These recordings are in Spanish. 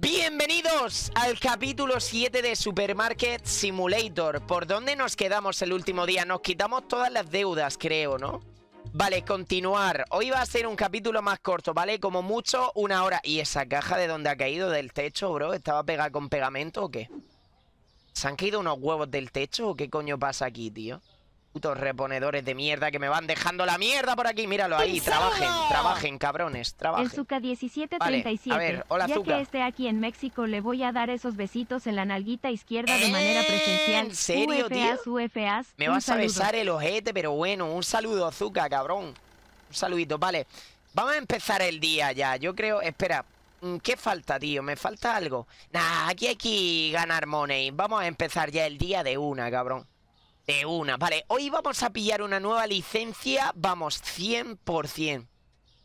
Bienvenidos al capítulo 7 de Supermarket Simulator. ¿Por dónde nos quedamos el último día? Nos quitamos todas las deudas, creo, ¿no? Vale, continuar. Hoy va a ser un capítulo más corto, ¿vale? Como mucho, una hora. ¿Y esa caja de donde ha caído? ¿Del techo, bro? ¿Estaba pegada con pegamento o qué? ¿Se han caído unos huevos del techo o qué coño pasa aquí, tío? reponedores de mierda que me van dejando la mierda por aquí. Míralo ahí. Trabajen, trabajen, cabrones. Trabajen. El Zuka 1737. a ver, hola, ya que esté aquí en México, le voy a dar esos besitos en la nalguita izquierda de manera presencial. ¿En serio, tío? me vas a besar el ojete, pero bueno, un saludo, Zuka, cabrón. Un saludito, vale. Vamos a empezar el día ya. Yo creo. Espera. Mm, ¿Qué falta, tío? ¿Me falta algo? Nah, aquí hay que ganar money. Vamos a empezar ya el día de una, cabrón. De una, vale. Hoy vamos a pillar una nueva licencia, vamos, 100%.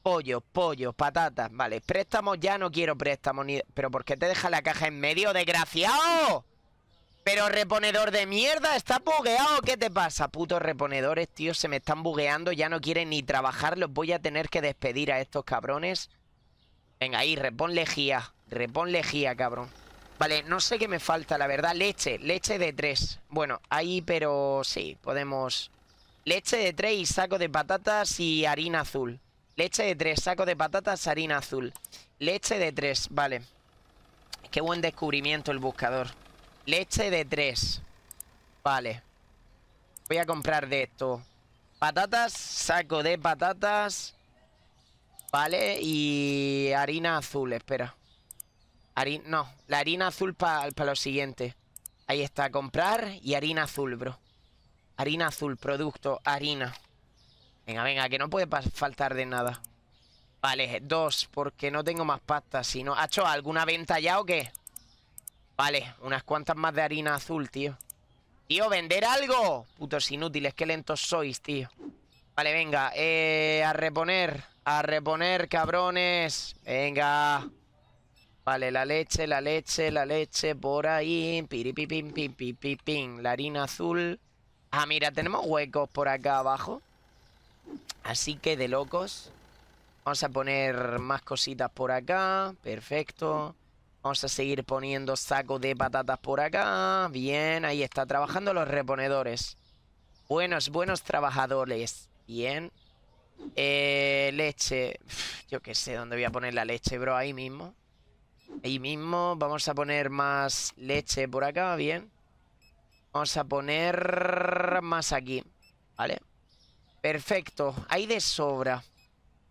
Pollo, pollo, patatas, vale. Préstamos ya no quiero préstamos Pero ¿por qué te deja la caja en medio, desgraciado? Pero reponedor de mierda, está bugueado. ¿Qué te pasa? Putos reponedores, tío, se me están bugueando. Ya no quieren ni trabajar. Los voy a tener que despedir a estos cabrones. Venga, ahí, repon lejía. Repon lejía, cabrón. Vale, no sé qué me falta, la verdad. Leche, leche de tres. Bueno, ahí, pero sí, podemos... Leche de tres y saco de patatas y harina azul. Leche de tres, saco de patatas, harina azul. Leche de tres, vale. Qué buen descubrimiento el buscador. Leche de tres. Vale. Voy a comprar de esto. Patatas, saco de patatas. Vale, y harina azul, espera no, la harina azul para lo siguiente. Ahí está, comprar y harina azul, bro. Harina azul, producto, harina. Venga, venga, que no puede faltar de nada. Vale, dos, porque no tengo más pasta. Si no, ¿ha hecho alguna venta ya o qué? Vale, unas cuantas más de harina azul, tío. Tío, vender algo. Putos inútiles, qué lentos sois, tío. Vale, venga, eh, a reponer, a reponer, cabrones. Venga. Vale, la leche, la leche, la leche por ahí. Piripipim, pim, La harina azul. Ah, mira, tenemos huecos por acá abajo. Así que de locos. Vamos a poner más cositas por acá. Perfecto. Vamos a seguir poniendo sacos de patatas por acá. Bien, ahí está. Trabajando los reponedores. Buenos, buenos trabajadores. Bien. Eh, leche. yo qué sé dónde voy a poner la leche, bro. Ahí mismo. Ahí mismo vamos a poner más leche por acá, bien. Vamos a poner más aquí, ¿vale? Perfecto, hay de sobra.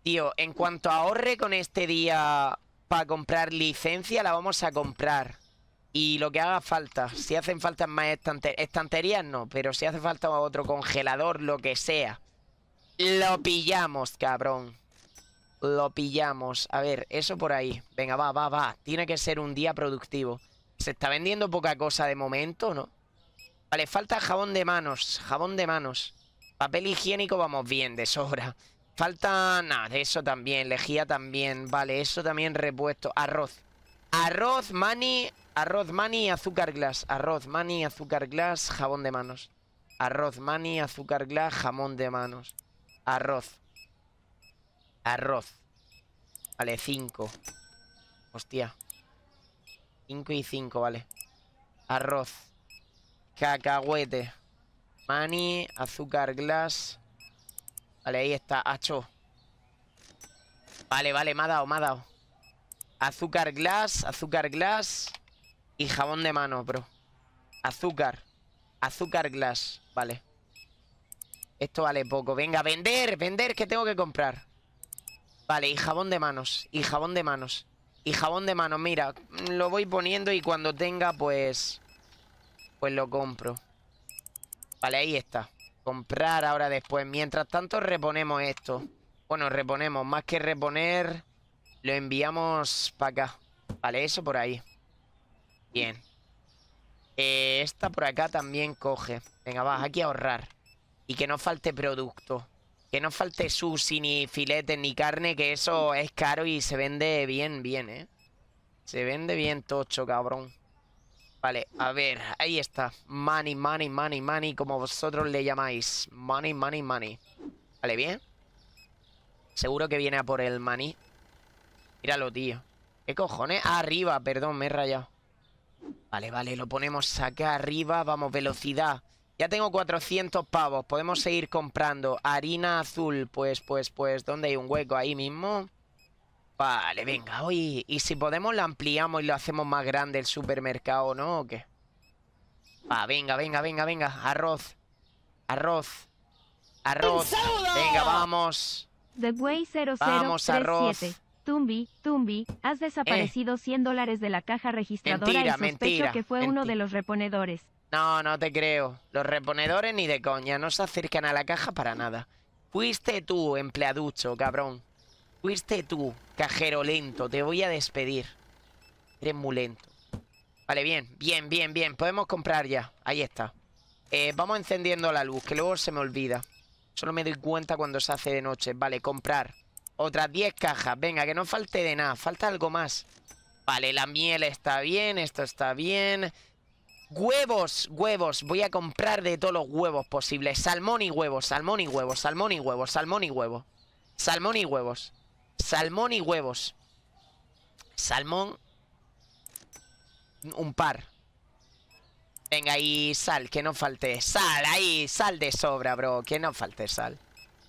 Tío, en cuanto ahorre con este día para comprar licencia, la vamos a comprar. Y lo que haga falta, si hacen falta más estanterías no, pero si hace falta otro congelador, lo que sea. Lo pillamos, cabrón lo pillamos. A ver, eso por ahí. Venga, va, va, va. Tiene que ser un día productivo. Se está vendiendo poca cosa de momento, ¿no? Vale, falta jabón de manos. Jabón de manos. Papel higiénico vamos bien, de sobra. Falta... Nada, de eso también. Lejía también. Vale, eso también repuesto. Arroz. Arroz, mani... Arroz, mani, azúcar glass. Arroz, mani, azúcar glass, jabón de manos. Arroz, mani, azúcar glass, jamón de manos. Arroz. Arroz. Vale, 5. Hostia. 5 y 5, vale. Arroz. Cacahuete. Mani, azúcar glass. Vale, ahí está, hacho. Vale, vale, me ha dado, me ha dado. Azúcar glass, azúcar glass y jabón de mano, bro. Azúcar. Azúcar glass, vale. Esto vale poco. Venga, vender, vender, que tengo que comprar. Vale, y jabón de manos, y jabón de manos Y jabón de manos, mira Lo voy poniendo y cuando tenga, pues Pues lo compro Vale, ahí está Comprar ahora después Mientras tanto reponemos esto Bueno, reponemos, más que reponer Lo enviamos para acá Vale, eso por ahí Bien eh, Esta por acá también coge Venga, vas aquí a ahorrar Y que no falte producto que no falte sushi, ni filetes, ni carne, que eso es caro y se vende bien, bien, ¿eh? Se vende bien tocho, cabrón. Vale, a ver, ahí está. Money, money, money, money, como vosotros le llamáis. Money, money, money. Vale, bien. Seguro que viene a por el money. Míralo, tío. ¿Qué cojones? arriba, perdón, me he rayado. Vale, vale, lo ponemos acá arriba. Vamos, velocidad. Ya tengo 400 pavos. Podemos seguir comprando harina azul. Pues, pues, pues, ¿dónde hay un hueco? Ahí mismo. Vale, venga. Oye, y si podemos la ampliamos y lo hacemos más grande el supermercado, ¿no? ¿O qué? Va, venga, venga, venga, venga. Arroz. Arroz. Arroz. Venga, vamos. The Way 0037. Vamos, arroz. Tumbi, Tumbi, has desaparecido 100 eh. dólares de la caja registradora y sospecho que fue uno de los reponedores. No, no te creo. Los reponedores ni de coña, no se acercan a la caja para nada. Fuiste tú, empleaducho, cabrón. Fuiste tú, cajero lento. Te voy a despedir. Eres muy lento. Vale, bien, bien, bien, bien. Podemos comprar ya. Ahí está. Eh, vamos encendiendo la luz, que luego se me olvida. Solo me doy cuenta cuando se hace de noche. Vale, comprar. Otras 10 cajas. Venga, que no falte de nada. Falta algo más. Vale, la miel está bien, esto está bien... Huevos, huevos. Voy a comprar de todos los huevos posibles. Salmón y huevos, salmón y huevos, salmón y huevos, salmón y huevos. Salmón y huevos. Salmón y huevos. Salmón. Un par. Venga, y sal, que no falte. Sal, ahí, sal de sobra, bro. Que no falte sal.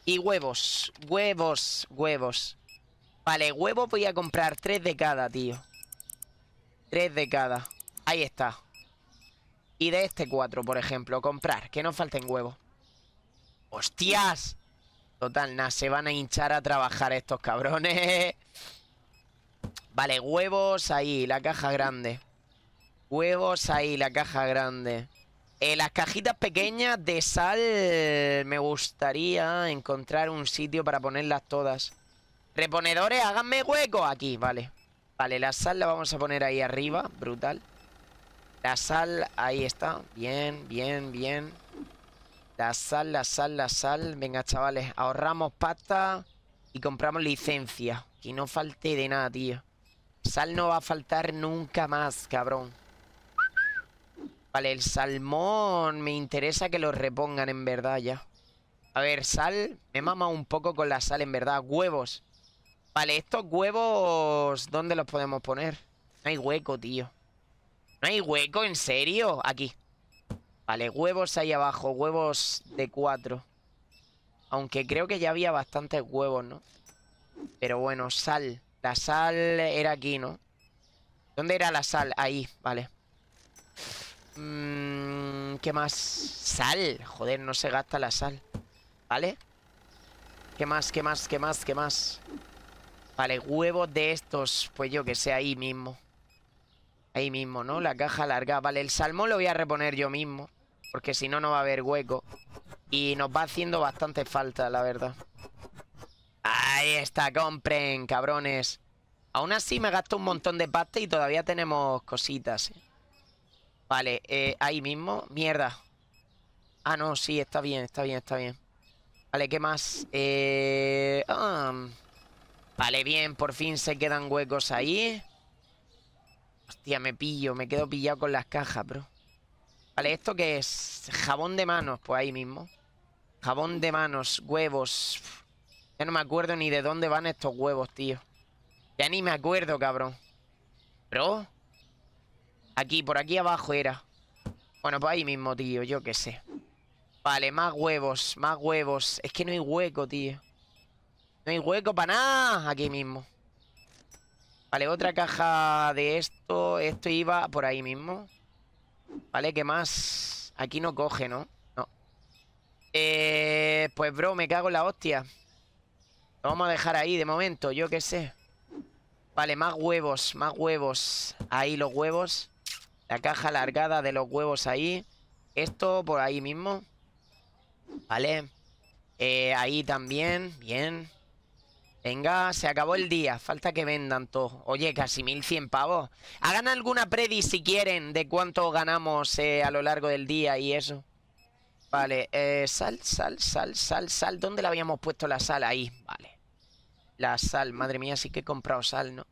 Y huevos, huevos, huevos. Vale, huevos voy a comprar tres de cada, tío. Tres de cada. Ahí está. Y de este 4, por ejemplo, comprar, que no falten huevos. ¡Hostias! Total, nada, se van a hinchar a trabajar estos cabrones. Vale, huevos ahí, la caja grande. Huevos ahí, la caja grande. Eh, las cajitas pequeñas de sal me gustaría encontrar un sitio para ponerlas todas. Reponedores, háganme hueco aquí, vale. Vale, la sal la vamos a poner ahí arriba, brutal. La sal, ahí está. Bien, bien, bien. La sal, la sal, la sal. Venga, chavales, ahorramos pasta y compramos licencia. Que no falte de nada, tío. Sal no va a faltar nunca más, cabrón. Vale, el salmón me interesa que lo repongan en verdad ya. A ver, sal. Me mamado un poco con la sal, en verdad. Huevos. Vale, estos huevos... ¿Dónde los podemos poner? No hay hueco, tío. No hay hueco, ¿en serio? Aquí Vale, huevos ahí abajo Huevos de cuatro Aunque creo que ya había bastantes huevos, ¿no? Pero bueno, sal La sal era aquí, ¿no? ¿Dónde era la sal? Ahí, vale mm, ¿Qué más? Sal Joder, no se gasta la sal ¿Vale? ¿Qué más? ¿Qué más? ¿Qué más? ¿Qué más? Vale, huevos de estos Pues yo que sé, ahí mismo Ahí mismo, ¿no? La caja larga. Vale, el salmón lo voy a reponer yo mismo. Porque si no, no va a haber hueco. Y nos va haciendo bastante falta, la verdad. Ahí está, compren, cabrones. Aún así me gasto un montón de pasta y todavía tenemos cositas. ¿eh? Vale, eh, ahí mismo. Mierda. Ah, no, sí, está bien, está bien, está bien. Vale, ¿qué más? Eh, ah. Vale, bien, por fin se quedan huecos ahí. Hostia, me pillo, me quedo pillado con las cajas, bro Vale, ¿esto qué es? Jabón de manos, pues ahí mismo Jabón de manos, huevos Ya no me acuerdo ni de dónde van estos huevos, tío Ya ni me acuerdo, cabrón Bro Aquí, por aquí abajo era Bueno, pues ahí mismo, tío, yo qué sé Vale, más huevos, más huevos Es que no hay hueco, tío No hay hueco para nada Aquí mismo Vale, otra caja de esto. Esto iba por ahí mismo. Vale, ¿qué más? Aquí no coge, ¿no? No. Eh, pues, bro, me cago en la hostia. Lo vamos a dejar ahí de momento, yo qué sé. Vale, más huevos, más huevos. Ahí los huevos. La caja alargada de los huevos ahí. Esto por ahí mismo. Vale. Eh, ahí también, bien. Venga, se acabó el día. Falta que vendan todo. Oye, casi 1100 pavos. Hagan alguna predi si quieren de cuánto ganamos eh, a lo largo del día y eso. Vale, eh, sal, sal, sal, sal, sal. ¿Dónde la habíamos puesto la sal? Ahí, vale. La sal, madre mía, sí que he comprado sal, ¿no?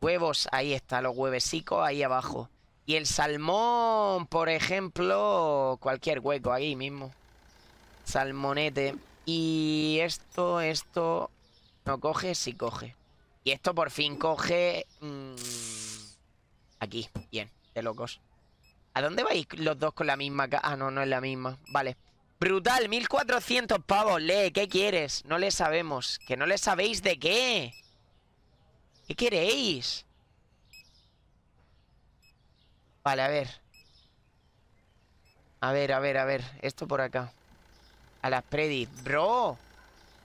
Huevos, ahí está, los huevecicos ahí abajo. Y el salmón, por ejemplo, cualquier hueco, ahí mismo. Salmonete. Y esto, esto, no coge, sí coge. Y esto por fin coge... Mm, aquí, bien, de locos. ¿A dónde vais los dos con la misma Ah, no, no es la misma. Vale. Brutal, 1400 pavos, Le, ¿qué quieres? No le sabemos. ¿Que no le sabéis de qué? ¿Qué queréis? Vale, a ver. A ver, a ver, a ver. Esto por acá. A las predis. Bro,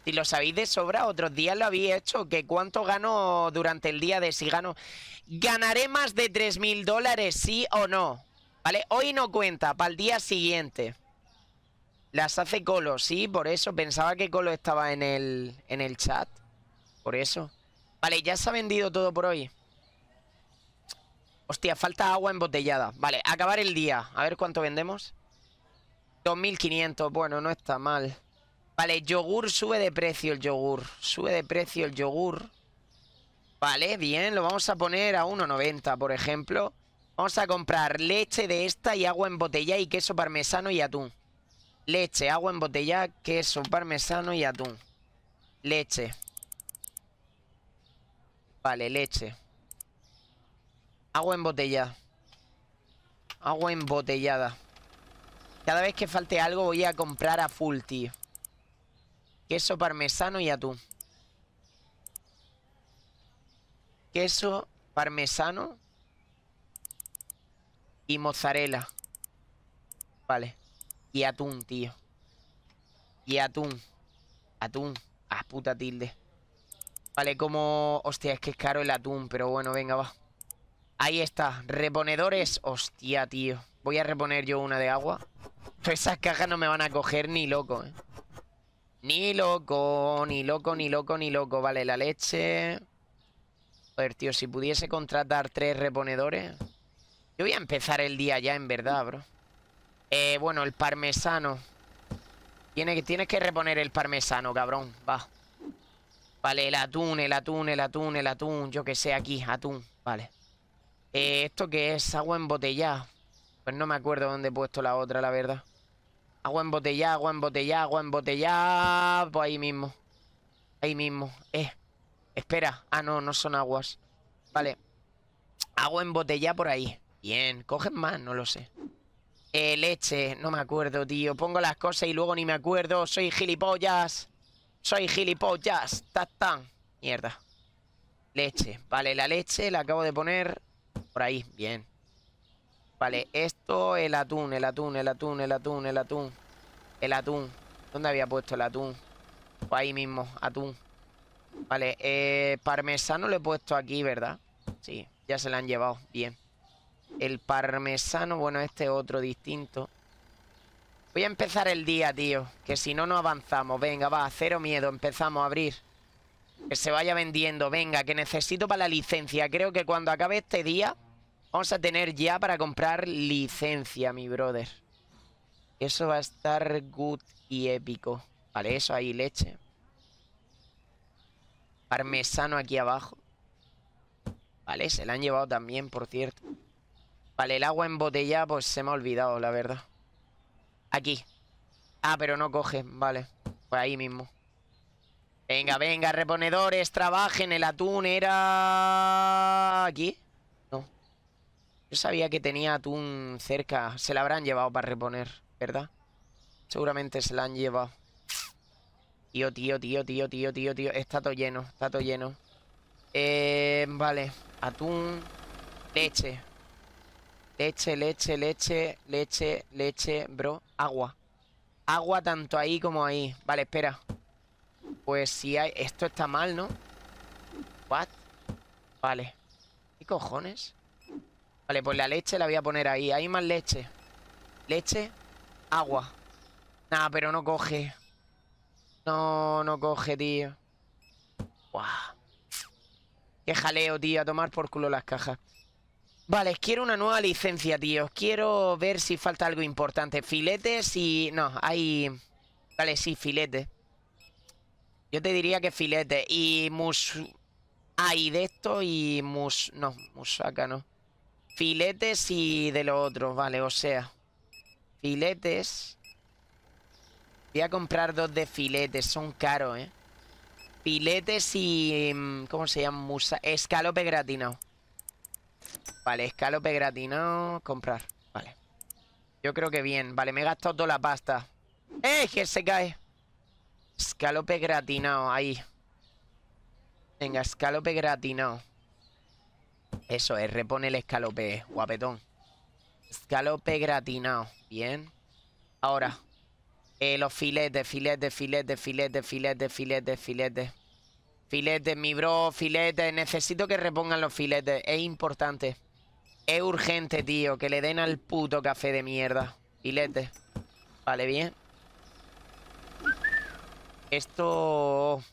si lo sabéis de sobra, otros días lo había hecho, que cuánto gano durante el día de si gano... ¿Ganaré más de 3.000 dólares, sí o no? ¿Vale? Hoy no cuenta, para el día siguiente. Las hace Colo, sí, por eso. Pensaba que Colo estaba en el, en el chat. Por eso. Vale, ya se ha vendido todo por hoy. Hostia, falta agua embotellada. Vale, acabar el día. A ver cuánto vendemos. 2.500, bueno, no está mal. Vale, yogur, sube de precio el yogur. Sube de precio el yogur. Vale, bien, lo vamos a poner a 1,90, por ejemplo. Vamos a comprar leche de esta y agua embotellada y queso parmesano y atún. Leche, agua embotellada, queso parmesano y atún. Leche. Vale, leche. Agua embotellada. Agua embotellada. Cada vez que falte algo voy a comprar a full, tío. Queso parmesano y atún. Queso parmesano y mozzarella. Vale. Y atún, tío. Y atún. Atún. Ah, puta tilde. Vale, como... Hostia, es que es caro el atún, pero bueno, venga, va. Ahí está. Reponedores. Hostia, tío. Voy a reponer yo una de agua. Esas cajas no me van a coger ni loco, eh. Ni loco, ni loco, ni loco, ni loco. Vale, la leche. Joder, tío, si pudiese contratar tres reponedores. Yo voy a empezar el día ya, en verdad, bro. Eh, bueno, el parmesano. Tiene que, tienes que reponer el parmesano, cabrón. Va. Vale, el atún, el atún, el atún, el atún. Yo que sé, aquí, atún. Vale. Eh, ¿Esto que es? Agua embotellada. Pues no me acuerdo dónde he puesto la otra, la verdad. Agua botella, agua botella, agua embotellada. Pues ahí mismo. Ahí mismo. Eh. Espera. Ah, no, no son aguas. Vale. Agua botella por ahí. Bien. ¿Cogen más? No lo sé. Eh, leche. No me acuerdo, tío. Pongo las cosas y luego ni me acuerdo. Soy gilipollas. Soy gilipollas. Tatán. Mierda. Leche. Vale, la leche la acabo de poner por ahí. Bien. Vale, esto, el atún, el atún, el atún, el atún, el atún. El atún. ¿Dónde había puesto el atún? Pues ahí mismo, atún. Vale, eh, parmesano lo he puesto aquí, ¿verdad? Sí, ya se lo han llevado, bien. El parmesano, bueno, este es otro distinto. Voy a empezar el día, tío, que si no, no avanzamos. Venga, va, cero miedo, empezamos a abrir. Que se vaya vendiendo, venga, que necesito para la licencia. Creo que cuando acabe este día... Vamos a tener ya para comprar licencia, mi brother. Eso va a estar good y épico. Vale, eso ahí, leche. Parmesano aquí abajo. Vale, se la han llevado también, por cierto. Vale, el agua en botella, pues se me ha olvidado, la verdad. Aquí. Ah, pero no coge, vale. por pues ahí mismo. Venga, venga, reponedores, trabajen. El atún era... Aquí. Yo sabía que tenía atún cerca. Se la habrán llevado para reponer, ¿verdad? Seguramente se la han llevado. Tío, tío, tío, tío, tío, tío, tío. Está todo lleno, está todo lleno. Eh, vale. Atún. Leche. Leche, leche, leche, leche, leche, bro. Agua. Agua tanto ahí como ahí. Vale, espera. Pues si hay... Esto está mal, ¿no? ¿What? Vale. ¿Qué cojones? Vale, pues la leche la voy a poner ahí. Hay más leche. Leche, agua. nada pero no coge. No, no coge, tío. Guau Qué jaleo, tío. A tomar por culo las cajas. Vale, quiero una nueva licencia, tío. Quiero ver si falta algo importante. Filetes y... No, hay... Vale, sí, filetes Yo te diría que filetes Y mus... Hay de esto y mus... No, musaca no. Filetes y de lo otro, vale, o sea. Filetes. Voy a comprar dos de filetes, son caros, ¿eh? Filetes y... Mm, ¿Cómo se llama? Musa escalope gratinado. Vale, escalope gratinado, comprar. Vale. Yo creo que bien. Vale, me he gastado toda la pasta. ¡Eh! Que se cae. Escalope gratinado, ahí. Venga, escalope gratinado. Eso es, repone el escalope, guapetón. Escalope gratinado, bien. Ahora, eh, los filetes, filetes, filetes, filetes, filetes, filetes, filetes. Filetes, mi bro, filetes. Necesito que repongan los filetes, es importante. Es urgente, tío, que le den al puto café de mierda. Filetes. Vale, bien. Esto...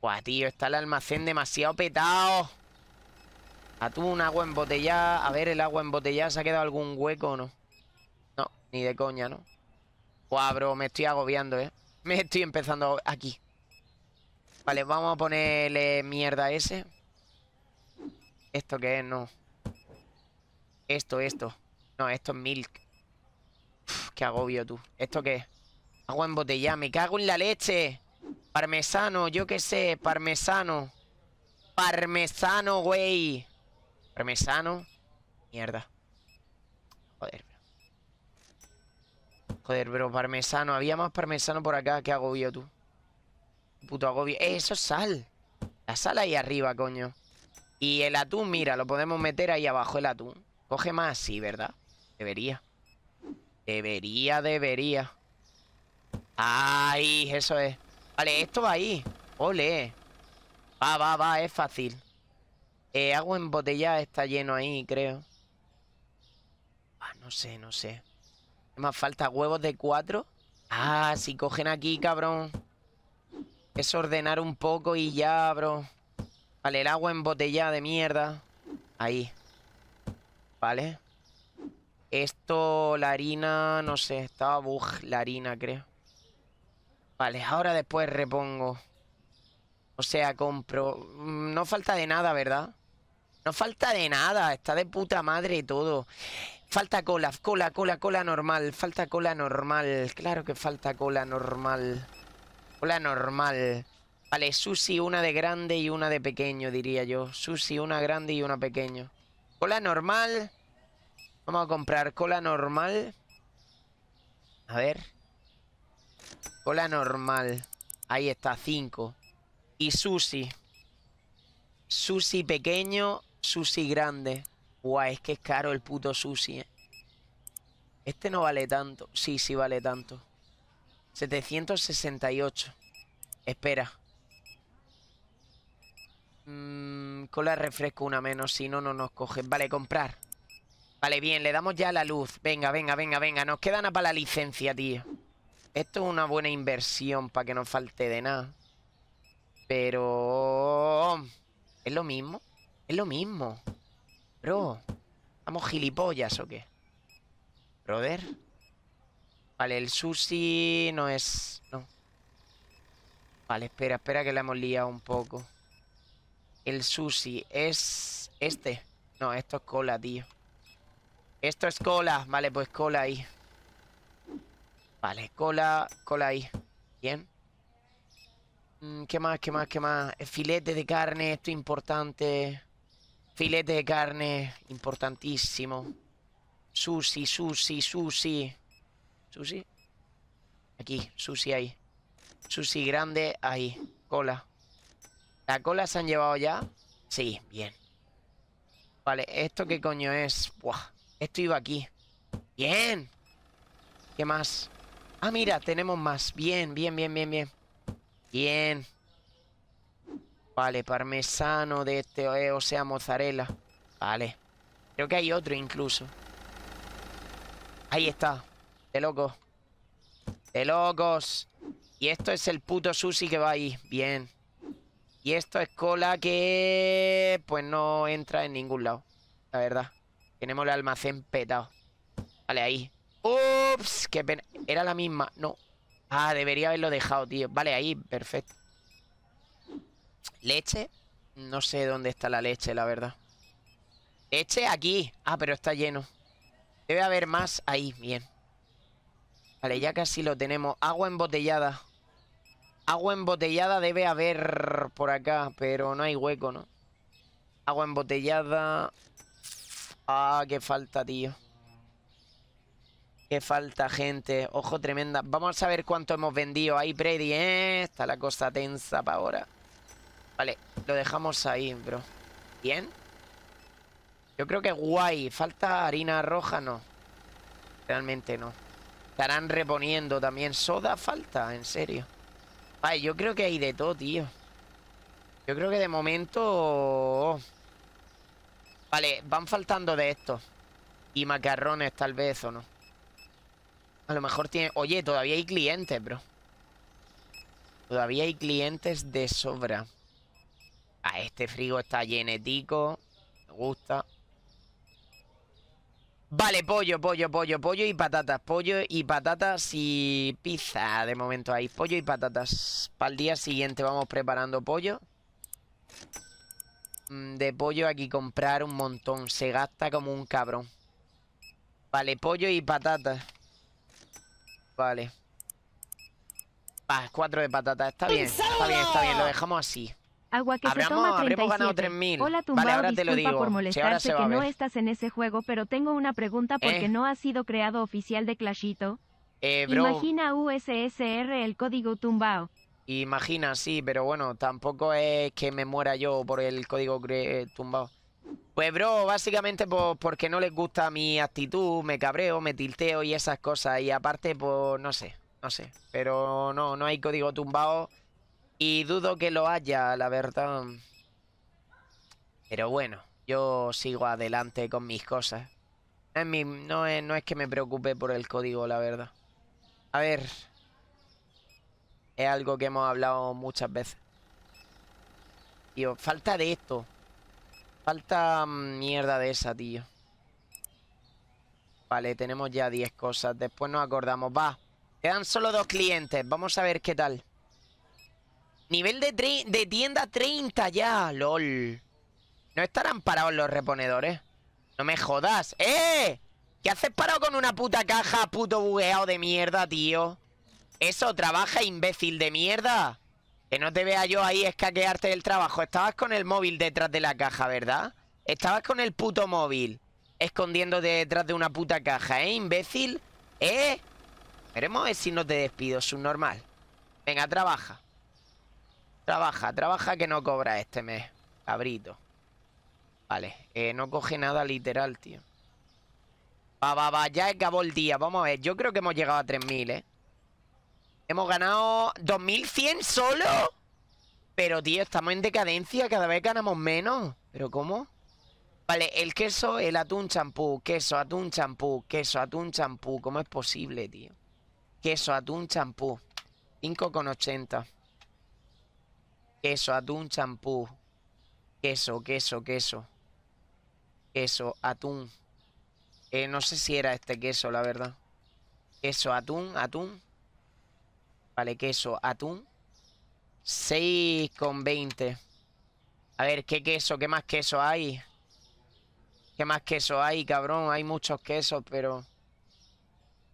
Buah, tío, está el almacén demasiado petado. A un agua embotellada. A ver, el agua embotellada, ¿se ha quedado algún hueco o no? No, ni de coña, ¿no? Guau, me estoy agobiando, ¿eh? Me estoy empezando aquí. Vale, vamos a ponerle mierda ese. ¿Esto qué es? No. Esto, esto. No, esto es milk. qué agobio, tú. ¿Esto qué es? Agua embotellada. Me cago en la leche. Parmesano, yo qué sé. Parmesano. Parmesano, güey. Parmesano. Mierda. Joder, bro. Joder, bro, parmesano. Había más parmesano por acá. que agobio, tú. Puto agobio. ¡Eh, eso es sal! La sal ahí arriba, coño. Y el atún, mira, lo podemos meter ahí abajo, el atún. Coge más, sí, ¿verdad? Debería. Debería, debería. ¡Ay! Eso es. Vale, esto va ahí. ¡Ole! Va, va, va, es fácil. Eh, agua embotellada está lleno ahí, creo. Ah, no sé, no sé. Más falta huevos de cuatro. Ah, si cogen aquí, cabrón. Es ordenar un poco y ya, bro. Vale, el agua embotellada de mierda. Ahí. Vale. Esto, la harina, no sé. Estaba bug la harina, creo. Vale, ahora después repongo. O sea, compro... Mm, no falta de nada, ¿verdad? No falta de nada, está de puta madre todo. Falta cola, cola, cola, cola normal. Falta cola normal. Claro que falta cola normal. Cola normal. Vale, sushi una de grande y una de pequeño, diría yo. Sushi una grande y una pequeño. Cola normal. Vamos a comprar cola normal. A ver. Cola normal. Ahí está, cinco. Y sushi. Sushi pequeño Sushi grande. Guau, es que es caro el puto sushi. Eh. Este no vale tanto. Sí, sí vale tanto. 768. Espera. Mm, con cola refresco una menos. Si no, no nos coge Vale, comprar. Vale, bien. Le damos ya la luz. Venga, venga, venga, venga. Nos quedan para la licencia, tío. Esto es una buena inversión para que no falte de nada. Pero... ¿Es lo mismo? Es lo mismo. Bro. ¿Vamos gilipollas o qué? Brother. Vale, el sushi no es... No. Vale, espera, espera que la hemos liado un poco. El sushi es... Este. No, esto es cola, tío. Esto es cola. Vale, pues cola ahí. Vale, cola, cola ahí. Bien. Mm, ¿Qué más, qué más, qué más? Filete de carne, esto es importante. Filete de carne, importantísimo. Sushi, sushi, sushi. ¿Sushi? Aquí, sushi ahí. Sushi grande ahí. Cola. ¿La cola se han llevado ya? Sí, bien. Vale, ¿esto qué coño es? Buah, esto iba aquí. ¡Bien! ¿Qué más? Ah, mira, tenemos más. Bien, bien, bien, bien, bien. Bien. Vale, parmesano de este, eh, o sea, mozzarella. Vale. Creo que hay otro incluso. Ahí está. De locos. De locos. Y esto es el puto sushi que va ahí. Bien. Y esto es cola que... Pues no entra en ningún lado. La verdad. Tenemos el almacén petado. Vale, ahí. Ups, qué pena. Era la misma. No. Ah, debería haberlo dejado, tío. Vale, ahí. Perfecto. ¿Leche? No sé dónde está la leche, la verdad. Leche aquí. Ah, pero está lleno. Debe haber más ahí, bien. Vale, ya casi lo tenemos. Agua embotellada. Agua embotellada debe haber por acá, pero no hay hueco, ¿no? Agua embotellada... Ah, qué falta, tío. Qué falta, gente. Ojo, tremenda. Vamos a ver cuánto hemos vendido. Ahí, Brady, ¿eh? Está la cosa tensa para ahora. Vale, lo dejamos ahí, bro. Bien. Yo creo que guay. Falta harina roja, no. Realmente no. Estarán reponiendo también. Soda falta, en serio. Vale, yo creo que hay de todo, tío. Yo creo que de momento... Oh. Vale, van faltando de esto Y macarrones, tal vez, o no. A lo mejor tiene... Oye, todavía hay clientes, bro. Todavía hay clientes de sobra. Ah, este frigo está llenetico. Me gusta. Vale, pollo, pollo, pollo, pollo y patatas. Pollo y patatas y pizza. De momento hay pollo y patatas. Para el día siguiente vamos preparando pollo. Mm, de pollo aquí comprar un montón. Se gasta como un cabrón. Vale, pollo y patatas. Vale. cuatro de patatas. Está bien, está bien, está bien. Lo dejamos así. Agua que se toma Hola, tumbao, vale, por molestarte que no estás en ese juego, pero tengo una pregunta eh. porque no ha sido creado oficial de Clashito. Eh, Imagina USSR el código tumbao. Imagina, sí, pero bueno, tampoco es que me muera yo por el código eh, tumbao. Pues bro, básicamente porque no les gusta mi actitud, me cabreo, me tilteo y esas cosas. Y aparte, pues no sé, no sé. Pero no, no hay código tumbao y dudo que lo haya, la verdad. Pero bueno, yo sigo adelante con mis cosas. No es, no, que me preocupe por el código, la verdad. A ver. Es algo que hemos hablado muchas veces. Tío, falta de esto. Falta mierda de esa, tío. Vale, tenemos ya 10 cosas. Después nos acordamos. Va, quedan solo dos clientes. Vamos a ver qué tal. Nivel de, de tienda 30 ya, lol. No estarán parados los reponedores. No me jodas. ¡Eh! ¿Qué haces parado con una puta caja puto bugueado de mierda, tío? Eso, trabaja, imbécil de mierda. Que no te vea yo ahí escaquearte del trabajo. Estabas con el móvil detrás de la caja, ¿verdad? Estabas con el puto móvil escondiéndote detrás de una puta caja, ¿eh, imbécil? ¿Eh? Veremos ver si no te despido, subnormal. Venga, trabaja. Trabaja, trabaja que no cobra este mes, cabrito. Vale, eh, no coge nada literal, tío. Va, va, va, ya acabó el día. Vamos a ver, yo creo que hemos llegado a 3.000, ¿eh? Hemos ganado 2.100 solo. Pero, tío, estamos en decadencia. Cada vez ganamos menos. ¿Pero cómo? Vale, el queso, el atún champú. Queso, atún champú. Queso, atún champú. ¿Cómo es posible, tío? Queso, atún champú. 5,80. Queso, atún, champú. Queso, queso, queso. Queso, atún. Eh, no sé si era este queso, la verdad. Queso, atún, atún. Vale, queso, atún. 6 con 20. A ver, ¿qué queso? ¿Qué más queso hay? ¿Qué más queso hay, cabrón? Hay muchos quesos, pero...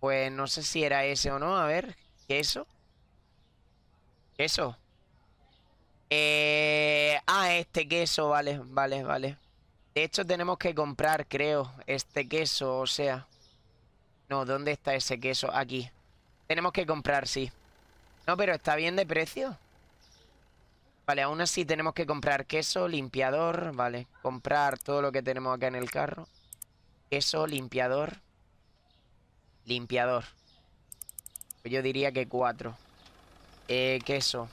Pues no sé si era ese o no. A ver, queso. Queso. Eh, ah, este queso, vale, vale, vale. De hecho, tenemos que comprar, creo, este queso, o sea... No, ¿dónde está ese queso? Aquí. Tenemos que comprar, sí. No, pero está bien de precio. Vale, aún así tenemos que comprar queso, limpiador, vale. Comprar todo lo que tenemos acá en el carro. Queso, limpiador. Limpiador. Yo diría que cuatro. Eh, queso.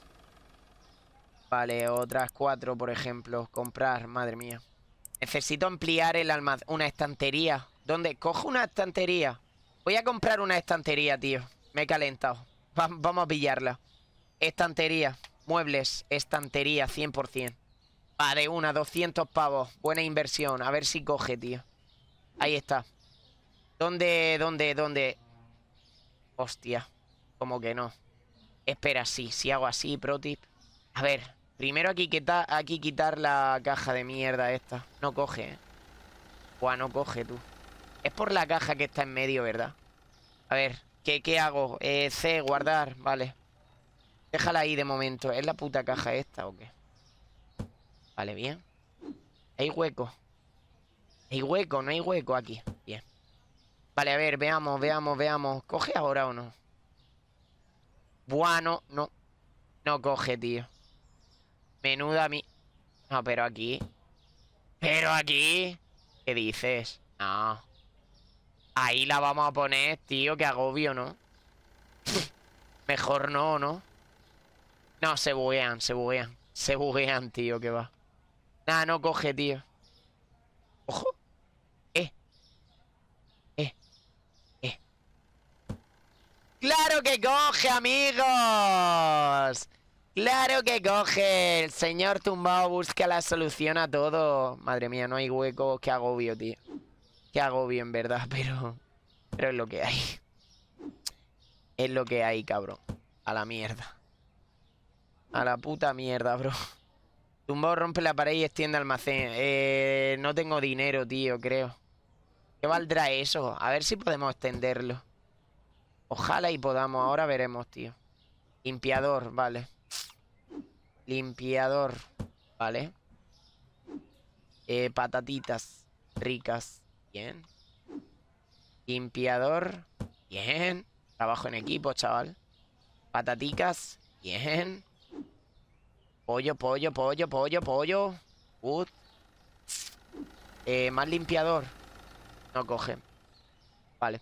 Vale, otras cuatro, por ejemplo. Comprar, madre mía. Necesito ampliar el almacén. Una estantería. ¿Dónde? Cojo una estantería. Voy a comprar una estantería, tío. Me he calentado. vamos a pillarla. Estantería. Muebles. Estantería, 100%. Vale, una, 200 pavos. Buena inversión. A ver si coge, tío. Ahí está. ¿Dónde, dónde, dónde? Hostia. Como que no. Espera, sí. Si hago así, pro tip. A ver. Primero aquí, está aquí quitar la caja de mierda esta. No coge, eh. no coge, tú. Es por la caja que está en medio, ¿verdad? A ver, ¿qué, hago? Eh, C, guardar, vale. Déjala ahí de momento. ¿Es la puta caja esta o qué? Vale, bien. Hay hueco. Hay hueco, no hay hueco aquí. Bien. Vale, a ver, veamos, veamos, veamos. ¿Coge ahora o no? Bueno, no. No coge, tío. Menuda mi... No, pero aquí... Pero aquí... ¿Qué dices? No. Ahí la vamos a poner, tío. Qué agobio, ¿no? Mejor no, ¿no? No, se buguean, se buguean. Se buguean, tío, que va. Nada, no coge, tío. Ojo. Eh. Eh. Eh. ¡Claro que coge, amigos! Claro que coge. El señor tumbado busca la solución a todo. Madre mía, no hay hueco. Qué agobio, tío. Qué agobio, en verdad, pero... Pero es lo que hay. Es lo que hay, cabrón. A la mierda. A la puta mierda, bro. Tumbado rompe la pared y extiende almacén. Eh, no tengo dinero, tío, creo. ¿Qué valdrá eso? A ver si podemos extenderlo. Ojalá y podamos. Ahora veremos, tío. Limpiador, vale. Limpiador. Vale. Eh, patatitas. Ricas. Bien. Limpiador. Bien. Trabajo en equipo, chaval. patatitas Bien. Pollo, pollo, pollo, pollo, pollo. Good. Eh, más limpiador. No coge. Vale.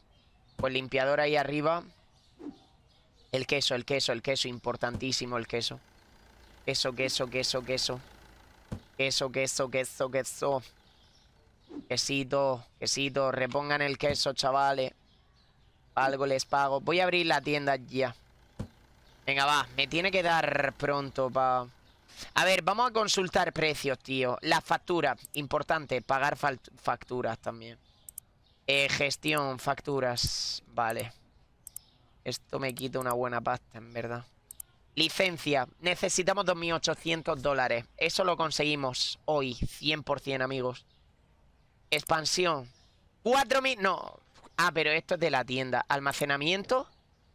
Pues limpiador ahí arriba. El queso, el queso, el queso. Importantísimo el queso. Queso, queso, queso, queso. Queso, queso, queso, queso. Quesito, quesito. Repongan el queso, chavales. Algo les pago. Voy a abrir la tienda ya. Venga, va. Me tiene que dar pronto para... A ver, vamos a consultar precios, tío. Las facturas. Importante, pagar facturas también. Eh, gestión, facturas. Vale. Esto me quita una buena pasta, en verdad. Licencia. Necesitamos 2.800 dólares. Eso lo conseguimos hoy, 100%, amigos. Expansión. 4.000... No. Ah, pero esto es de la tienda. Almacenamiento.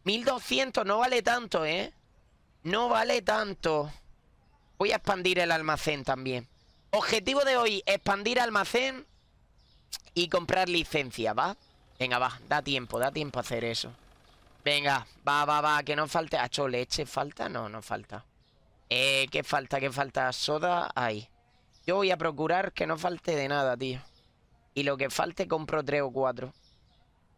1.200. No vale tanto, ¿eh? No vale tanto. Voy a expandir el almacén también. Objetivo de hoy, expandir almacén y comprar licencia, ¿va? Venga, va, da tiempo, da tiempo a hacer eso. Venga, va, va, va, que no falte. ¿Acho leche falta? No, no falta. Eh, ¿qué falta? ¿Qué falta? Soda ahí. Yo voy a procurar que no falte de nada, tío. Y lo que falte compro tres o cuatro.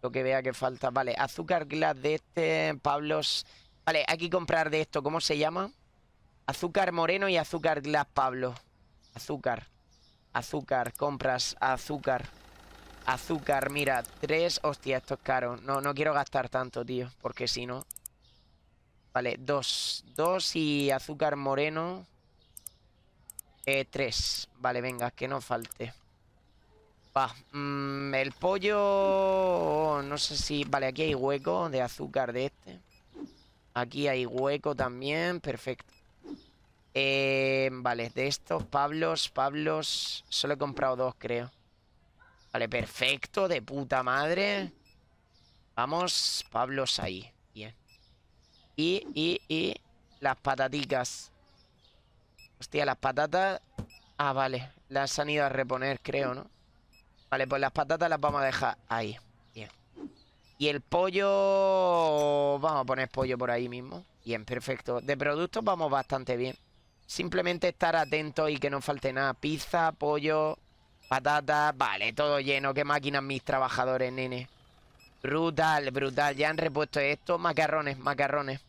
Lo que vea que falta. Vale, azúcar glass de este, Pablos. Vale, hay que comprar de esto. ¿Cómo se llama? Azúcar moreno y azúcar glass, Pablo. Azúcar. Azúcar, compras azúcar. Azúcar, mira, tres. Hostia, esto es caro. No, no quiero gastar tanto, tío. Porque si no. Vale, dos. Dos y azúcar moreno. Eh, tres. Vale, venga, que no falte. Va. Mm, el pollo. no sé si. Vale, aquí hay hueco de azúcar de este. Aquí hay hueco también. Perfecto. Eh, vale, de estos, Pablos, Pablos. Solo he comprado dos, creo. Vale, perfecto, de puta madre. Vamos, Pablos ahí. Bien. Y, y, y las pataticas. Hostia, las patatas... Ah, vale. Las han ido a reponer, creo, ¿no? Vale, pues las patatas las vamos a dejar ahí. Bien. Y el pollo... Vamos a poner pollo por ahí mismo. Bien, perfecto. De productos vamos bastante bien. Simplemente estar atentos y que no falte nada. Pizza, pollo... Patatas, vale, todo lleno. Qué máquinas mis trabajadores, nene. Brutal, brutal. Ya han repuesto esto. Macarrones, macarrones.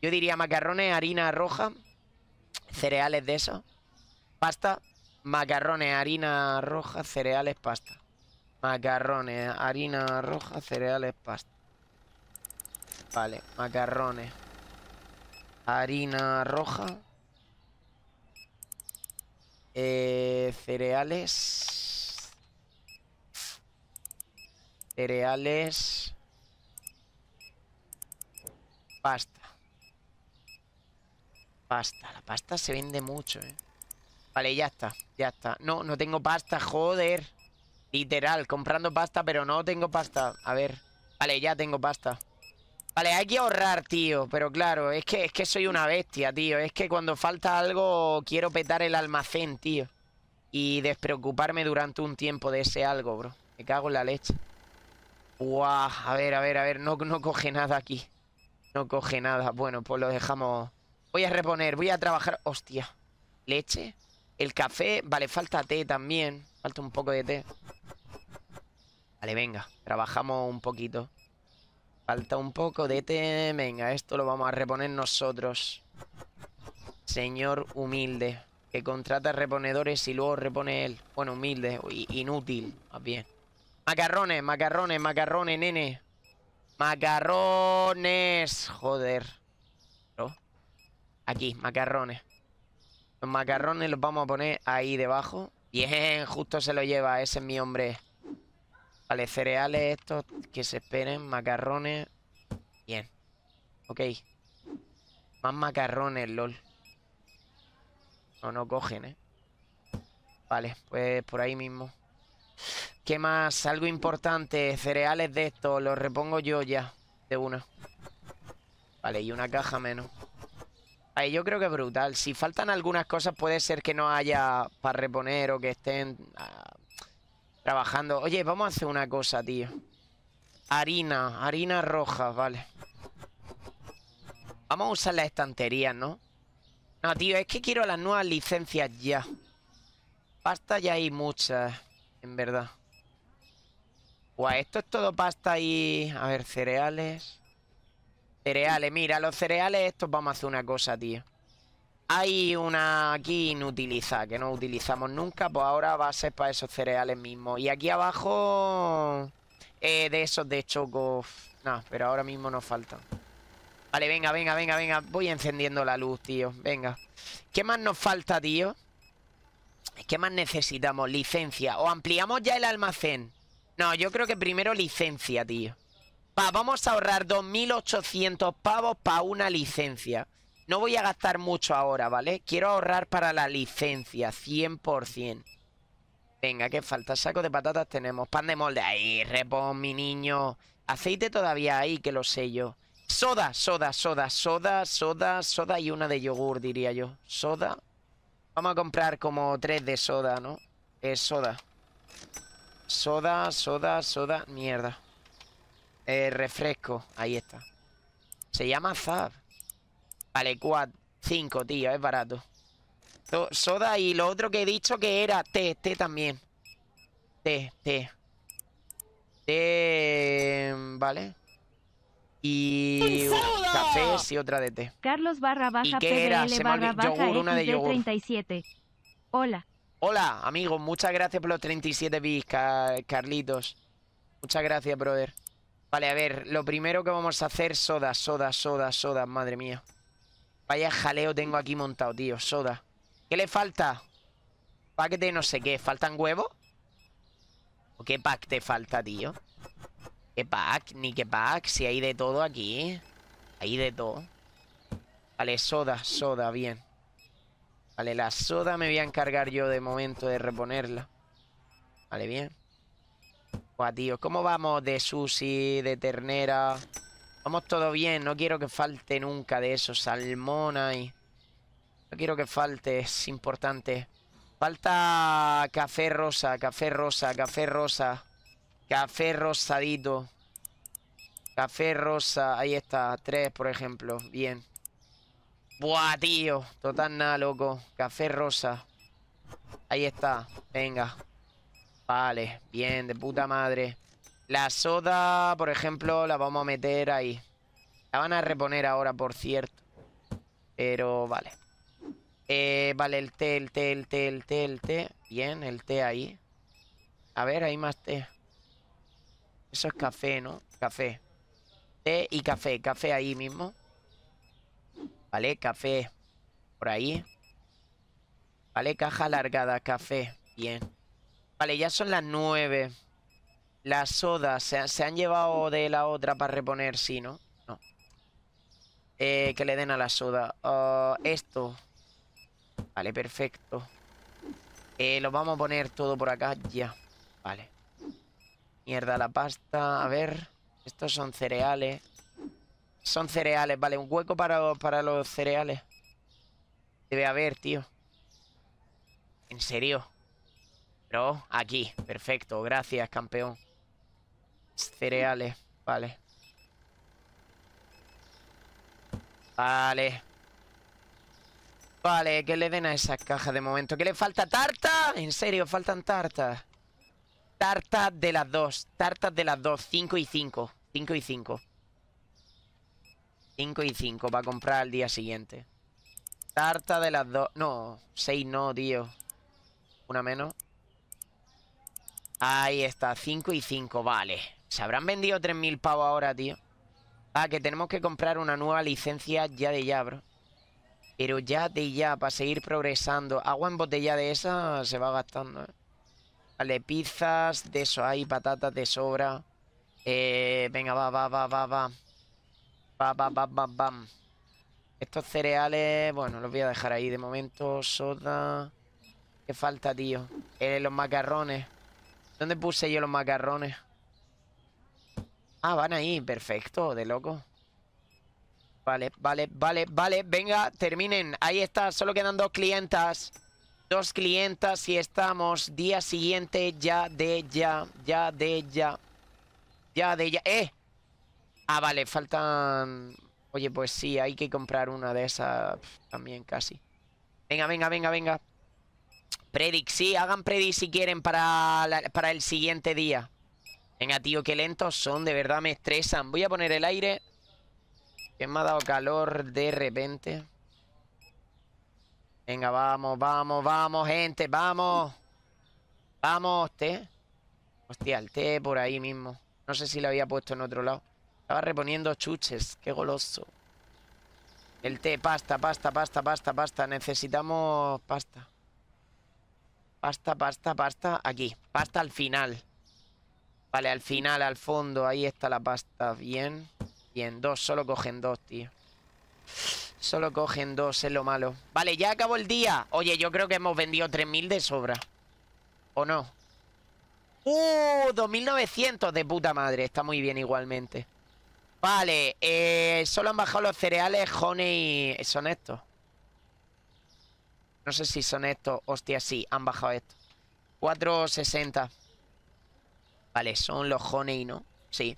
Yo diría macarrones, harina roja, cereales de eso pasta, macarrones, harina roja, cereales, pasta. Macarrones, harina roja, cereales, pasta. Vale, macarrones, harina roja, eh, cereales. Cereales. Pasta. Pasta. La pasta se vende mucho, ¿eh? Vale, ya está. Ya está. No, no tengo pasta, joder. Literal, comprando pasta, pero no tengo pasta. A ver. Vale, ya tengo pasta. Vale, hay que ahorrar, tío, pero claro, es que, es que soy una bestia, tío. Es que cuando falta algo quiero petar el almacén, tío. Y despreocuparme durante un tiempo de ese algo, bro. Me cago en la leche. a ver, a ver, a ver, no, no coge nada aquí. No coge nada. Bueno, pues lo dejamos... Voy a reponer, voy a trabajar... Hostia. Leche. El café. Vale, falta té también. Falta un poco de té. Vale, venga. Trabajamos un poquito. Falta un poco de té. Venga, esto lo vamos a reponer nosotros. Señor humilde. Que contrata reponedores y luego repone él. Bueno, humilde. Inútil, más bien. Macarrones, macarrones, macarrones, nene. Macarrones. Joder. Aquí, macarrones. Los macarrones los vamos a poner ahí debajo. Bien, justo se lo lleva. Ese es mi hombre. Vale, cereales estos que se esperen, macarrones. Bien. Ok. Más macarrones, lol. No, no cogen, ¿eh? Vale, pues por ahí mismo. ¿Qué más? Algo importante. Cereales de estos. Los repongo yo ya. De una. Vale, y una caja menos. Ahí yo creo que es brutal. Si faltan algunas cosas, puede ser que no haya para reponer o que estén... Ah, Trabajando. Oye, vamos a hacer una cosa, tío. Harina, harina roja, vale. Vamos a usar la estantería, ¿no? No, tío, es que quiero las nuevas licencias ya. Pasta ya hay muchas, en verdad. Guau, esto es todo pasta y... A ver, cereales. Cereales, mira, los cereales estos vamos a hacer una cosa, tío. Hay una aquí inutilizada que no utilizamos nunca, pues ahora va a ser para esos cereales mismos. Y aquí abajo eh, de esos de choco, no, pero ahora mismo nos falta Vale, venga, venga, venga, venga. Voy encendiendo la luz, tío. Venga. ¿Qué más nos falta, tío? ¿Qué más necesitamos? Licencia. ¿O ampliamos ya el almacén? No, yo creo que primero licencia, tío. vamos a ahorrar 2.800 pavos para una licencia. No voy a gastar mucho ahora, ¿vale? Quiero ahorrar para la licencia, 100%. Venga, ¿qué falta? Saco de patatas tenemos. Pan de molde. Ahí, repón, mi niño. Aceite todavía ahí, que lo sé yo. Soda, soda, soda, soda, soda, soda y una de yogur, diría yo. Soda. Vamos a comprar como tres de soda, ¿no? Es soda. Soda, soda, soda. Mierda. Eh, refresco. Ahí está. Se llama Zab. Vale, 4, cinco, tío, es barato. Soda y lo otro que he dicho que era té, té también. Té, té. Té... Mm, vale. Y café cafés y otra de t Carlos barra baja ¿Y qué era? Se barra baja yogur, una de yogur. 37. Hola. Hola, amigos. Muchas gracias por los 37 bits, Carlitos. Muchas gracias, brother. Vale, a ver. Lo primero que vamos a hacer, soda, soda, soda, soda. Madre mía. Vaya jaleo tengo aquí montado, tío. Soda. ¿Qué le falta? Pack de no sé qué. ¿Faltan huevos? ¿O qué pack te falta, tío? ¿Qué pack? Ni qué pack. Si hay de todo aquí. Hay de todo. Vale, soda, soda, bien. Vale, la soda me voy a encargar yo de momento de reponerla. Vale, bien. Buah, tío, ¿cómo vamos de sushi, de ternera? Vamos todo bien, no quiero que falte nunca de eso. salmón ahí No quiero que falte, es importante. Falta café rosa, café rosa, café rosa. Café rosadito. Café rosa, ahí está, tres por ejemplo, bien. Buah, tío, total nada, loco. Café rosa. Ahí está, venga. Vale, bien, de puta madre. La soda, por ejemplo, la vamos a meter ahí. La van a reponer ahora, por cierto. Pero vale. Eh, vale, el té, el té, el té, el té, el té. Bien, el té ahí. A ver, hay más té. Eso es café, ¿no? Café. Té y café. Café ahí mismo. Vale, café. Por ahí. Vale, caja alargada, café. Bien. Vale, ya son las nueve. La sodas se, han llevado de la otra para reponer, sí, ¿no? No. Eh, que le den a la soda. Ah, esto. Vale, perfecto. Eh, lo vamos a poner todo por acá ya. Vale. Mierda, la pasta. A ver. Estos son cereales. Son cereales, vale. Un hueco para, para los cereales. Debe haber, tío. ¿En serio? Pero aquí. Perfecto. Gracias, campeón. Cereales, vale. Vale. Vale, que le den a esas cajas de momento. ¿Qué le falta? ¿Tarta? En serio, faltan tartas. Tartas de las dos. Tartas de las dos. cinco y cinco Cinco y cinco Cinco y 5 a comprar al día siguiente. Tarta de las dos. No, seis no, tío. Una menos. Ahí está, cinco y cinco, vale. ¿Se habrán vendido 3.000 pavos ahora, tío? Ah, que tenemos que comprar una nueva licencia ya de ya, bro. Pero ya de ya, para seguir progresando. Agua en botella de esa se va gastando, ¿eh? Vale, pizzas, de eso hay, patatas de sobra. Eh, venga, va, va, va, va, va. Va, va, va, va, va. Estos cereales, bueno, los voy a dejar ahí de momento. Soda. ¿Qué falta, tío? Eh, los macarrones. ¿Dónde puse yo los macarrones? Ah, van ahí, perfecto, de loco. Vale, vale, vale, vale, venga, terminen. Ahí está, solo quedan dos clientas. Dos clientas y estamos día siguiente ya de ya, ya de ya. Ya de ya. ¡Eh! Ah, vale, faltan... Oye, pues sí, hay que comprar una de esas también casi. Venga, venga, venga, venga. Predic, sí, hagan predic si quieren para, para el siguiente día. Venga, tío, qué lentos son. De verdad me estresan. Voy a poner el aire. Que me ha dado calor de repente. Venga, vamos, vamos, vamos, gente. Vamos. Vamos, té. Hostia, el té por ahí mismo. No sé si lo había puesto en otro lado. Estaba reponiendo chuches. Qué goloso. El té, pasta, pasta, pasta, pasta, pasta. Necesitamos pasta. Pasta, pasta, pasta. Aquí. Pasta al final. Vale, al final, al fondo, ahí está la pasta. Bien. Bien, dos, solo cogen dos, tío. Solo cogen dos, es lo malo. Vale, ya acabó el día. Oye, yo creo que hemos vendido 3.000 de sobra. ¿O no? ¡Uh! 2.900 de puta madre. Está muy bien igualmente. Vale, eh, solo han bajado los cereales, honey... ¿Son estos? No sé si son estos. Hostia, sí, han bajado estos. 4.60. Vale, son los honey, ¿no? Sí.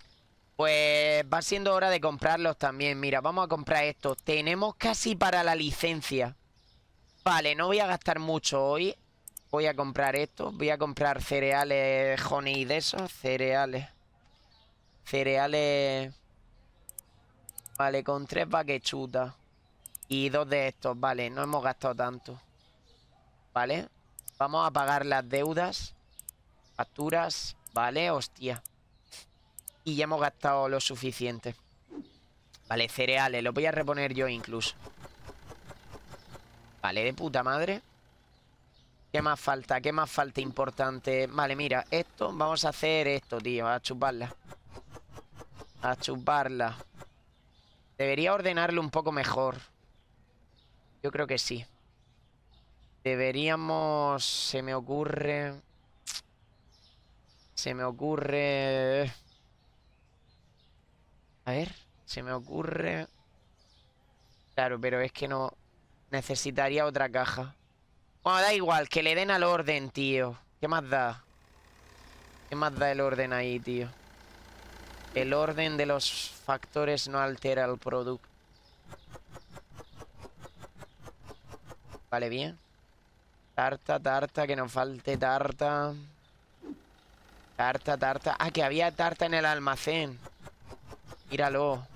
Pues va siendo hora de comprarlos también. Mira, vamos a comprar estos. Tenemos casi para la licencia. Vale, no voy a gastar mucho hoy. Voy a comprar esto. Voy a comprar cereales honey de esos. Cereales. Cereales... Vale, con tres vaquechutas. Y dos de estos, vale. No hemos gastado tanto. Vale. Vamos a pagar las deudas. Facturas. Vale, hostia. Y ya hemos gastado lo suficiente. Vale, cereales. Los voy a reponer yo incluso. Vale, de puta madre. ¿Qué más falta? ¿Qué más falta importante? Vale, mira, esto, vamos a hacer esto, tío, a chuparla. A chuparla. Debería ordenarlo un poco mejor. Yo creo que sí. Deberíamos, se me ocurre... Se me ocurre... A ver, se me ocurre... Claro, pero es que no... Necesitaría otra caja. Bueno, da igual, que le den al orden, tío. ¿Qué más da? ¿Qué más da el orden ahí, tío? El orden de los factores no altera el producto. Vale, bien. Tarta, tarta, que nos falte tarta. Tarta, tarta. Ah, que había tarta en el almacén. Míralo.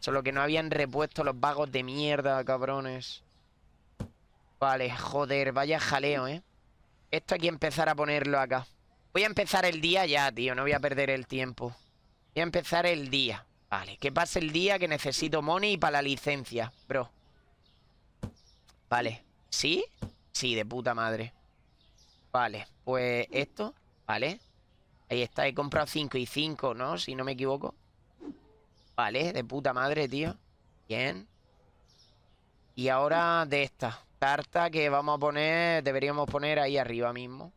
Solo que no habían repuesto los vagos de mierda, cabrones. Vale, joder, vaya jaleo, ¿eh? Esto hay que empezar a ponerlo acá. Voy a empezar el día ya, tío. No voy a perder el tiempo. Voy a empezar el día. Vale, que pase el día que necesito money para la licencia, bro. Vale. ¿Sí? Sí, de puta madre. Vale, pues esto. Vale. Ahí está, he comprado 5 y 5, ¿no? Si no me equivoco. Vale, de puta madre, tío. Bien. Y ahora de esta tarta que vamos a poner, deberíamos poner ahí arriba mismo.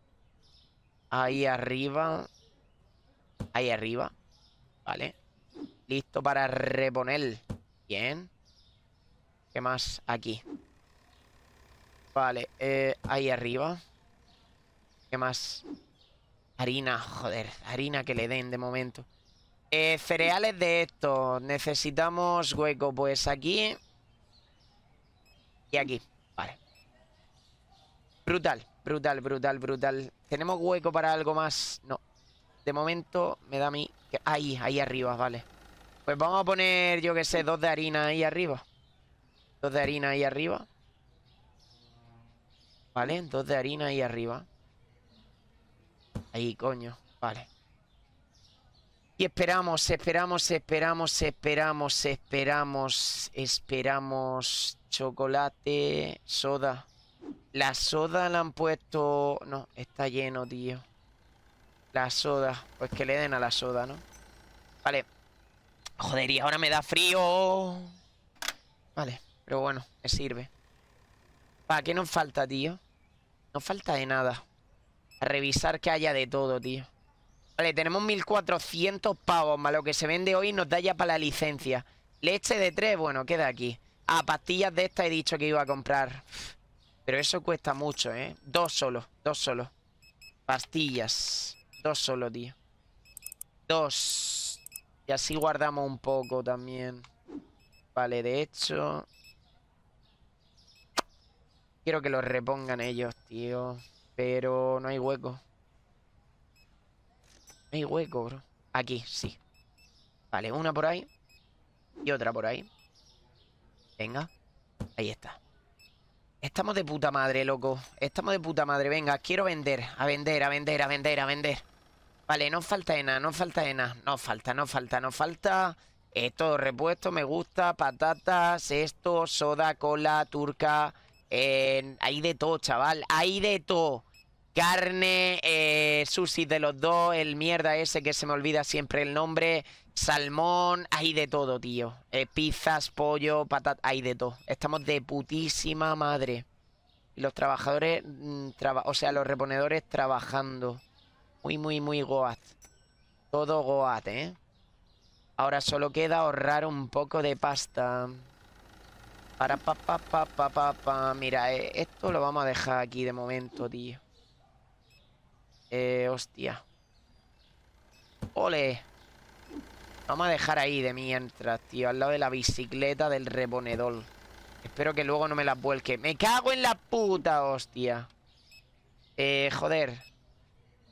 Ahí arriba. Ahí arriba. Vale. Listo para reponer. Bien. ¿Qué más? Aquí. Vale, eh, ahí arriba. ¿Qué más? Harina, joder, harina que le den de momento. Eh, cereales de estos. Necesitamos hueco, pues aquí. Y aquí, vale. Brutal, brutal, brutal, brutal. ¿Tenemos hueco para algo más? No. De momento me da a mí... Ahí, ahí arriba, vale. Pues vamos a poner, yo qué sé, dos de harina ahí arriba. Dos de harina ahí arriba. Vale, dos de harina ahí arriba. Ahí, coño. Vale. Y esperamos, esperamos, esperamos, esperamos, esperamos, esperamos. Chocolate, soda. La soda la han puesto... No, está lleno, tío. La soda. Pues que le den a la soda, ¿no? Vale. Jodería, ahora me da frío. Vale, pero bueno, me sirve. ¿Para qué nos falta, tío? No falta de nada revisar que haya de todo, tío. Vale, tenemos 1400 pavos, más lo que se vende hoy nos da ya para la licencia. Leche de 3, bueno, queda aquí. Ah, pastillas de esta he dicho que iba a comprar. Pero eso cuesta mucho, ¿eh? Dos solo, dos solo. Pastillas. Dos solo, tío. Dos. Y así guardamos un poco también. Vale, de hecho... Quiero que lo repongan ellos, tío. Pero no hay hueco. No hay hueco, bro. Aquí, sí. Vale, una por ahí. Y otra por ahí. Venga. Ahí está. Estamos de puta madre, loco. Estamos de puta madre. Venga, quiero vender. A vender, a vender, a vender, a vender. Vale, no falta de nada, no falta de nada. No falta, no falta, no falta. Esto, repuesto, me gusta. Patatas, esto, soda, cola, turca. Eh, ahí de todo, chaval. ahí de todo carne, eh, sushi de los dos, el mierda ese que se me olvida siempre el nombre, salmón, hay de todo, tío. Eh, pizzas, pollo, patata, hay de todo. Estamos de putísima madre. los trabajadores, mm, o sea, los reponedores trabajando. Muy, muy, muy goaz Todo goat, ¿eh? Ahora solo queda ahorrar un poco de pasta. Para pa pa pa pa Mira, eh, esto lo vamos a dejar aquí de momento, tío. Eh, hostia. ¡Ole! Vamos a dejar ahí de mientras, tío. Al lado de la bicicleta del reponedor. Espero que luego no me la vuelque. ¡Me cago en la puta, hostia! Eh, joder.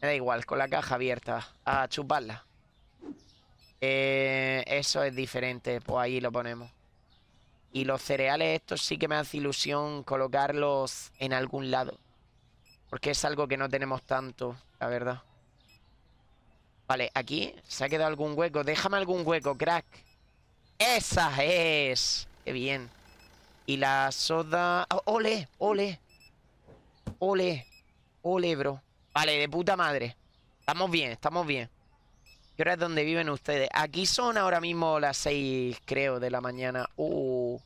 Me da igual, con la caja abierta. A chuparla. Eh, eso es diferente. Pues ahí lo ponemos. Y los cereales estos sí que me hace ilusión colocarlos en algún lado. Porque es algo que no tenemos tanto, la verdad. Vale, aquí se ha quedado algún hueco. Déjame algún hueco, crack. ¡Esa es! ¡Qué bien! Y la soda... Oh, ¡Ole! ¡Ole! ¡Ole! ¡Ole, bro! Vale, de puta madre. Estamos bien, estamos bien. ¿Qué hora es donde viven ustedes? Aquí son ahora mismo las seis, creo, de la mañana. Uh,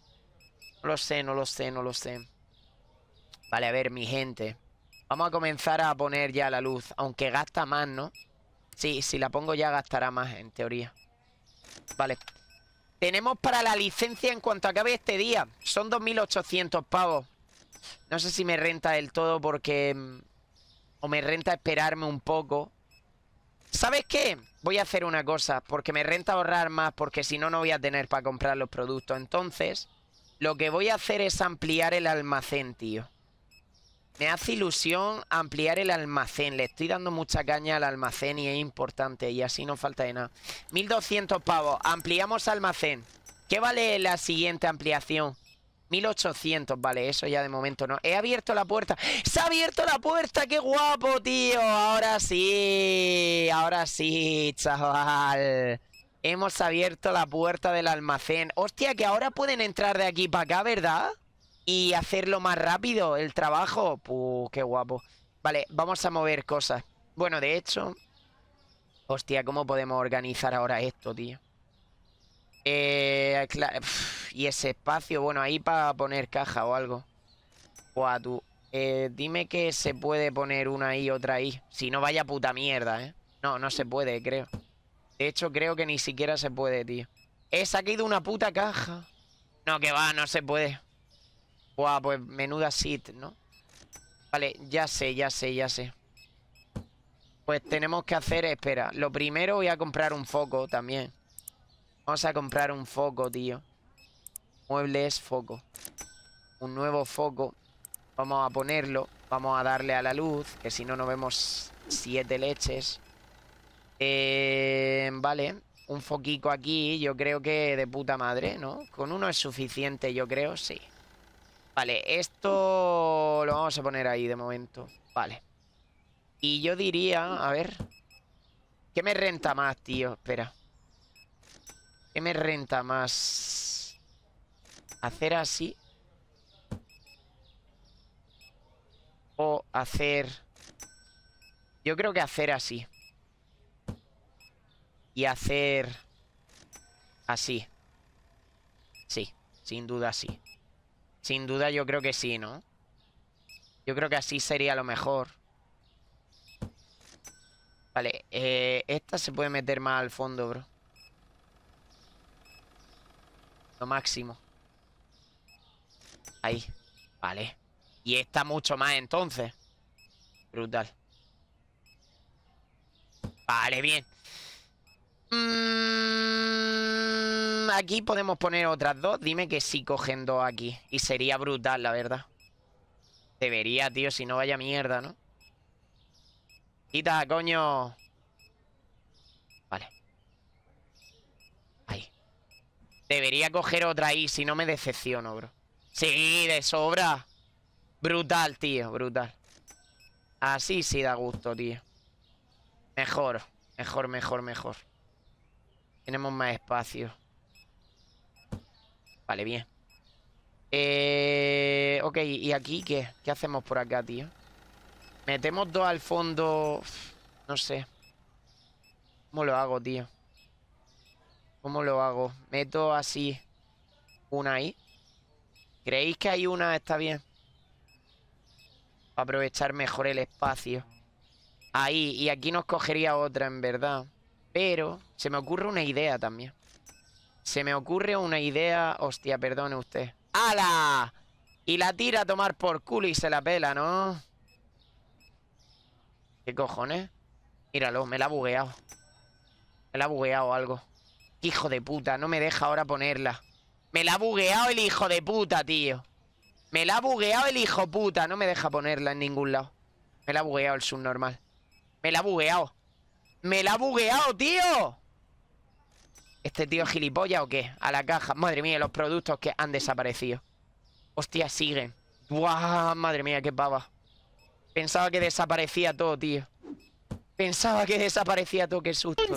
no lo sé, no lo sé, no lo sé. Vale, a ver, mi gente. Vamos a comenzar a poner ya la luz. Aunque gasta más, ¿no? Sí, si la pongo ya gastará más, en teoría. Vale. Tenemos para la licencia en cuanto acabe este día. Son 2.800 pavos. No sé si me renta del todo porque... Mm, o me renta esperarme un poco. ¿Sabes qué? Voy a hacer una cosa. Porque me renta ahorrar más. Porque si no, no voy a tener para comprar los productos. Entonces, lo que voy a hacer es ampliar el almacén, tío. Me hace ilusión ampliar el almacén. Le estoy dando mucha caña al almacén y es importante. Y así no falta de nada. 1200 pavos. Ampliamos almacén. ¿Qué vale la siguiente ampliación? 1800, vale, eso ya de momento no. He abierto la puerta. ¡Se ha abierto la puerta! ¡Qué guapo, tío! Ahora sí, ahora sí, chaval. Hemos abierto la puerta del almacén. Hostia, que ahora pueden entrar de aquí para acá, ¿verdad? y hacerlo más rápido el trabajo. Puh, qué guapo. Vale, vamos a mover cosas. Bueno, de hecho... Hostia, ¿cómo podemos organizar ahora esto, tío? Eh, y ese espacio, bueno, ahí para poner caja o algo. Guau, Eh, dime que se puede poner una ahí y otra ahí. Si no, vaya puta mierda, ¿eh? No, no se puede, creo. De hecho, creo que ni siquiera se puede, tío. He ¡Eh, sacado una puta caja. No, que va, no se puede. ¡Guau! pues menuda sit, ¿no? Vale, ya sé, ya sé, ya sé. Pues tenemos que hacer, espera. Lo primero voy a comprar un foco también. Vamos a comprar un foco, tío. Muebles, foco. Un nuevo foco. Vamos a ponerlo. Vamos a darle a la luz, que si no, no vemos siete leches. Eh, vale, un foquico aquí, yo creo que de puta madre, ¿no? Con uno es suficiente, yo creo, sí. Vale, esto lo vamos a poner ahí de momento. Vale. Y yo diría, a ver... ¿Qué me renta más, tío? Espera. ¿Qué me renta más? ¿Hacer así? ¿O hacer...? Yo creo que hacer así. Y hacer... Así. Sí, sin duda sí. Sin duda yo creo que sí, ¿no? Yo creo que así sería lo mejor. Vale, eh, esta se puede meter más al fondo, bro. Lo máximo. Ahí. Vale. Y esta mucho más entonces. Brutal. Vale, bien. Mm, aquí podemos poner otras dos. Dime que sí cogiendo aquí. Y sería brutal, la verdad. Debería, tío, si no vaya mierda, ¿no? Quita, coño. Vale. Ahí. Debería coger otra ahí, si no me decepciono, bro. Sí, de sobra. Brutal, tío, brutal. Así sí da gusto, tío. Mejor, mejor, mejor, mejor. Tenemos más espacio. Vale, bien. Eh, ok, ¿y aquí qué? ¿Qué hacemos por acá, tío? Metemos dos al fondo... No sé. ¿Cómo lo hago, tío? ¿Cómo lo hago? Meto así una ahí. ¿Creéis que hay una? Está bien. aprovechar mejor el espacio. Ahí, y aquí nos cogería otra, en verdad. Pero se me ocurre una idea también. Se me ocurre una idea... Hostia, perdone usted. ¡Hala! Y la tira a tomar por culo y se la pela, ¿no? ¿Qué cojones? Míralo, me la ha bugueado. Me la ha bugueado algo. Hijo de puta, no me deja ahora ponerla. Me la ha bugueado el hijo de puta, tío. Me la ha bugueado el hijo puta. No me deja ponerla en ningún lado. Me la ha bugueado el subnormal. Me la ha bugueado. ¡Me la ha bugueado, tío! ¿Este tío es gilipollas o qué? A la caja. Madre mía, los productos que han desaparecido. Hostia, siguen. ¡Guau, Madre mía, qué pava. Pensaba que desaparecía todo, tío. Pensaba que desaparecía todo, qué susto. Tío.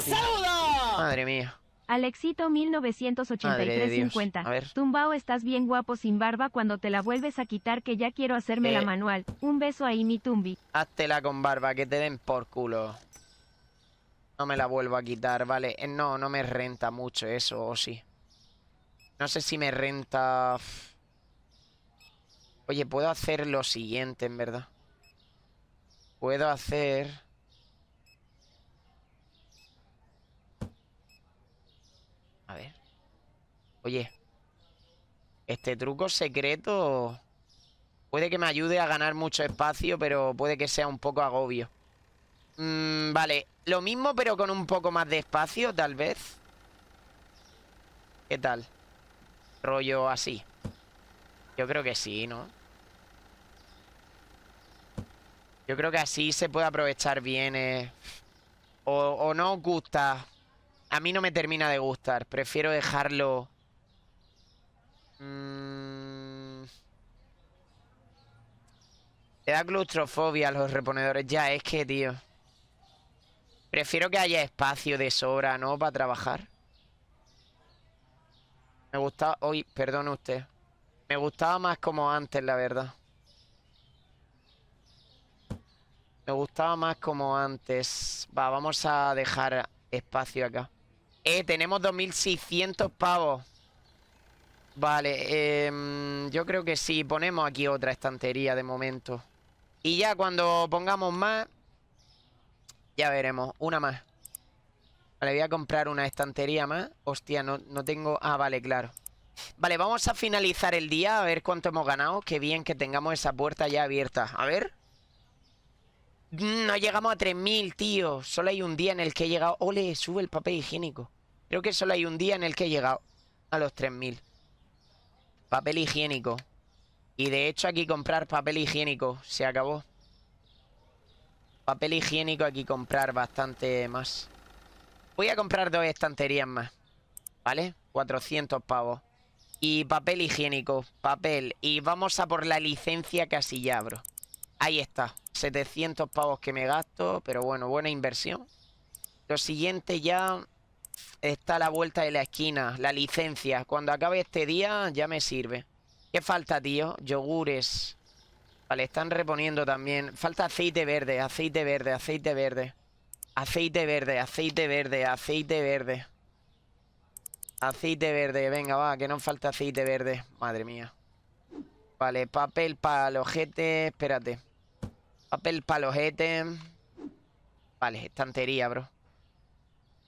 Madre mía. Alexito 1983-50. Tumbao, estás bien guapo sin barba cuando te la vuelves a quitar que ya quiero hacerme la eh. manual. Un beso ahí, mi tumbi. Háztela con barba, que te den por culo. No me la vuelvo a quitar, vale. Eh, no, no me renta mucho eso, o sí. No sé si me renta... Oye, puedo hacer lo siguiente, en verdad. Puedo hacer... A ver. Oye. Este truco secreto... Puede que me ayude a ganar mucho espacio, pero puede que sea un poco agobio. Mm, vale, lo mismo pero con un poco más de espacio, tal vez. ¿Qué tal? Rollo así. Yo creo que sí, ¿no? Yo creo que así se puede aprovechar bien. Eh. O, no gusta. A mí no me termina de gustar. Prefiero dejarlo... Mm. da claustrofobia a los reponedores. Ya, es que, tío... Prefiero que haya espacio de sobra, ¿no? Para trabajar. Me gustaba... Hoy, perdone usted. Me gustaba más como antes, la verdad. Me gustaba más como antes. Va, vamos a dejar espacio acá. Eh, tenemos 2.600 pavos. Vale, em, yo creo que sí. Ponemos aquí otra estantería de momento. Y ya cuando pongamos más, ya veremos, una más. Vale, voy a comprar una estantería más. Hostia, no, no tengo... Ah, vale, claro. Vale, vamos a finalizar el día, a ver cuánto hemos ganado. Qué bien que tengamos esa puerta ya abierta. A ver. Mm, no llegamos a 3.000, tío. Solo hay un día en el que he llegado... Ole, sube el papel higiénico. Creo que solo hay un día en el que he llegado a los 3.000. Papel higiénico. Y de hecho aquí comprar papel higiénico. Se acabó. Papel higiénico aquí comprar bastante más. Voy a comprar dos estanterías más. ¿Vale? 400 pavos. Y papel higiénico. Papel. Y vamos a por la licencia casi ya, abro. Ahí está. 700 pavos que me gasto. Pero bueno, buena inversión. Lo siguiente ya está a la vuelta de la esquina. La licencia. Cuando acabe este día ya me sirve. ¿Qué falta, tío? Yogures. Vale, están reponiendo también. Falta aceite verde, aceite verde, aceite verde. Aceite verde, aceite verde, aceite verde. Aceite verde, venga, va, que no falta aceite verde. Madre mía. Vale, papel para los Espérate. Papel para los Vale, estantería, bro.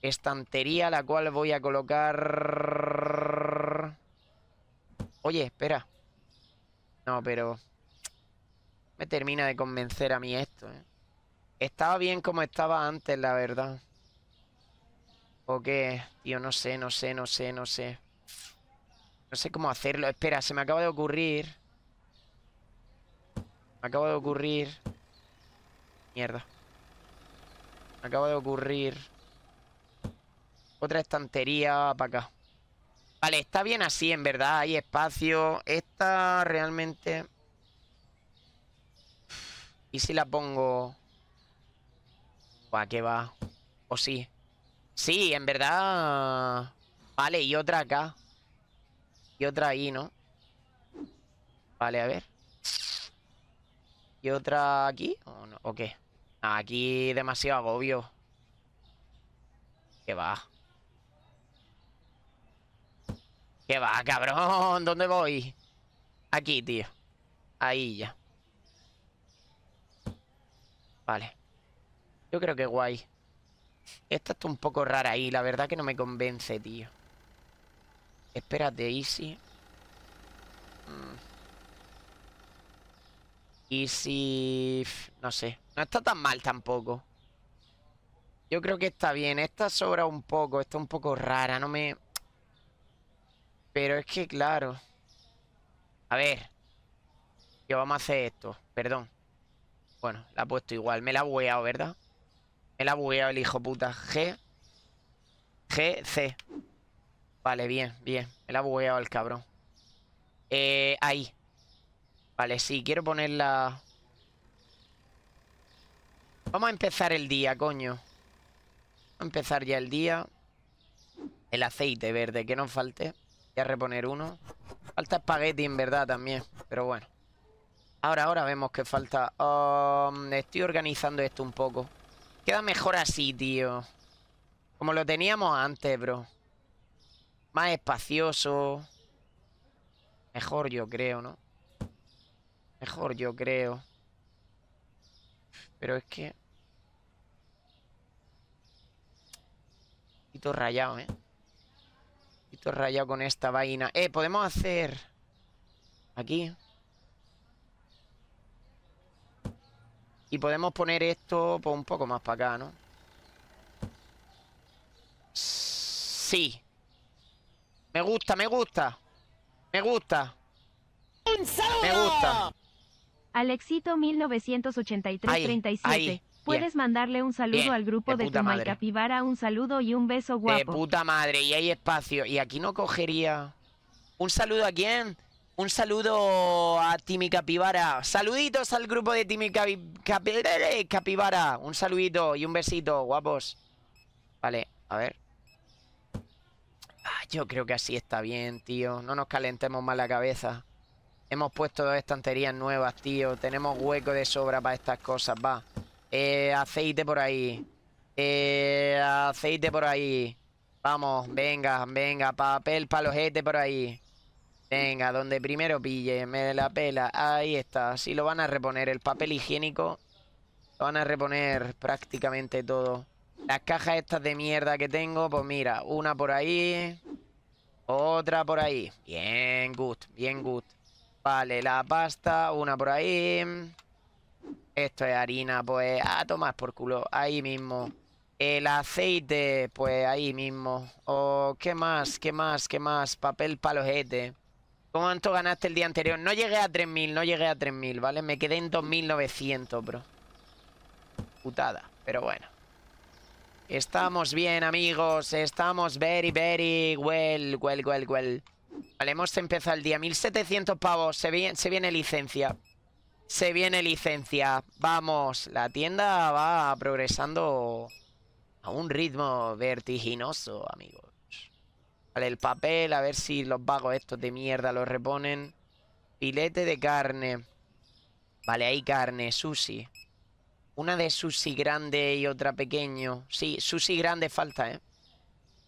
Estantería, la cual voy a colocar... Oye, espera. No, pero... Me termina de convencer a mí esto, ¿eh? Estaba bien como estaba antes, la verdad. ¿O qué? Tío, no sé, no sé, no sé, no sé. No sé cómo hacerlo. Espera, se me acaba de ocurrir. Me acaba de ocurrir. Mierda. Me acaba de ocurrir. Otra estantería para acá. Vale, está bien así, en verdad. Hay espacio. Esta realmente... ¿Y si la pongo...? ¿A qué va? ¿O sí? Sí, en verdad... Vale, y otra acá. Y otra ahí, ¿no? Vale, a ver. ¿Y otra aquí? ¿O, ¿O qué? Aquí demasiado agobio. ¿Qué va? ¿Qué va, cabrón? ¿Dónde voy? Aquí, tío. Ahí ya. Vale. Yo creo que guay. Esta está un poco rara ahí. La verdad que no me convence, tío. Espérate, Easy. Mm. Easy... No sé. No está tan mal tampoco. Yo creo que está bien. Esta sobra un poco. Está un poco rara. No me... Pero es que, claro... A ver. Yo vamos a hacer esto. Perdón. Bueno, la ha puesto igual. Me la ha bugueado, ¿verdad? Me la ha bugueado el hijo puta. G. G, C. Vale, bien, bien. Me la ha bugueado el cabrón. Eh, ahí. Vale, sí, quiero ponerla... Vamos a empezar el día, coño. Vamos a empezar ya el día. El aceite verde, que nos falte. Voy a reponer uno. Falta espagueti, en verdad, también. Pero bueno. Ahora, ahora vemos que falta. Um, estoy organizando esto un poco. Queda mejor así, tío. Como lo teníamos antes, bro. Más espacioso. Mejor yo creo, ¿no? Mejor yo creo. Pero es que... poquito rayado, ¿eh? poquito rayado con esta vaina. Eh, podemos hacer... Aquí... Y podemos poner esto pues, un poco más para acá, ¿no? Sí. Me gusta, me gusta. Me gusta. ¡Un saludo! Me gusta. Alexito 1983 37. Puedes mandarle un saludo al grupo de, de tu Capibara, un saludo y un beso guapo. De puta madre, y hay espacio. Y aquí no cogería. ¿Un saludo a quién? Un saludo a Timmy Capibara. Saluditos al grupo de Timmy eh, Capibara. Un saludito y un besito, guapos. Vale, a ver. Ah, yo creo que así está bien, tío. No nos calentemos más la cabeza. Hemos puesto dos estanterías nuevas, tío. Tenemos hueco de sobra para estas cosas, va. Eh, aceite por ahí. Eh, aceite por ahí. Vamos, venga, venga. Papel palojete por ahí. Venga, donde primero pille, me la pela. Ahí está. Si lo van a reponer. El papel higiénico lo van a reponer prácticamente todo. Las cajas estas de mierda que tengo, pues mira, una por ahí, otra por ahí. Bien, good, bien, good. Vale, la pasta, una por ahí. Esto es harina, pues a tomar por culo, ahí mismo. El aceite, pues ahí mismo. O oh, ¿qué más? ¿Qué más? ¿Qué más? Papel palojete. ¿Cuánto ganaste el día anterior? No llegué a 3.000, no llegué a 3.000, ¿vale? Me quedé en 2.900, bro. Putada, pero bueno. Estamos bien, amigos. Estamos very, very well, well, well, well. Vale, hemos empezado el día. 1.700 pavos. Se viene, se viene licencia. Se viene licencia. Vamos, la tienda va progresando a un ritmo vertiginoso, amigos el papel, a ver si los vagos estos de mierda los reponen. Pilete de carne. Vale, hay carne, sushi. Una de sushi grande y otra pequeño. Sí, sushi grande falta, ¿eh?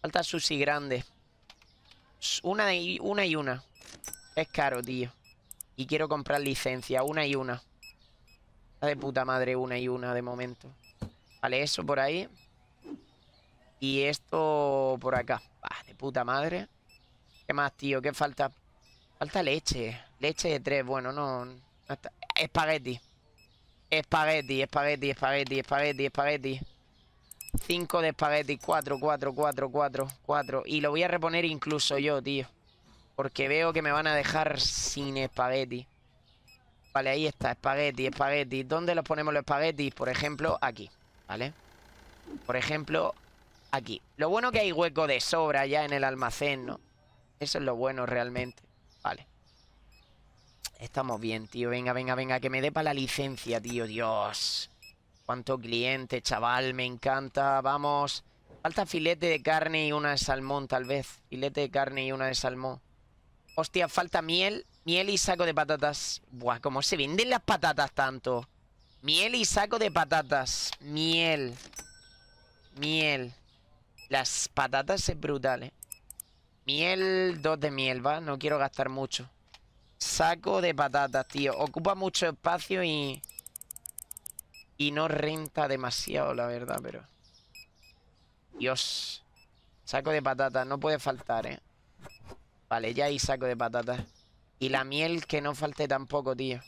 Falta sushi grande. Una, y una y una. Es caro, tío. Y quiero comprar licencia, una y una. de puta madre una y una de momento. Vale, eso por ahí. Y esto por acá. Ah, de puta madre. ¿Qué más, tío? ¿Qué falta? Falta leche. Leche de tres. Bueno, no... Espagueti. Espagueti, espagueti, espagueti, espagueti, espagueti. Cinco de espagueti, Cuatro, cuatro, cuatro, cuatro, cuatro. Y lo voy a reponer incluso yo, tío. Porque veo que me van a dejar sin espagueti. Vale, ahí está, espagueti, espagueti. ¿Dónde los ponemos los espaguetis? Por ejemplo, aquí, ¿vale? Por ejemplo, aquí. Lo bueno que hay hueco de sobra ya en el almacén, ¿no? Eso es lo bueno realmente. Vale. Estamos bien, tío. Venga, venga, venga. Que me dé para la licencia, tío. Dios. Cuánto cliente, chaval. Me encanta. Vamos. Falta filete de carne y una de salmón, tal vez. Filete de carne y una de salmón. Hostia, falta miel. Miel y saco de patatas. Buah, cómo se venden las patatas tanto. Miel y saco de patatas. Miel. Miel. Las patatas es brutal, ¿eh? Miel, dos de miel, ¿va? No quiero gastar mucho. Saco de patatas, tío. Ocupa mucho espacio y... Y no renta demasiado, la verdad, pero... Dios. Saco de patatas, no puede faltar, ¿eh? Vale, ya hay saco de patatas. Y la miel que no falte tampoco, tío.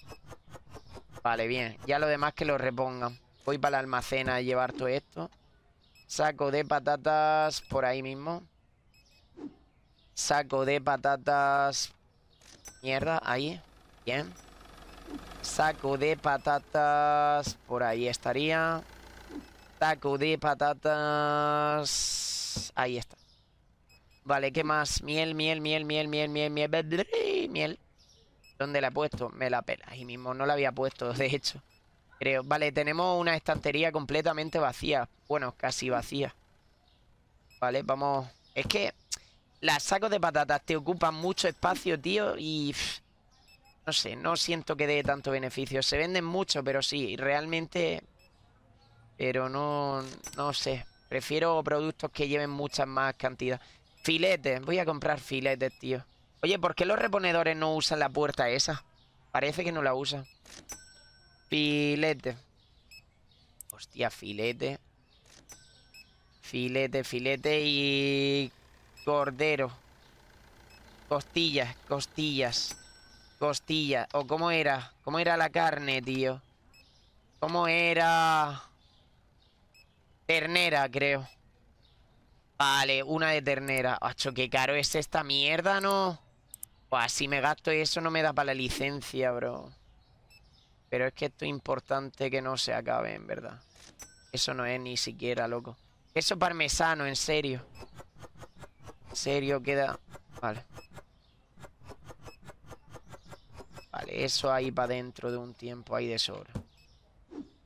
Vale, bien. Ya lo demás que lo repongan. Voy para la almacén a llevar todo esto. Saco de patatas por ahí mismo. Saco de patatas... Mierda, ahí. Bien. Saco de patatas... Por ahí estaría. Saco de patatas... Ahí está. Vale, ¿qué más? Miel, miel, miel, miel, miel, miel, miel. Miel. ¿Dónde la he puesto? Me la pela. Ahí mismo no la había puesto, de hecho. Vale, tenemos una estantería completamente vacía. Bueno, casi vacía. Vale, vamos... Es que las sacos de patatas te ocupan mucho espacio, tío, y... No sé, no siento que dé tanto beneficio. Se venden mucho, pero sí, realmente... Pero no... No sé. Prefiero productos que lleven muchas más cantidad. Filetes. Voy a comprar filetes, tío. Oye, ¿por qué los reponedores no usan la puerta esa? Parece que no la usan. Filete. Hostia, filete. Filete, filete y... Cordero. Costillas, costillas. Costillas. ¿O cómo era? ¿Cómo era la carne, tío? ¿Cómo era...? Ternera, creo. Vale, una de ternera. Hacho, qué caro es esta mierda, ¿no? Pues si me gasto eso no me da para la licencia, bro. Pero es que esto es importante que no se acabe, en verdad. Eso no es ni siquiera, loco. Eso parmesano, en serio. En serio, queda... Vale. Vale, eso ahí para dentro de un tiempo, ahí de sobra.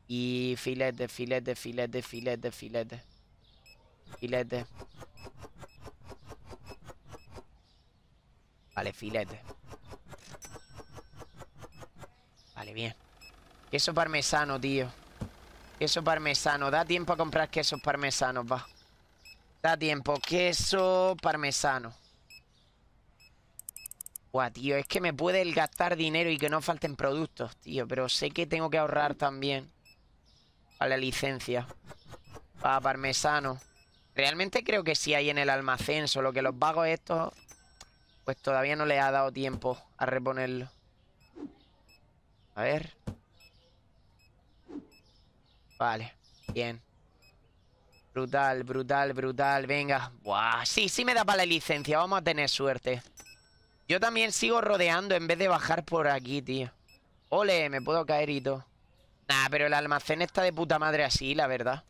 Y filete, filete, filete, filete, filete. Filete. Vale, filete. Vale, bien. Queso parmesano, tío. Queso parmesano. Da tiempo a comprar quesos parmesanos, va. Da tiempo. Queso parmesano. Guau, tío. Es que me puede el gastar dinero y que no falten productos, tío. Pero sé que tengo que ahorrar también. A la licencia. Para parmesano. Realmente creo que sí hay en el almacén. Solo que los vagos estos... Pues todavía no le ha dado tiempo a reponerlo. A ver... Vale, bien. Brutal, brutal, brutal. Venga. Buah, sí, sí me da para la licencia. Vamos a tener suerte. Yo también sigo rodeando en vez de bajar por aquí, tío. Ole, me puedo caer y todo. Nah, pero el almacén está de puta madre así, la verdad.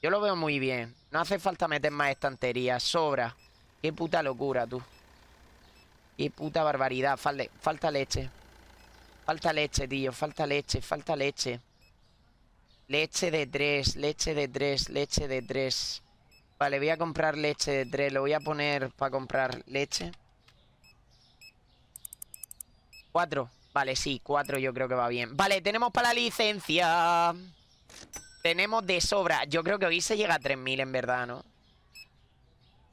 Yo lo veo muy bien. No hace falta meter más estanterías. Sobra. Qué puta locura, tú. Qué puta barbaridad. falta leche. Falta leche, tío. Falta leche, falta leche. Leche de tres, leche de tres, leche de tres. Vale, voy a comprar leche de tres. Lo voy a poner para comprar leche. Cuatro. Vale, sí, cuatro yo creo que va bien. Vale, tenemos para la licencia. Tenemos de sobra. Yo creo que hoy se llega a 3.000 en verdad, ¿no?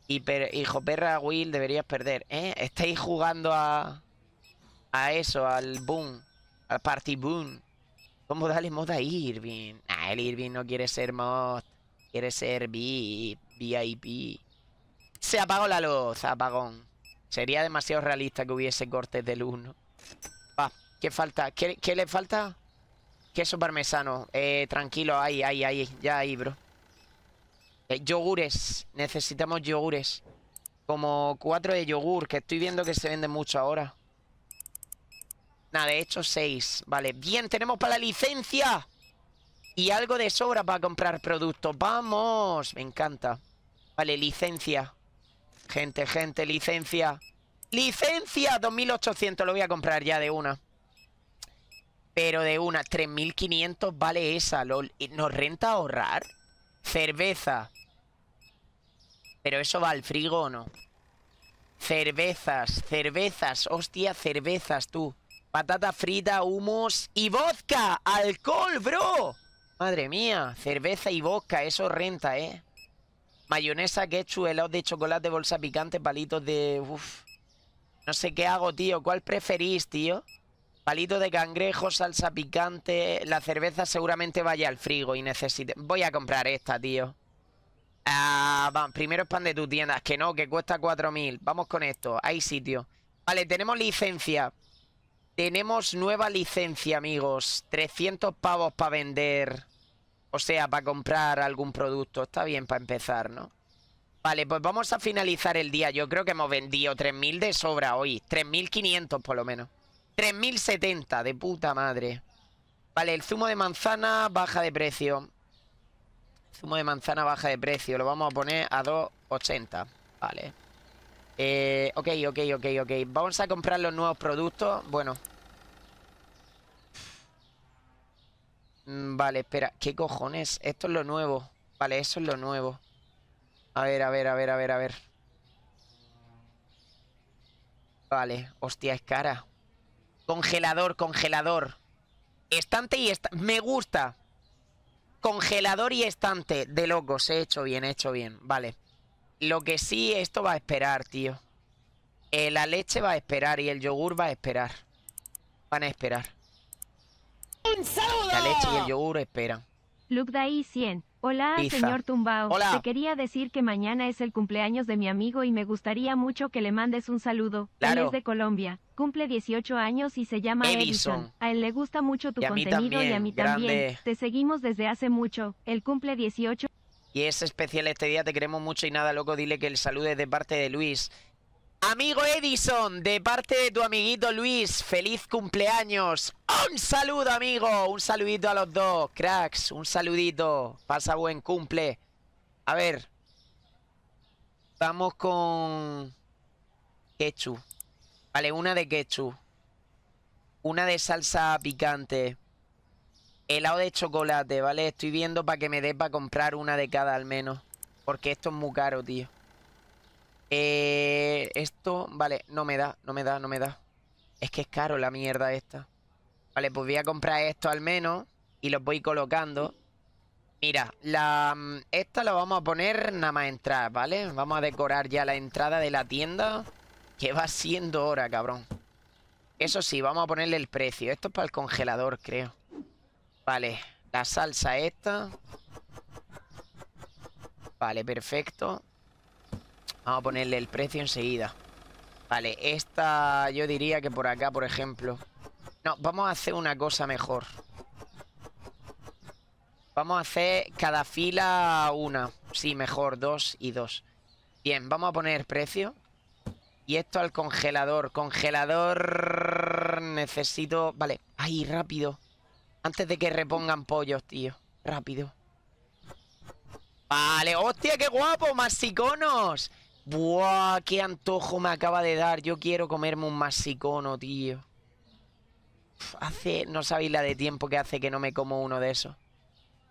Y hijo perra, Will, deberías perder. ¿Eh? Estáis jugando a... A eso, al boom. Al party boom dale mod moda Irving. Ah, el Irving no quiere ser mod. Quiere ser VIP. VIP. Se apagó la luz, apagón. Sería demasiado realista que hubiese cortes luz, ¿no? Va, ¿qué falta? ¿Qué, le falta? Queso parmesano. Eh, tranquilo, ahí, ahí, ahí. Ya ahí, bro. Eh, yogures. Necesitamos yogures. Como cuatro de yogur, que estoy viendo que se vende mucho ahora. Nada, de hecho, seis. Vale, bien, tenemos para la licencia. Y algo de sobra para comprar productos. ¡Vamos! Me encanta. Vale, licencia. Gente, gente, licencia. ¡Licencia! 2800, lo voy a comprar ya de una. Pero de una, 3500 vale esa, lol. ¿Nos renta ahorrar? Cerveza. Pero eso va al frigo o no. Cervezas, cervezas, hostia, cervezas, tú patata frita, humus y vodka. ¡Alcohol, bro! Madre mía, cerveza y vodka, eso renta, ¿eh? Mayonesa, ketchup, helado de chocolate, bolsa picante, palitos de... Uf. No sé qué hago, tío. ¿Cuál preferís, tío? Palitos de cangrejo, salsa picante... La cerveza seguramente vaya al frigo y necesite... Voy a comprar esta, tío. Ah, va, primero de tu tienda. Que no, que cuesta 4.000. Vamos con esto. Hay sitio. Vale, tenemos licencia. Tenemos nueva licencia, amigos. 300 pavos para vender. O sea, para comprar algún producto. Está bien para empezar, ¿no? Vale, pues vamos a finalizar el día. Yo creo que hemos vendido 3.000 de sobra hoy. 3.500 por lo menos. 3.070, de puta madre. Vale, el zumo de manzana baja de precio. zumo de manzana baja de precio. Lo vamos a poner a 2.80. Vale. Eh, ok, ok, ok, ok. Vamos a comprar los nuevos productos. Bueno. Mm, vale, espera. ¿Qué cojones? Esto es lo nuevo. Vale, eso es lo nuevo. A ver, a ver, a ver, a ver, a ver. Vale. Hostia, es cara. Congelador, congelador. Estante y estante. Me gusta. Congelador y estante. De locos. He hecho bien, he hecho bien. Vale. Lo que sí, esto va a esperar, tío. Eh, la leche va a esperar y el yogur va a esperar. Van a esperar. ¡Un saludo! La leche y el yogur esperan. Luke Day 100. Hola, señor Tumbao. Hola. Te quería decir que mañana es el cumpleaños de mi amigo y me gustaría mucho que le mandes un saludo. Claro. Él es de Colombia, cumple 18 años y se llama Edison. A él le gusta mucho tu contenido y a mí también. Te seguimos desde hace mucho. El cumple 18 y es especial este día. Te queremos mucho y nada, loco, dile que el saludo es de parte de Luis. Amigo Edison, de parte de tu amiguito Luis, feliz cumpleaños. Un saludo, amigo. Un saludito a los dos, cracks. Un saludito. Pasa buen cumple. A ver. Vamos con... Ketchup. Vale, una de ketchup. Una de salsa picante. Helado de chocolate, ¿vale? Estoy viendo para que me dé para comprar una de cada al menos. Porque esto es muy caro, tío. Eh, esto, vale, no me da, no me da, no me da. Es que es caro la mierda esta. Vale, pues voy a comprar esto al menos y los voy colocando. Mira, la, mm, esta la vamos a poner nada más entrar, ¿vale? Vamos a decorar ya la entrada de la tienda que va siendo hora, cabrón. Eso sí, vamos a ponerle el precio. Esto es para el congelador, creo. Vale, la salsa esta. Vale, perfecto. Vamos a ponerle el precio enseguida. Vale, esta yo diría que por acá, por ejemplo. No, vamos a hacer una cosa mejor. Vamos a hacer cada fila una. Sí, mejor, dos y dos. Bien, vamos a poner precio. Y esto al congelador. Congelador necesito... Vale, ahí rápido. Antes de que repongan pollos, tío. Rápido. Vale, hostia, qué guapo, masiconos. Buah, qué antojo me acaba de dar. Yo quiero comerme un masicono, tío. hace, no sabéis la de tiempo que hace que no me como uno de esos.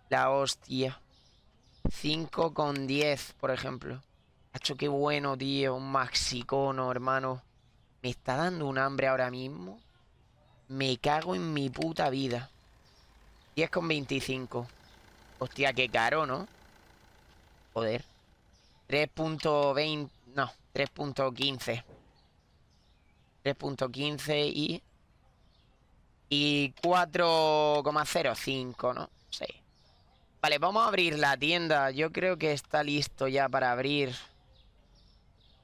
La hostia. 5 con 10, por ejemplo. Hacho, qué bueno, tío. Un maxicono, hermano. Me está dando un hambre ahora mismo. Me cago en mi puta vida. 10,25. con 25. Hostia, qué caro, ¿no? Joder. 3.20... No, 3.15. 3.15 y... Y 4,05, ¿no? Sí. Vale, vamos a abrir la tienda. Yo creo que está listo ya para abrir.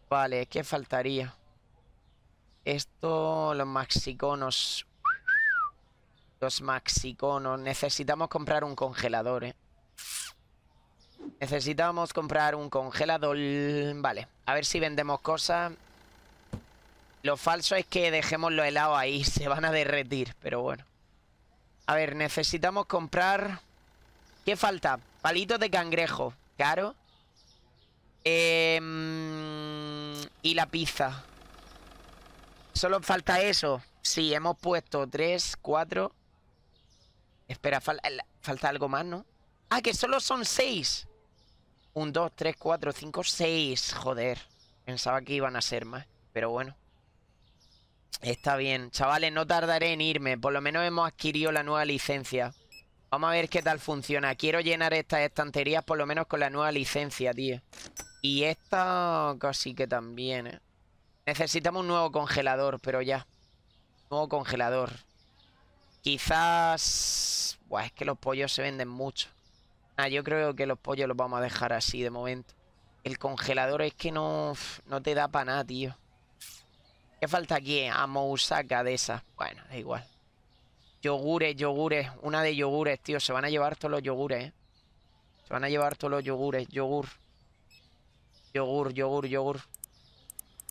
Vale, ¿qué faltaría? Esto, los maxiconos. Los maxiconos. Necesitamos comprar un congelador, ¿eh? Necesitamos comprar un congelador. Vale, a ver si vendemos cosas. Lo falso es que dejemos los helados ahí. Se van a derretir, pero bueno. A ver, necesitamos comprar... ¿Qué falta? Palitos de cangrejo. Caro. Em, y la pizza. Solo falta eso. Sí, hemos puesto 3, 4... Espera, falta algo más, ¿no? Ah, que solo son seis. Un, dos, tres, cuatro, cinco, seis. Joder. Pensaba que iban a ser más. Pero bueno. Está bien. Chavales, no tardaré en irme. Por lo menos hemos adquirido la nueva licencia. Vamos a ver qué tal funciona. Quiero llenar estas estanterías por lo menos con la nueva licencia, tío. Y esta casi que también, ¿eh? Necesitamos un nuevo congelador, pero ya. Nuevo congelador. Quizás... Buah, pues, es que los pollos se venden mucho. Ah, yo creo que los pollos los vamos a dejar así de momento. El congelador es que no, no te da para nada, tío. ¿Qué falta aquí? A ah, Mousaka de esa. Bueno, da igual. Yogures, yogures. Una de yogures, tío. Se van a llevar todos los yogures, ¿eh? Se van a llevar todos los yogures. Yogur. Yogur, yogur, yogur.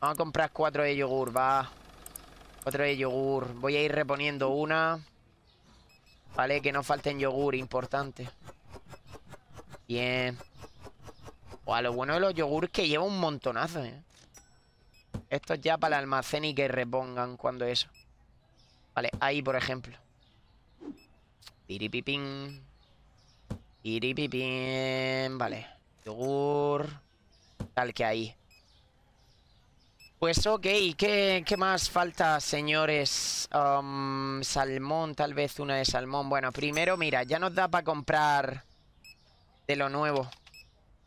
Vamos a comprar cuatro de yogur, va. Cuatro de yogur. Voy a ir reponiendo una. Vale, que no falten yogur, importante. Bien. O a lo bueno de los yogur que lleva un montonazo, ¿eh? Esto es ya para el almacén y que repongan cuando eso. Vale, ahí, por ejemplo. Piripipín. Piripipín. Vale. Yogur. Tal que ahí. Pues ok, ¿qué, qué más falta, señores? Um, salmón, tal vez una de salmón. Bueno, primero, mira, ya nos da para comprar de lo nuevo.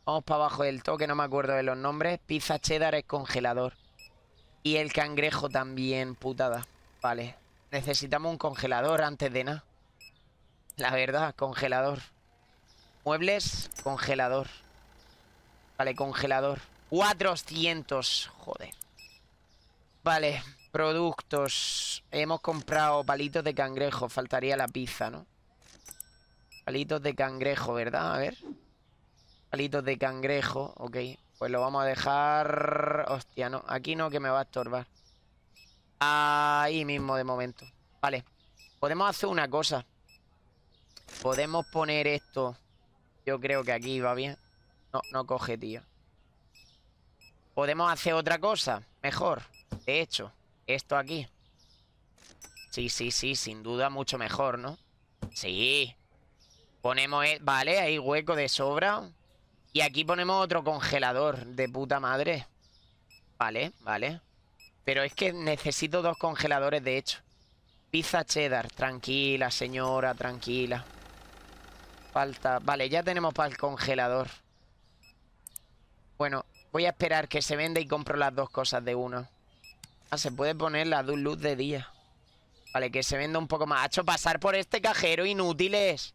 Vamos para abajo del toque, no me acuerdo de los nombres. Pizza cheddar es congelador. Y el cangrejo también, putada. Vale, necesitamos un congelador antes de nada. La verdad, congelador. Muebles, congelador. Vale, congelador. 400, joder. Vale, productos. Hemos comprado palitos de cangrejo. Faltaría la pizza, ¿no? Palitos de cangrejo, ¿verdad? A ver. Palitos de cangrejo, ok. Pues lo vamos a dejar... Hostia, no. Aquí no, que me va a estorbar. Ahí mismo, de momento. Vale. Podemos hacer una cosa. Podemos poner esto. Yo creo que aquí va bien. No, no coge, tío. Podemos hacer otra cosa. Mejor. De hecho, esto aquí. Sí, sí, sí, sin duda mucho mejor, ¿no? Sí. Ponemos... E, vale, hay hueco de sobra. Y aquí ponemos otro congelador de puta madre. Vale, vale. Pero es que necesito dos congeladores, de hecho. Pizza cheddar. Tranquila, señora, tranquila. Falta... Vale, ya tenemos para el congelador. Bueno, voy a esperar que se venda y compro las dos cosas de uno. Ah, se puede poner la luz de día. Vale, que se venda un poco más. Ha hecho pasar por este cajero, inútiles.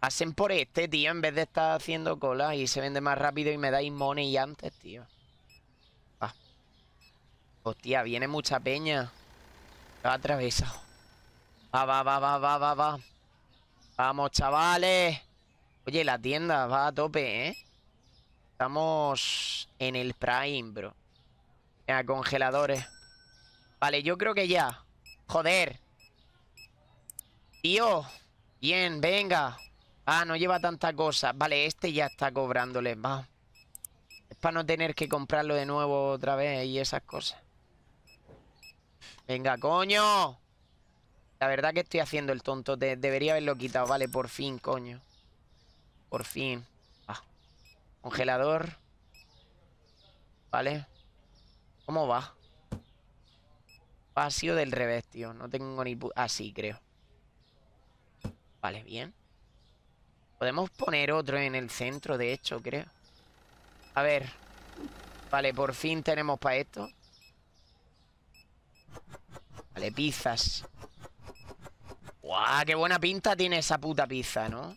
Pasen por este, tío, en vez de estar haciendo cola y se vende más rápido y me dais money antes, tío. Ah. Hostia, viene mucha peña. Lo ha atravesado. Va, va, va, va, va, va, va. Vamos, chavales. Oye, la tienda va a tope, ¿eh? Estamos en el Prime, bro congeladores. Vale, yo creo que ya. Joder. Tío. Bien, venga. Ah, no lleva tanta cosa. Vale, este ya está cobrándole. Va. Es para no tener que comprarlo de nuevo otra vez y esas cosas. Venga, coño. La verdad que estoy haciendo el tonto. debería haberlo quitado. Vale, por fin, coño. Por fin. Ah. Congelador. Vale. ¿Cómo va? sido del revés, tío. No tengo ni... Así, creo. Vale, bien. Podemos poner otro en el centro, de hecho, creo. A ver. Vale, por fin tenemos para esto. Vale, pizzas. ¡Guau! ¡Qué buena pinta tiene esa puta pizza, ¿no?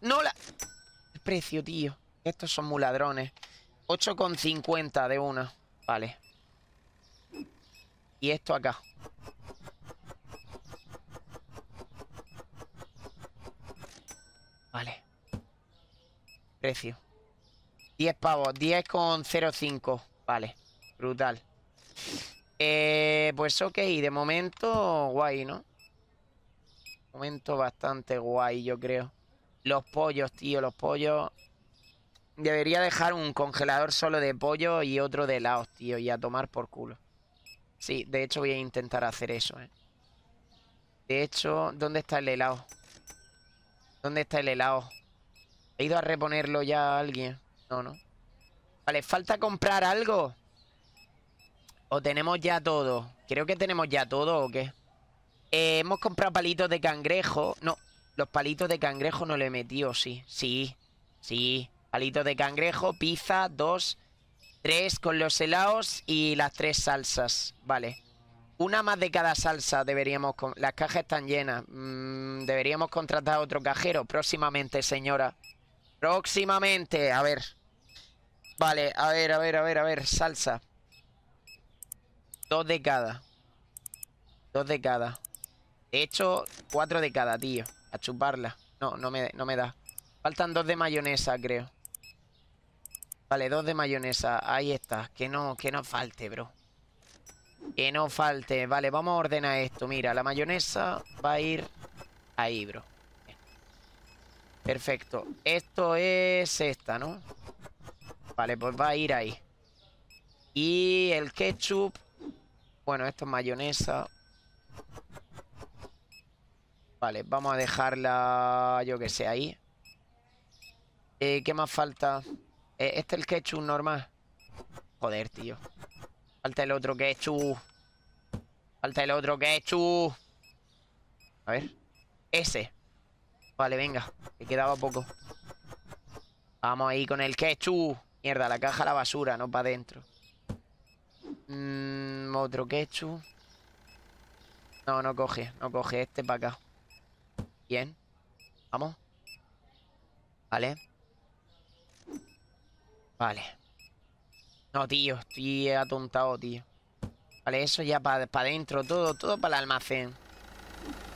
¡No la...! El precio, tío. Estos son muy ladrones. 8,50 de una. Vale. Y esto acá. Vale. Precio. 10 pavos. 10 con 0,5. Vale. Brutal. Eh, pues ok. De momento, guay, ¿no? De momento bastante guay, yo creo. Los pollos, tío. Los pollos... Debería dejar un congelador solo de pollo y otro de helados, tío, y a tomar por culo. Sí, de hecho voy a intentar hacer eso, ¿eh? De hecho, ¿dónde está el helado? ¿Dónde está el helado? ¿He ido a reponerlo ya a alguien? No, no. Vale, ¿falta comprar algo? ¿O tenemos ya todo? Creo que tenemos ya todo, ¿o qué? Eh, hemos comprado palitos de cangrejo. No, los palitos de cangrejo no le he metido, sí. Sí, sí. Palitos de cangrejo, pizza, dos, tres con los helados y las tres salsas. Vale. Una más de cada salsa deberíamos... Con... Las cajas están llenas. Mm, deberíamos contratar a otro cajero próximamente, señora. Próximamente. A ver. Vale, a ver, a ver, a ver, a ver. Salsa. Dos de cada. Dos de cada. De hecho, cuatro de cada, tío. A chuparla. No, no no me da. Faltan dos de mayonesa, creo. Vale, dos de mayonesa. Ahí está. Que no, que no falte, bro. Que no falte. Vale, vamos a ordenar esto. Mira, la mayonesa va a ir ahí, bro. Perfecto. Esto es esta, ¿no? Vale, pues va a ir ahí. Y el ketchup. Bueno, esto es mayonesa. Vale, vamos a dejarla, yo que sé, ahí. Eh, ¿Qué más falta? Eh, este es el ketchup normal. Joder, tío. Falta el otro ketchup. Falta el otro ketchup. A ver. Ese. Vale, venga. Me quedaba poco. Vamos ahí con el ketchup. Mierda, la caja a la basura, no para adentro. Mm, otro ketchup. No, no coge. No coge este para acá. Bien. Vamos. Vale. Vale. No, tío, estoy atontado, tío. Vale, eso ya para adentro, todo, todo para el almacén.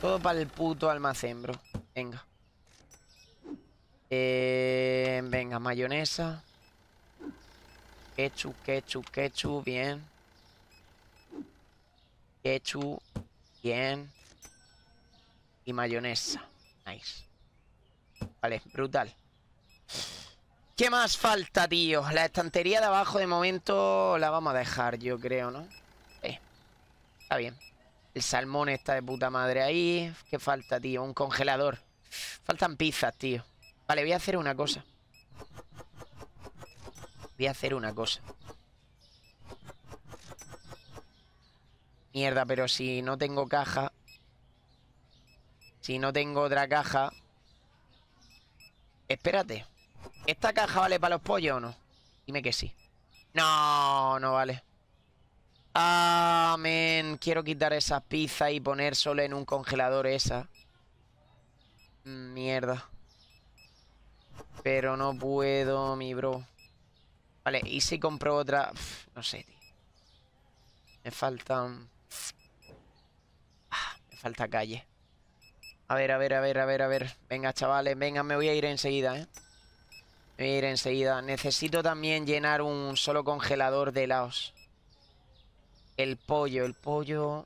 Todo para el puto almacén, bro. Venga. Eh, venga, mayonesa. Ketchup, ketchup, ketchup, bien. Ketchup, bien. Y mayonesa. Nice. Vale, brutal. ¿Qué más falta, tío? La estantería de abajo de momento la vamos a dejar, yo creo, ¿no? Eh, está bien. El salmón está de puta madre ahí. ¿Qué falta, tío? Un congelador. Faltan pizzas, tío. Vale, voy a hacer una cosa. Voy a hacer una cosa. Mierda, pero si no tengo caja... Si no tengo otra caja... Espérate. ¿Esta caja vale para los pollos o no? Dime que sí. No, no vale. Amén. Quiero quitar esas pizzas y poner solo en un congelador esa. Mierda. Pero no puedo, mi bro. Vale, ¿y si compro otra? no sé, tío. Me faltan... Ah, me falta calle. A ver, a ver, a ver, a ver, a ver. Venga, chavales, venga, me voy a ir enseguida, ¿eh? Mira, enseguida. Necesito también llenar un solo congelador de helados. El pollo, el pollo...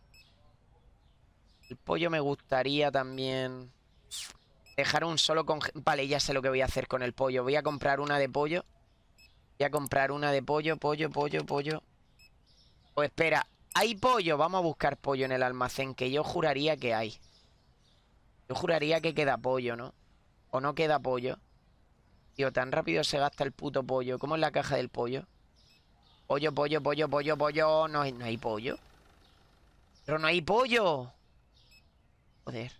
El pollo me gustaría también... Dejar un solo congelador... Vale, ya sé lo que voy a hacer con el pollo. Voy a comprar una de pollo. Voy a comprar una de pollo, pollo, pollo, pollo. O pues espera, hay pollo. Vamos a buscar pollo en el almacén, que yo juraría que hay. Yo juraría que queda pollo, ¿no? ¿O no queda pollo? Tío, tan rápido se gasta el puto pollo. ¿Cómo es la caja del pollo? Pollo, pollo, pollo, pollo, pollo. No hay, no hay pollo. Pero no hay pollo. Joder.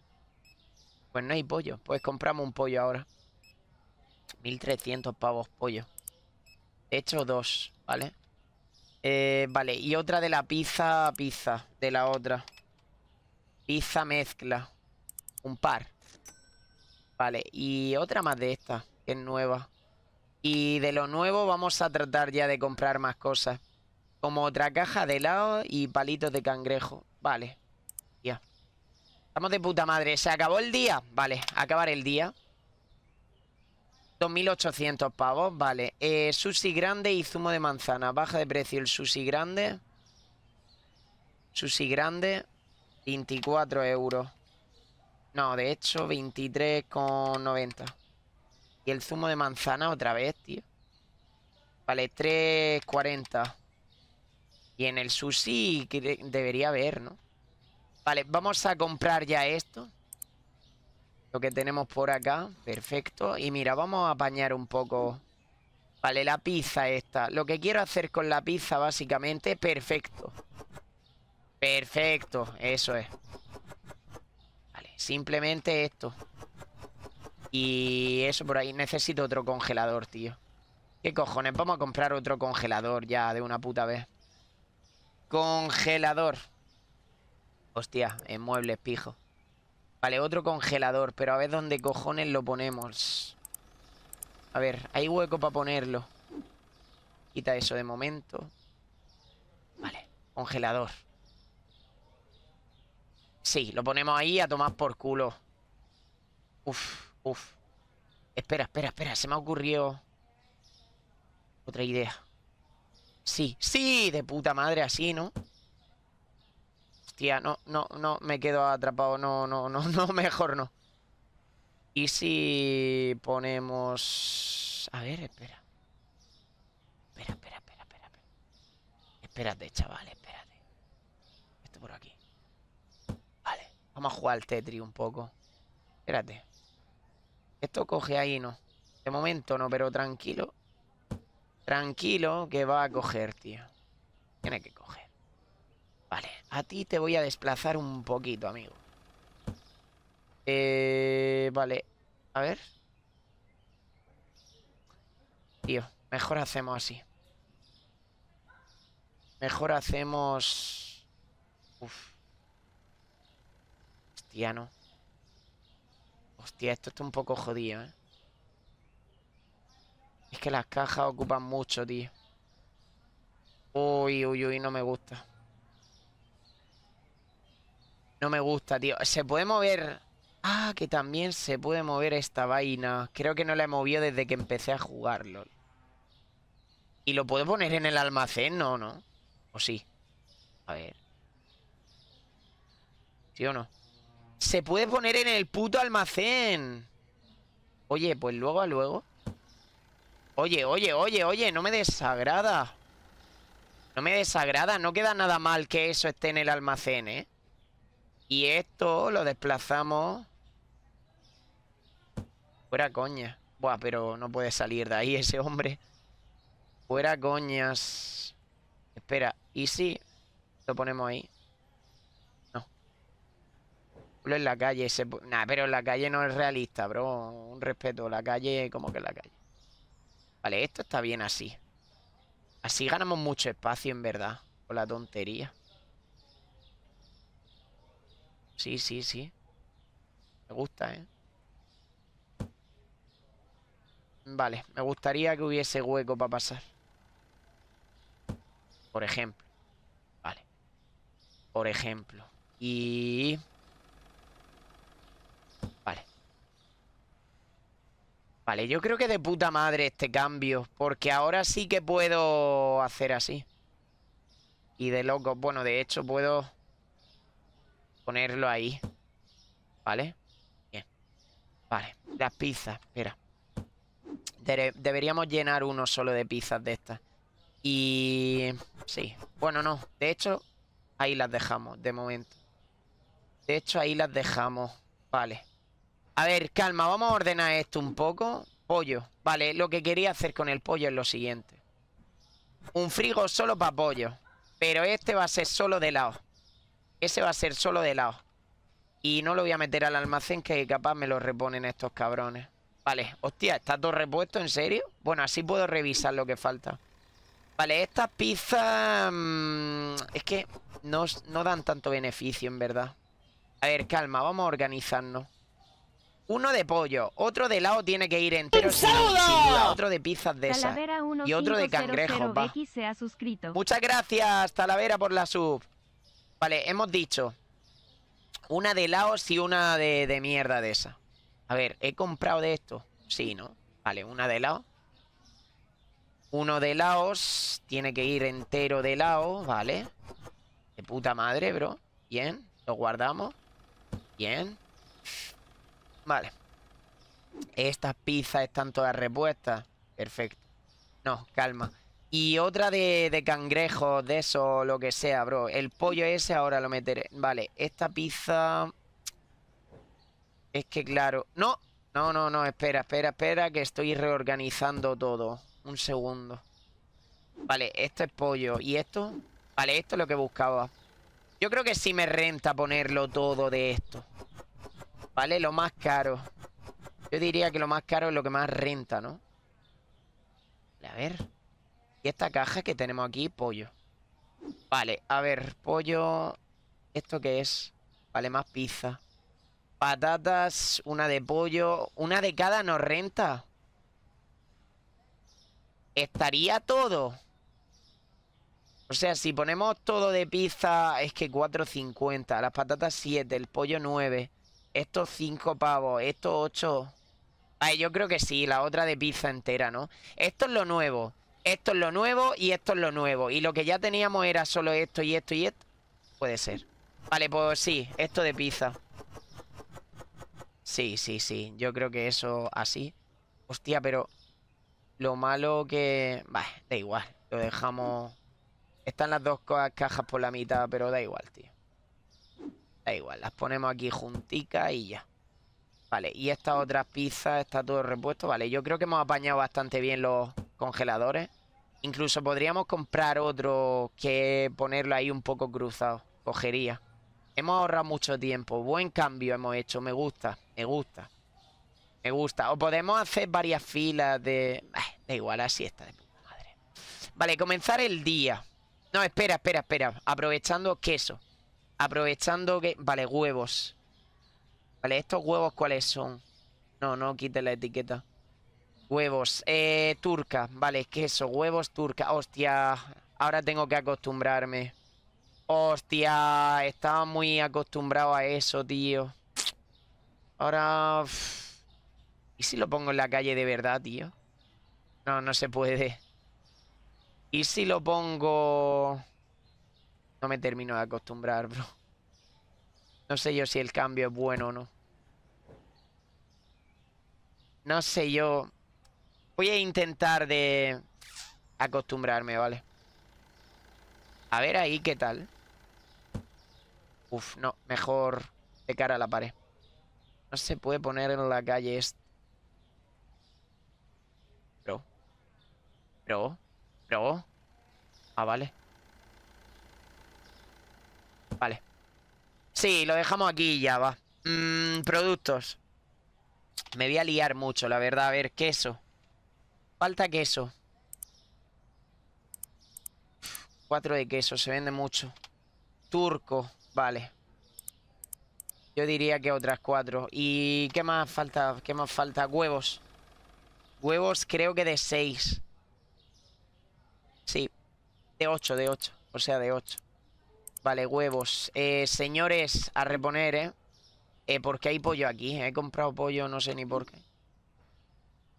Pues no hay pollo. Pues compramos un pollo ahora. 1300 pavos pollo. He hecho, dos, ¿vale? Eh, vale, y otra de la pizza, pizza, de la otra. Pizza mezcla. Un par. Vale, y otra más de esta es nueva. Y de lo nuevo vamos a tratar ya de comprar más cosas. Como otra caja de helado y palitos de cangrejo. Vale. Ya. Estamos de puta madre. ¿Se acabó el día? Vale, acabar el día. 2.800 pavos, vale. Eh, sushi grande y zumo de manzana. Baja de precio el sushi grande. Sushi grande, 24 euros. No, de hecho, 23,90. Y el zumo de manzana otra vez, tío. Vale, 3.40. Y en el sushi debería haber, ¿no? Vale, vamos a comprar ya esto. Lo que tenemos por acá. Perfecto. Y mira, vamos a apañar un poco... Vale, la pizza esta. Lo que quiero hacer con la pizza, básicamente... Perfecto. Perfecto. Eso es. Vale, simplemente esto. Y eso por ahí. Necesito otro congelador, tío. ¿Qué cojones? Vamos a comprar otro congelador ya de una puta vez. Congelador. Hostia, en muebles, pijo. Vale, otro congelador, pero a ver dónde cojones lo ponemos. A ver, hay hueco para ponerlo. Quita eso de momento. Vale, congelador. Sí, lo ponemos ahí a tomar por culo. Uf. Uf. Espera, espera, espera. Se me ha ocurrido otra idea. Sí, sí, de puta madre, así, ¿no? Hostia, no, no, no, me quedo atrapado. No, no, no, no, mejor no. ¿Y si ponemos... A ver, espera. Espera, espera, espera, espera. Espérate, chaval, espérate. Esto por aquí. Vale, vamos a jugar al Tetri un poco. Espérate. Esto coge ahí, ¿no? De momento no, pero tranquilo. Tranquilo que va a coger, tío. Tiene que coger. Vale, a ti te voy a desplazar un poquito, amigo. Eh, vale, a ver. Tío, mejor hacemos así. Mejor hacemos... Uf. Hostia, no. Hostia, esto está un poco jodido, ¿eh? Es que las cajas ocupan mucho, tío. Uy, uy, uy, no me gusta. No me gusta, tío. Se puede mover... Ah, que también se puede mover esta vaina. Creo que no la he movido desde que empecé a jugarlo. ¿Y lo puedo poner en el almacén? No, no. ¿O sí? A ver. ¿Sí o no? Se puede poner en el puto almacén. Oye, pues luego a luego. Oye, oye, oye, oye, no me desagrada. No me desagrada, no queda nada mal que eso esté en el almacén, ¿eh? Y esto lo desplazamos... Fuera coña. Buah, pero no puede salir de ahí ese hombre. Fuera coñas. Espera, ¿y si lo ponemos ahí? en la calle pero en la calle no es realista, bro. Un respeto, la calle como que la calle. Vale, esto está bien así. Así ganamos mucho espacio, en verdad. Con la tontería. Sí, sí, sí. Me gusta, ¿eh? Vale, me gustaría que hubiese hueco para pasar. Por ejemplo. Vale. Por ejemplo. Y... Vale, yo creo que de puta madre este cambio. Porque ahora sí que puedo hacer así. Y de loco Bueno, de hecho puedo ponerlo ahí. ¿Vale? Bien. Vale. Las pizzas. Espera. deberíamos llenar uno solo de pizzas de estas. Y... Sí. Bueno, no. De hecho, ahí las dejamos de momento. De hecho, ahí las dejamos. Vale. A ver, calma, vamos a ordenar esto un poco. Pollo. Vale, lo que quería hacer con el pollo es lo siguiente. Un frigo solo para pollo. Pero este va a ser solo de lado. Ese va a ser solo de lado. Y no lo voy a meter al almacén que capaz me lo reponen estos cabrones. Vale, hostia, ¿está todo repuesto? ¿En serio? Bueno, así puedo revisar lo que falta. Vale, estas pizzas... Mm, es que no, no dan tanto beneficio, en verdad. A ver, calma, vamos a organizarnos. Uno de pollo, otro de Laos tiene que ir entero. Sin, otro de pizzas de esa Y otro de cangrejo, Va Se ha suscrito. Muchas gracias, Talavera, por la sub. Vale, hemos dicho. Una de laos y una de, de mierda de esa. A ver, ¿he comprado de esto? Sí, ¿no? Vale, una de laos. Uno de laos. Tiene que ir entero de laos, vale. De puta madre, bro. Bien, lo guardamos. Bien. Vale. Estas pizzas están todas repuestas. Perfecto. No, calma. Y otra de, de cangrejos, de eso, lo que sea, bro. El pollo ese ahora lo meteré. Vale, esta pizza... Es que claro... ¡No! No, no, no, espera, espera, espera, que estoy reorganizando todo. Un segundo. Vale, esto es pollo. ¿Y esto? Vale, esto es lo que buscaba. Yo creo que sí me renta ponerlo todo de esto. ¿Vale? Lo más caro. Yo diría que lo más caro es lo que más renta, ¿no? A ver. Y esta caja que tenemos aquí, pollo. Vale, a ver, pollo... ¿Esto qué es? Vale, más pizza. Patatas, una de pollo. Una de cada nos renta. Estaría todo. O sea, si ponemos todo de pizza, es que 4.50. Las patatas 7, el pollo 9. Estos cinco pavos, estos ocho... Ay, ah, yo creo que sí, la otra de pizza entera, ¿no? Esto es lo nuevo. Esto es lo nuevo y esto es lo nuevo. Y lo que ya teníamos era solo esto y esto y esto. Puede ser. Vale, pues sí, esto de pizza. Sí, sí, sí. Yo creo que eso así. Hostia, pero... Lo malo que... Vale, da igual. Lo dejamos... Están las dos cajas por la mitad, pero da igual, tío. Da igual, las ponemos aquí junticas y ya. Vale, y estas otras pizza está todo repuesto. Vale, yo creo que hemos apañado bastante bien los congeladores. Incluso podríamos comprar otro que ponerlo ahí un poco cruzado. Cogería. Hemos ahorrado mucho tiempo. Buen cambio hemos hecho. Me gusta, me gusta. Me gusta. O podemos hacer varias filas de... Ah, da igual, así está de madre. Vale, comenzar el día. No, espera, espera, espera. Aprovechando queso. Aprovechando que... Vale, huevos. Vale, ¿estos huevos cuáles son? No, no quiten la etiqueta. Huevos. Eh, turca. Vale, queso. Huevos turca. Hostia. Ahora tengo que acostumbrarme. Hostia. Estaba muy acostumbrado a eso, tío. Ahora... ¿Y si lo pongo en la calle de verdad, tío? No, no se puede. ¿Y si lo pongo...? No me termino de acostumbrar, bro. No sé yo si el cambio es bueno o no. No sé yo. Voy a intentar de acostumbrarme, ¿vale? A ver ahí qué tal. Uf, no, mejor de cara a la pared. No se puede poner en la calle esto. Bro. Bro. Bro. Ah, vale. Vale. Sí, lo dejamos aquí y ya va. Mm, productos. Me voy a liar mucho, la verdad. A ver, queso. Falta queso. Cuatro de queso, se vende mucho. Turco, vale. Yo diría que otras cuatro. ¿Y qué más falta? ¿Qué más falta? Huevos. Huevos creo que de seis. Sí, de ocho, de ocho. O sea, de ocho. Vale, huevos. Eh, señores, a reponer, ¿eh? eh Porque hay pollo aquí. He comprado pollo, no sé ni por qué.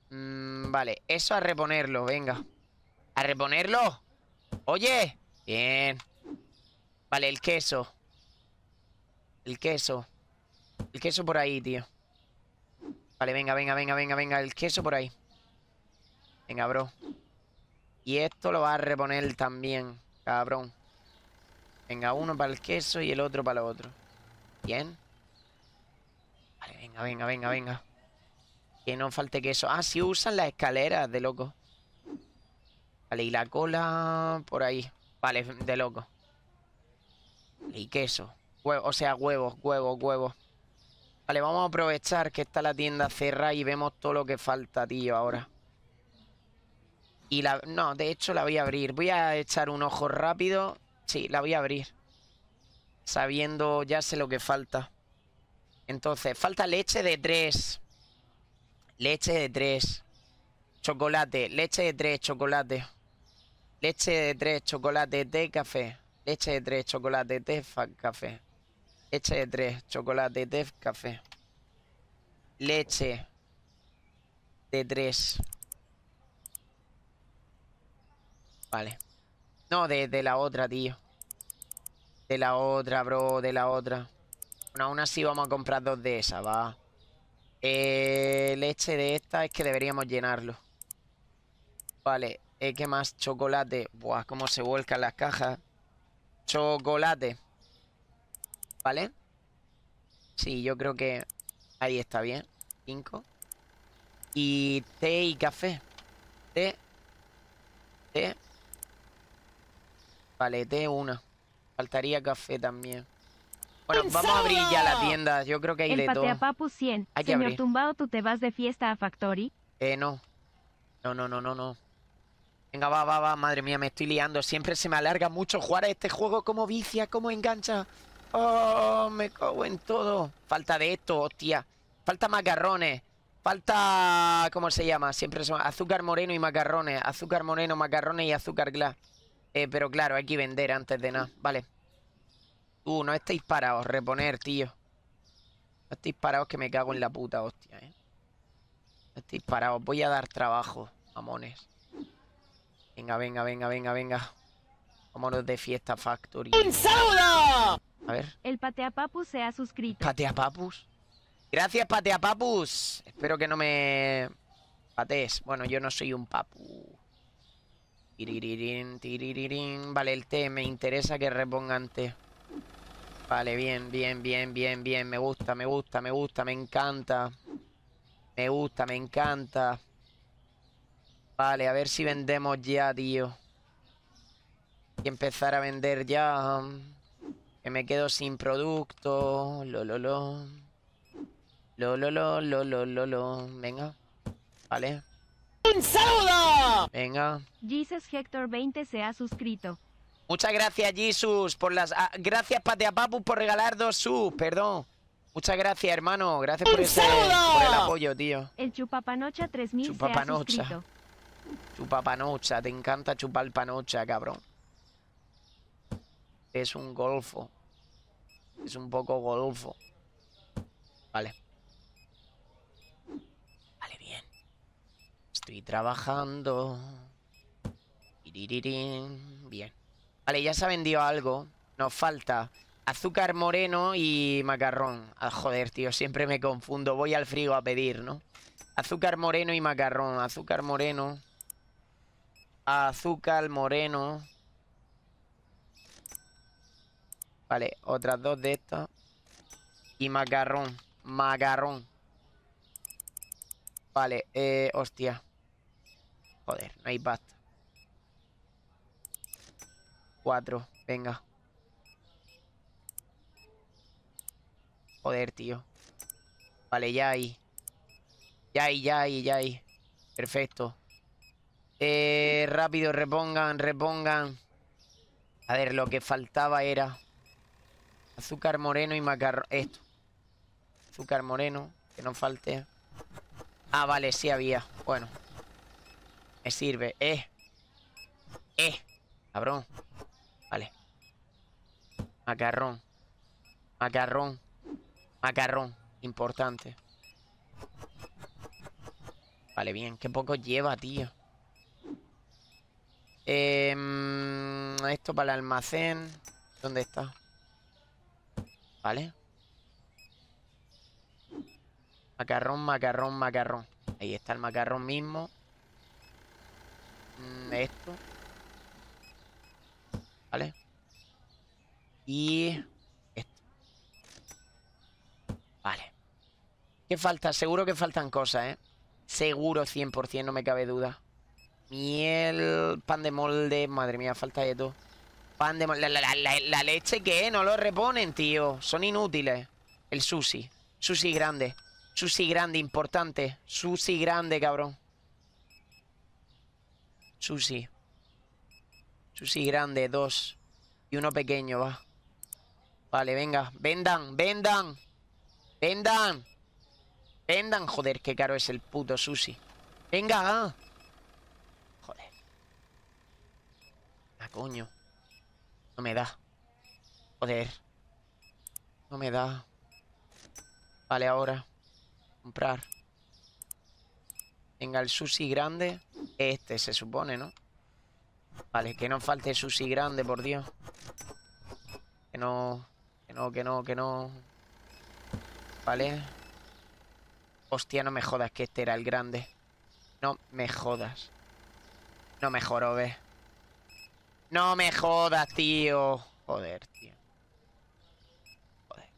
Mm, vale, eso a reponerlo, venga. ¿A reponerlo? Oye. Bien. Vale, el queso. El queso. El queso por ahí, tío. Vale, venga, venga, venga, venga, venga. El queso por ahí. Venga, bro. Y esto lo va a reponer también, cabrón. Venga, uno para el queso y el otro para lo otro. Bien. Vale, venga, venga, venga, venga. Que no falte queso. Ah, sí usan las escaleras, de loco. Vale, y la cola por ahí. Vale, de loco. y queso. o sea, huevos, huevos, huevos. Vale, vamos a aprovechar que está la tienda cerrada y vemos todo lo que falta, tío, ahora. Y la... No, de hecho la voy a abrir. Voy a echar un ojo rápido Sí, la voy a abrir. Sabiendo, ya sé lo que falta. Entonces, falta leche de tres, Leche de tres, Chocolate, leche de tres, chocolate. Leche de tres, chocolate, té, café. Leche de tres, chocolate, té, café. Leche de tres, chocolate, té, café. Leche de tres, Vale. No, de, la otra, tío. De la otra, bro, de la otra. Bueno, aún así vamos a comprar dos de esas, va. Eh, leche de esta es que deberíamos llenarlo. Vale, es eh, que más chocolate. Buah, cómo se vuelcan las cajas. Chocolate. ¿Vale? Sí, yo creo que ahí está bien. Cinco. Y té y café. Té. Té. Paleté una. Faltaría café también. Bueno, vamos a abrir ya la tienda. Yo creo que hay de todo. Papu 100. Hay Señor Tumbado, ¿tú te vas de fiesta a Factory? Eh, no. No, no, no, no, no. Venga, va, va, va. Madre mía, me estoy liando. Siempre se me alarga mucho jugar a este juego. Como vicia, como engancha. Oh, me cago en todo. Falta de esto, hostia. Falta macarrones. Falta... ¿Cómo se llama? Siempre son azúcar moreno y macarrones. Azúcar moreno, macarrones y azúcar glass. Eh, pero claro, hay que vender antes de nada. Vale. Tú, uh, no estáis parados. Reponer, tío. No estéis parados que me cago en la puta, hostia, eh. No estáis parados. Voy a dar trabajo, amones. Venga, venga, venga, venga, venga. Vámonos de fiesta factory. ¡Un saludo! A ver. El Pateapapus se ha suscrito. ¿Pateapapus? Gracias, Pateapapus. Espero que no me patees. Bueno, yo no soy un papu. Vale, el té me interesa que repongan té. Vale, bien, bien, bien, bien, bien. Me gusta, me gusta, me gusta, me encanta. Me gusta, me encanta. Vale, a ver si vendemos ya, tío. Y empezar a vender ya. Que me quedo sin producto. Lo, lo, lo. Lo, lo, lo, lo, lo, lo. Venga. Vale un saludo. Venga. Jesus Hector 20 se ha suscrito. Muchas gracias, Jesus, por las... Ah, gracias, Pateapapus, por regalar dos subs, perdón. Muchas gracias, hermano. Gracias por, el apoyo, tío. El Chupapanocha 3000 Chupapanocha. se ha suscrito. Chupapanocha. Te encanta chupar panocha, cabrón. Es un golfo. Es un poco golfo. Vale. Estoy trabajando. Bien. Vale, ya se ha vendido algo. Nos falta azúcar moreno y macarrón. Ah, joder, tío, siempre me confundo. Voy al frío a pedir, ¿no? Azúcar moreno y macarrón. Azúcar moreno. Azúcar moreno. Vale, otras dos de estas. Y macarrón. Macarrón. Vale, eh, hostia. Joder, no hay pasta. Cuatro, venga. Joder, tío. Vale, ya ahí. Ya ahí, ya ahí, ya ahí. Perfecto. Eh, rápido, repongan, repongan. A ver, lo que faltaba era azúcar moreno y macarrón. Esto. Azúcar moreno, que no falte. Ah, vale, sí había. Bueno, me sirve, eh. Eh. Cabrón. Vale. Macarrón. Macarrón. Macarrón. Importante. Vale, bien. Qué poco lleva, tío. Em, esto para el almacén. ¿Dónde está? Vale. Macarrón, macarrón, macarrón. Ahí está el macarrón mismo esto. ¿Vale? Y esto. Vale. ¿Qué falta? Seguro que faltan cosas, ¿eh? Seguro 100%, no me cabe duda. Miel, pan de molde, madre mía, falta de todo. Pan de molde, la, leche que no lo reponen, tío. Son inútiles. El sushi. Sushi grande. Sushi grande, importante. Sushi grande, cabrón. Susi Susi grande, dos. Y uno pequeño, va. Vale, venga. Vendan, vendan. Vendan. Vendan. Joder, qué caro es el puto Susi Venga. Ah. Joder. Ah, coño. No me da. Joder. No me da. Vale, ahora. Comprar en el sushi grande. Este se supone, ¿no? Vale, que no falte sushi grande, por Dios. Que no... Que no, que no, que no... Vale. Hostia, no me jodas que este era el grande. No me jodas. No me ¿ves? No me jodas, tío. Joder, tío. Joder.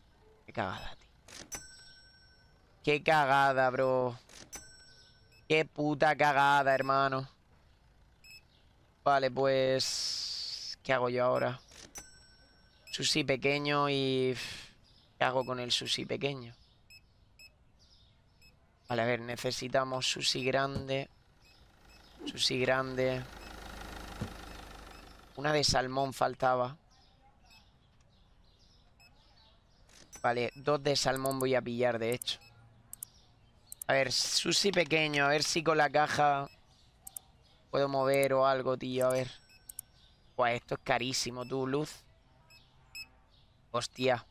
Qué cagada, tío. Qué cagada, bro. Qué puta cagada, hermano. Vale, pues... ¿Qué hago yo ahora? Sushi pequeño y... ¿Qué hago con el sushi pequeño? Vale, a ver, necesitamos sushi grande. Sushi grande. Una de salmón faltaba. Vale, dos de salmón voy a pillar, de hecho. A ver, sushi pequeño. A ver si con la caja puedo mover o algo, tío. A ver. Pues esto es carísimo, tú, luz. Hostia.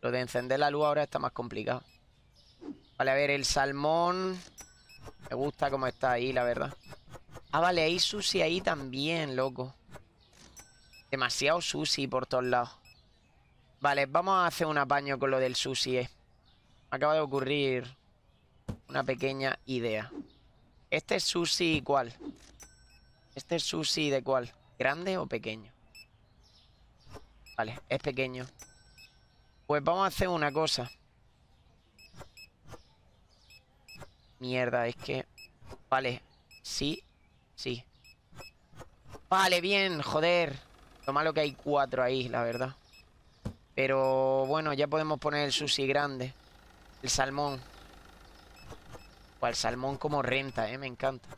Lo de encender la luz ahora está más complicado. Vale, a ver, el salmón... Me gusta cómo está ahí, la verdad. Ah, vale, hay sushi ahí también, loco. Demasiado sushi por todos lados. Vale, vamos a hacer un apaño con lo del sushi, eh. acaba de ocurrir una pequeña idea. ¿Este sushi cuál? ¿Este sushi de cuál? ¿Grande o pequeño? Vale, es pequeño. Pues vamos a hacer una cosa. Mierda, es que... Vale, sí, sí. Vale, bien, joder. Lo malo que hay cuatro ahí, la verdad. Pero bueno, ya podemos poner el sushi grande. El salmón. Cual salmón como renta, eh, me encanta.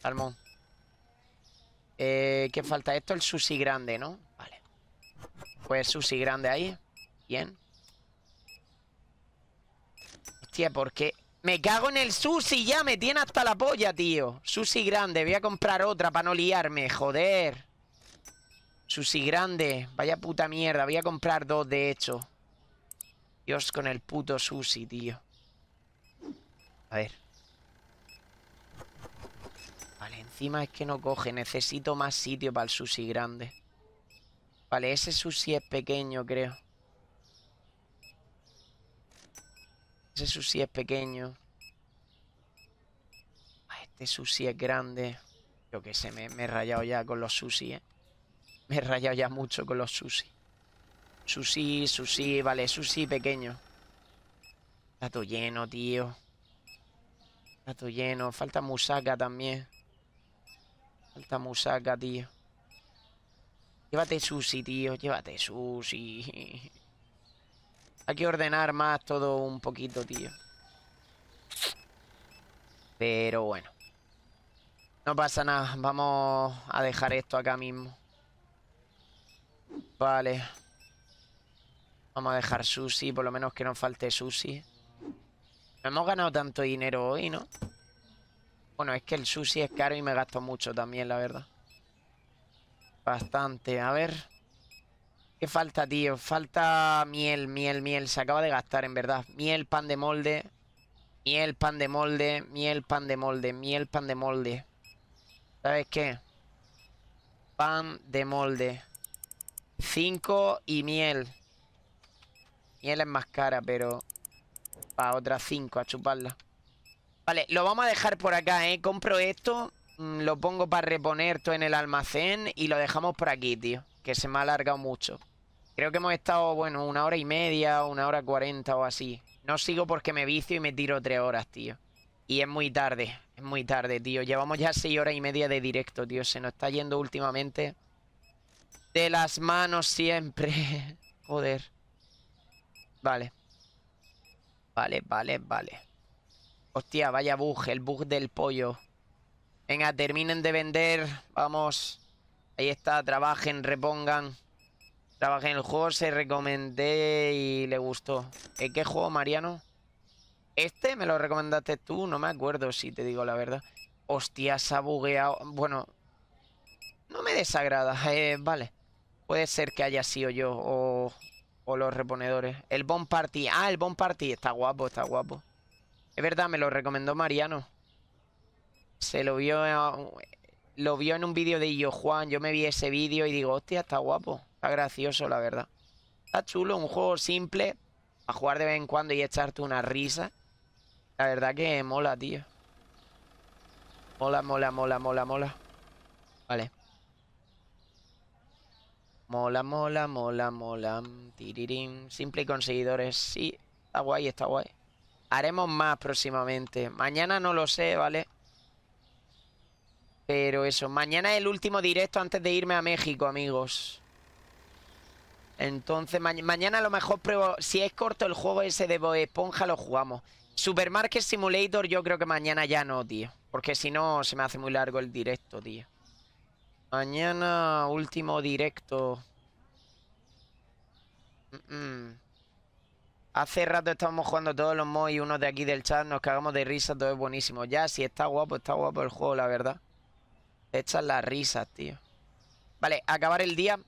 Salmón. Eh, ¿Qué falta? Esto el sushi grande, ¿no? Vale. Pues sushi grande ahí. Bien. Hostia, ¿por qué? Me cago en el sushi ya, me tiene hasta la polla, tío. Sushi grande, voy a comprar otra para no liarme, joder. Sushi grande. Vaya puta mierda. Voy a comprar dos de hecho. Dios, con el puto sushi, tío. A ver. Vale, encima es que no coge. Necesito más sitio para el sushi grande. Vale, ese sushi es pequeño, creo. Ese sushi es pequeño. Ah, este sushi es grande. Yo que se me, me he rayado ya con los sushi, eh. Me he rayado ya mucho con los sushi. Sushi, sushi, vale, sushi pequeño. Está todo lleno, tío. Está todo lleno. Falta musaka también. Falta musaka, tío. Llévate sushi, tío. Llévate sushi. Hay que ordenar más todo un poquito, tío. Pero bueno. No pasa nada. Vamos a dejar esto acá mismo. Vale. Vamos a dejar sushi, por lo menos que no falte sushi. No hemos ganado tanto dinero hoy, ¿no? Bueno, es que el sushi es caro y me gasto mucho también, la verdad. Bastante. A ver. ¿Qué falta, tío? Falta miel, miel, miel. Se acaba de gastar, en verdad. Miel, pan de molde. Miel, pan de molde. Miel, pan de molde. Miel, pan de molde. ¿Sabes qué? Pan de molde. 5 y miel. Miel es más cara, pero... Para otras cinco, a chuparla. Vale, lo vamos a dejar por acá, ¿eh? Compro esto, mm, lo pongo para reponer todo en el almacén y lo dejamos por aquí, tío. Que se me ha alargado mucho. Creo que hemos estado, bueno, una hora y media, una hora cuarenta o así. No sigo porque me vicio y me tiro tres horas, tío. Y es muy tarde, es muy tarde, tío. Llevamos ya seis horas y media de directo, tío. Se nos está yendo últimamente... De las manos siempre. Joder. Vale. Vale, vale, vale. Hostia, vaya bug, el bug del pollo. Venga, terminen de vender. Vamos. Ahí está, trabajen, repongan. Trabajen el juego, se recomendé y le gustó. ¿En ¿Eh, ¿Qué juego, Mariano? Este me lo recomendaste tú, no me acuerdo si te digo la verdad. Hostia, se ha bugueado. Bueno, no me desagrada, eh, vale. Puede ser que haya sido yo o, los reponedores. El Bon Party. Ah, el Bon Party. Está guapo, está guapo. Es verdad, me lo recomendó Mariano. Se lo vio... Eh, lo vio en un vídeo de Yo Juan. Yo me vi ese vídeo y digo, hostia, está guapo. Está gracioso, la verdad. Está chulo, un juego simple. A jugar de vez en cuando y echarte una risa. La verdad que mola, tío. Mola, mola, mola, mola, mola. Vale. Mola, mola, mola, mola. Tiririm. Simple y conseguidores Sí, está guay, está guay. Haremos más próximamente. Mañana no lo sé, ¿vale? Pero eso, mañana es el último directo antes de irme a México, amigos. Entonces, mañana a lo mejor pruebo... Si es corto el juego ese de Bob Esponja, lo jugamos. Supermarket Simulator yo creo que mañana ya no, tío. Porque si no, se me hace muy largo el directo, tío. Mañana último directo. Hace rato estábamos jugando todos los mods y unos de aquí del chat nos cagamos de risa, todo es buenísimo. Ya, si está guapo, está guapo el juego, la verdad. Echas las risas, tío. Vale, acabar el día.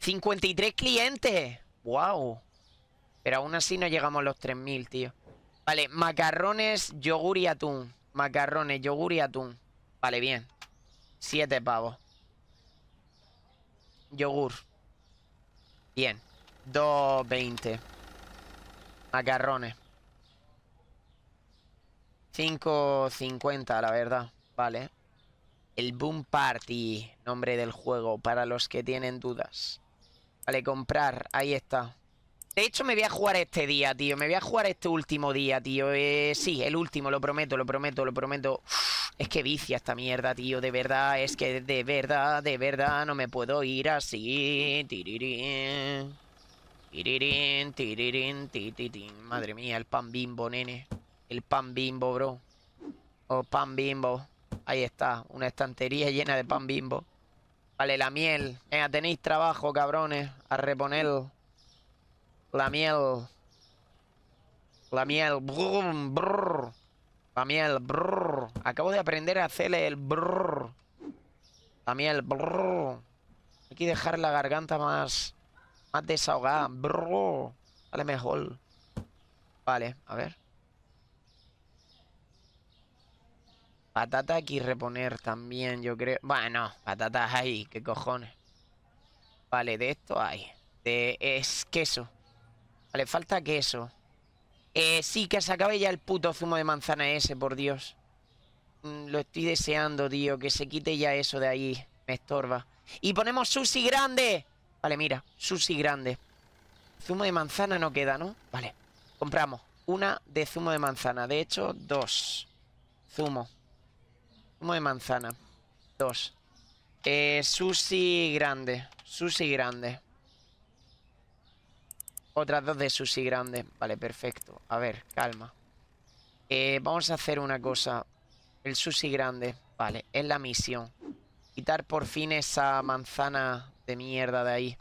53 clientes. ¡Wow! Pero aún así no llegamos a los 3.000, tío. Vale, macarrones, yogur y atún. Macarrones, yogur y atún. Vale, bien. Siete pavos. Yogur. Bien. 2.20. Macarrones. 5.50, la verdad. Vale. El Boom Party, nombre del juego, para los que tienen dudas. Vale, comprar, ahí está. De hecho, me voy a jugar este día, tío. Me voy a jugar este último día, tío. Eh, sí, el último, lo prometo, lo prometo, lo prometo. es que vicia esta mierda, tío. De verdad, es que de verdad, de verdad, no me puedo ir así. Tirirín. Tirirín, tirirín, tirirín. Madre mía, el pan bimbo, nene. El pan bimbo, bro. Oh, pan bimbo. Ahí está, una estantería llena de pan bimbo. Vale, la miel. Venga, tenéis trabajo, cabrones. A reponerlo la miel. La miel. La miel. Acabo de aprender a hacerle el brr. La miel. Brr. Hay que dejar la garganta más... Más desahogada. Brr. mejor. Vale, a ver. Patata aquí reponer también, yo creo. Bueno, patatas hay, qué cojones. Vale, de esto hay. De es queso. Vale, falta queso. Eh, sí, que se acabe ya el puto zumo de manzana ese, por Dios. Mm, lo estoy deseando, tío. Que se quite ya eso de ahí. Me estorba. Y ponemos sushi grande. Vale, mira. Sushi grande. Zumo de manzana no queda, ¿no? Vale. Compramos una de zumo de manzana. De hecho, dos. Zumo. Zumo de manzana. Dos. Eh, sushi grande. Sushi grande. Otras dos de sushi grande. Vale, perfecto. A ver, calma. Eh, vamos a hacer una cosa. El sushi grande. Vale, es la misión. Quitar por fin esa manzana de mierda de ahí.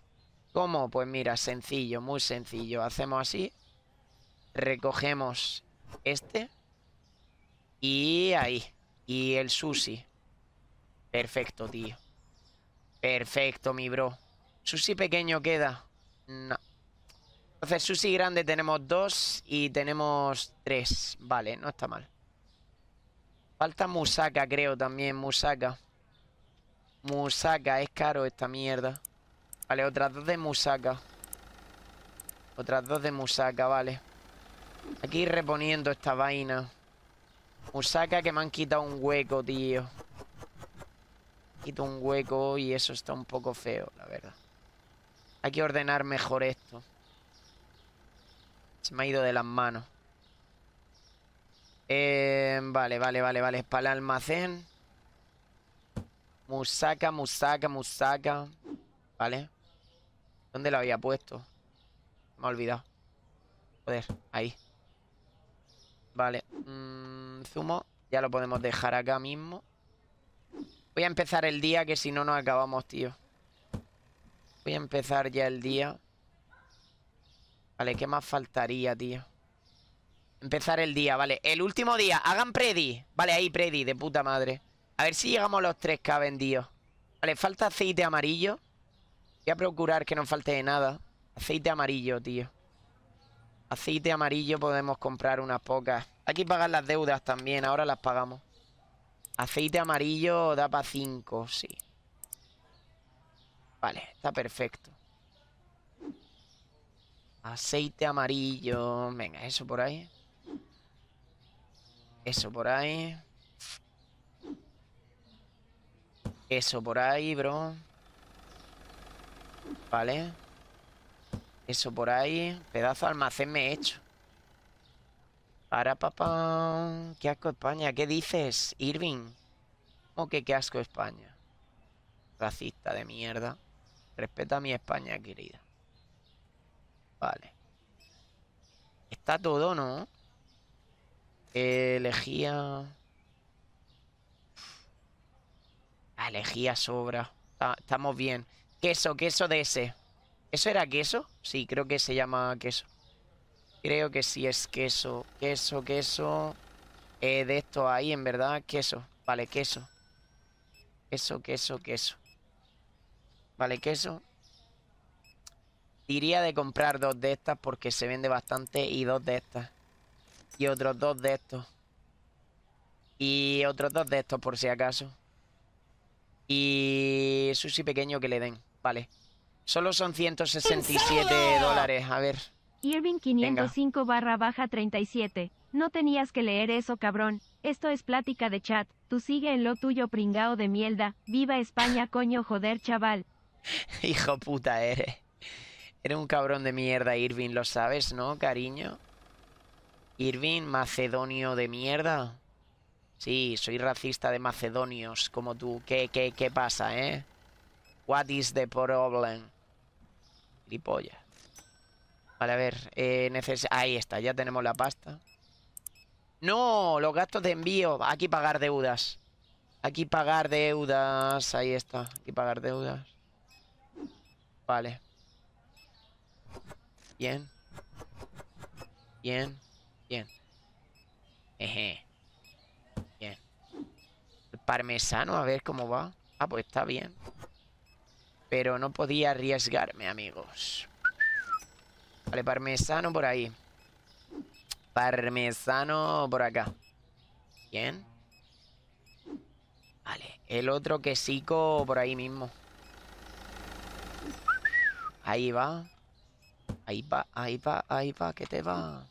¿Cómo? Pues mira, sencillo, muy sencillo. Hacemos así. Recogemos este. Y ahí. Y el sushi. Perfecto, tío. Perfecto, mi bro. ¿Sushi pequeño queda? No. Entonces, sushi grande tenemos dos y tenemos tres. Vale, no está mal. Falta Musaka, creo, también. Musaka. Musaka, es caro esta mierda. Vale, otras dos de Musaka. Otras dos de Musaka, vale. Aquí reponiendo esta vaina. Musaka que me han quitado un hueco, tío. Quito un hueco y eso está un poco feo, la verdad. Hay que ordenar mejor esto. Se me ha ido de las manos. Eh, vale, vale, vale, vale. Para el almacén. Musaka, musaca, musaca. Vale. ¿Dónde lo había puesto? Me ha olvidado. Joder, ahí. Vale. Mm, zumo. Ya lo podemos dejar acá mismo. Voy a empezar el día, que si no nos acabamos, tío. Voy a empezar ya el día. Vale, ¿qué más faltaría, tío? Empezar el día, vale. El último día, hagan predi. Vale, ahí predi, de puta madre. A ver si llegamos a los 3 caben, tío. Vale, falta aceite amarillo. Voy a procurar que no falte de nada. Aceite amarillo, tío. Aceite amarillo podemos comprar unas pocas. Hay que pagar las deudas también, ahora las pagamos. Aceite amarillo da para 5, sí. Vale, está perfecto. Aceite amarillo. Venga, eso por ahí. Eso por ahí. Eso por ahí, bro. Vale. Eso por ahí. Pedazo de almacén me he hecho. Para papá. Qué asco España. ¿Qué dices, Irving? o que qué asco España? Racista de mierda. Respeta a mi España querida. Vale. Está todo, ¿no? Eh, elegía... Ah, elegía sobra. estamos bien. Queso, queso de ese. ¿Eso era queso? Sí, creo que se llama queso. Creo que sí es queso. Queso, queso. Eh, de esto ahí, en verdad, queso. Vale, queso. Queso, queso, queso. Vale, queso. Diría de comprar dos de estas porque se vende bastante y dos de estas. Y otros dos de estos. Y otros dos de estos por si acaso. Y sushi pequeño que le den. Vale. Solo son 167 dólares. A ver. Irving 505 barra baja 37. No tenías que leer eso, cabrón. Esto es plática de chat. Tú sigue en lo tuyo, pringao de mierda. Viva España, coño, joder, chaval. Hijo puta eres. Eres un cabrón de mierda, Irving, lo sabes, ¿no, cariño? Irving, macedonio de mierda. Sí, soy racista de macedonios, como tú. ¿Qué, qué, qué pasa, eh? What is the problem? lipolla? Vale, a ver. Eh, ahí está, ya tenemos la pasta. ¡No! Los gastos de envío. Aquí pagar deudas. Aquí pagar deudas. Ahí está. Aquí pagar deudas. Vale. Bien. Bien. Bien. Bien. parmesano, a ver cómo va. Ah, pues está bien. Pero no podía arriesgarme, amigos. Vale, parmesano por ahí. Parmesano por acá. Bien. Vale, el otro quesico por ahí mismo. Ahí va. Ahí va, ahí va, ahí va, que te va.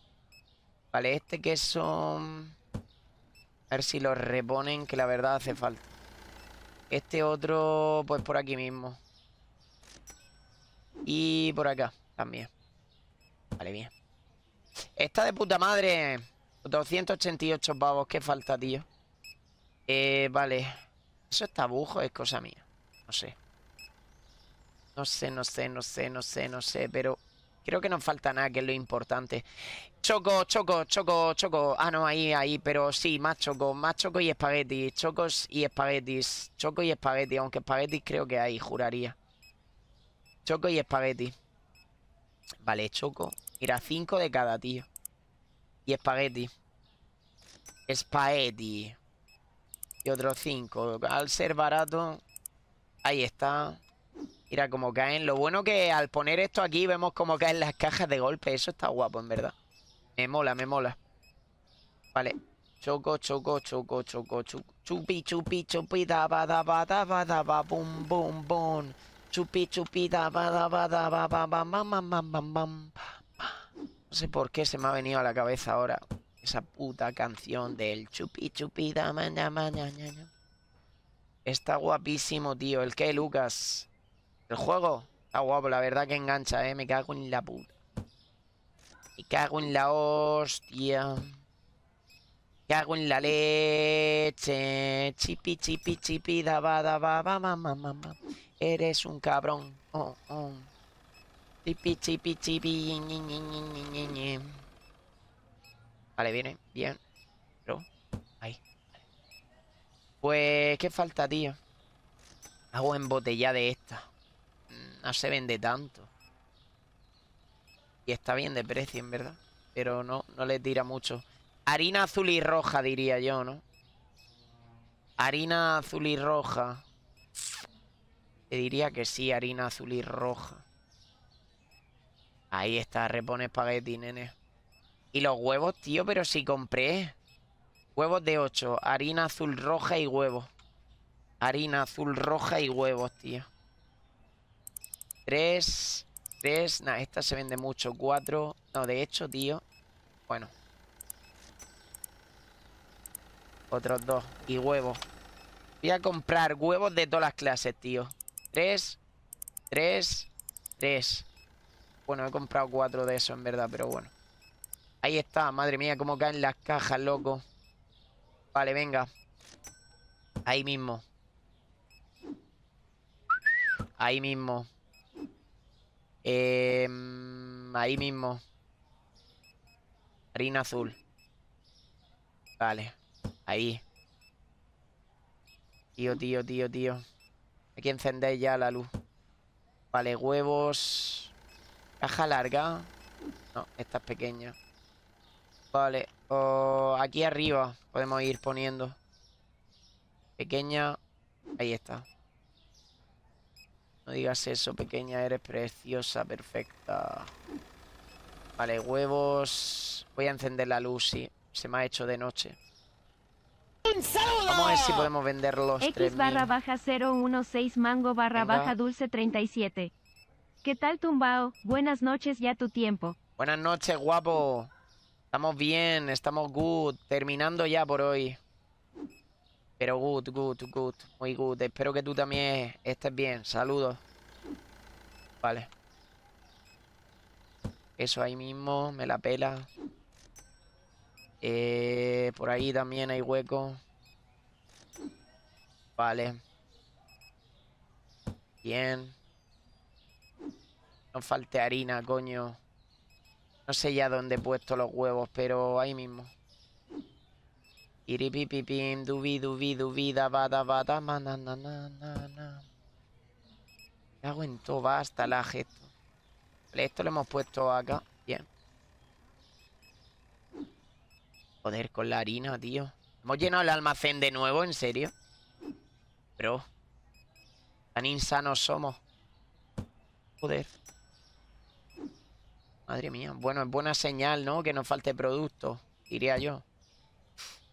Vale, este que son... Mm, a ver si lo reponen, que la verdad hace falta. Este otro, pues por aquí mismo. Y por acá, también. Vale, bien. ¡Está de puta madre. 288 pavos, qué falta, tío. Eh, vale. Eso está bujo, es cosa mía. No sé. No sé, no sé, no sé, no sé, no sé, pero... Creo que no falta nada, que es lo importante. Choco, choco, choco, choco. Ah, no, ahí, ahí, pero sí, más choco, más choco y espaguetis. Chocos y espaguetis. Choco y espaguetis. aunque espaguetis creo que hay, juraría. Choco y espagueti. Vale, choco. Mira, cinco de cada, tío. Y espagueti. Espagueti. Y otros cinco. Al ser barato. Ahí está. Mira cómo caen. Lo bueno que al poner esto aquí vemos cómo caen las cajas de golpe. Eso está guapo, en verdad. Me mola, me mola. Vale. Choco, choco, choco, choco, choco. Chupi, chupi, chupi, da bum, bum, bum. Chupi, chupi, bam, bam, bam, bam, No sé por qué se me ha venido a la cabeza ahora esa puta canción del chupi, chupi, tapa, Está guapísimo, tío. El que, Lucas. El juego está guapo, la verdad que engancha, eh. Me cago en la puta. Me cago en la hostia. Me cago en la leche. Chipi, chipi, chipi, daba, daba, mamá, mamá. Eres un cabrón. Oh, oh. Chipi, chipi, chipi. vale, viene, bien. Pero, ahí. Pues, ¿qué falta, tío? Hago embotellada de esta. Mm, no se vende tanto. Y está bien de precio, en verdad. Pero no, no le tira mucho. Harina azul y roja, diría yo, ¿no? Harina azul y roja. Te diría que sí, harina azul y roja. Ahí está, repone espagueti, nene. Y los huevos, tío, pero si compré... Huevos de 8, harina azul roja y huevos. Harina azul roja y huevos, tío. Tres. Tres. nada, esta se vende mucho. Cuatro. No, de hecho, tío. Bueno. Otros dos. Y huevos. Voy a comprar huevos de todas las clases, tío. Tres. Tres. Tres. Bueno, he comprado cuatro de eso, en verdad, pero bueno. Ahí está, madre mía, cómo caen las cajas, loco. Vale, venga. Ahí mismo. Ahí mismo. Em, ahí mismo. Harina azul. Vale. Ahí. Tío, tío, tío, tío. Hay que encender ya la luz. Vale, huevos. Caja larga. No, esta es pequeña. Vale. o aquí arriba podemos ir poniendo. Pequeña. Ahí está. No digas eso, pequeña, eres preciosa, perfecta. Vale, huevos. Voy a encender la luz, sí. Se me ha hecho de noche. Vamos a ver si podemos venderlos? los X barra baja 016 mango barra baja dulce 37. ¿Qué tal, Tumbao? Buenas noches, ya tu tiempo. Buenas noches, guapo. Estamos bien, estamos good. Terminando ya por hoy. Pero good, good, good. Muy good. Espero que tú también estés bien. Saludos. Vale. Eso ahí mismo. Me la pela. Eh, por ahí también hay hueco. Vale. Bien. No falte harina, coño. No sé ya dónde he puesto los huevos, pero ahí mismo. Iripipipim, dubi, dubi, hago en hasta la gesto. Vale, esto lo hemos puesto acá. Bien. Joder, con la harina, tío. Hemos llenado el almacén de nuevo, ¿en serio? Bro. Tan insanos somos. Joder. Madre mía. Bueno, es buena señal, ¿no? Que nos falte producto, diría yo.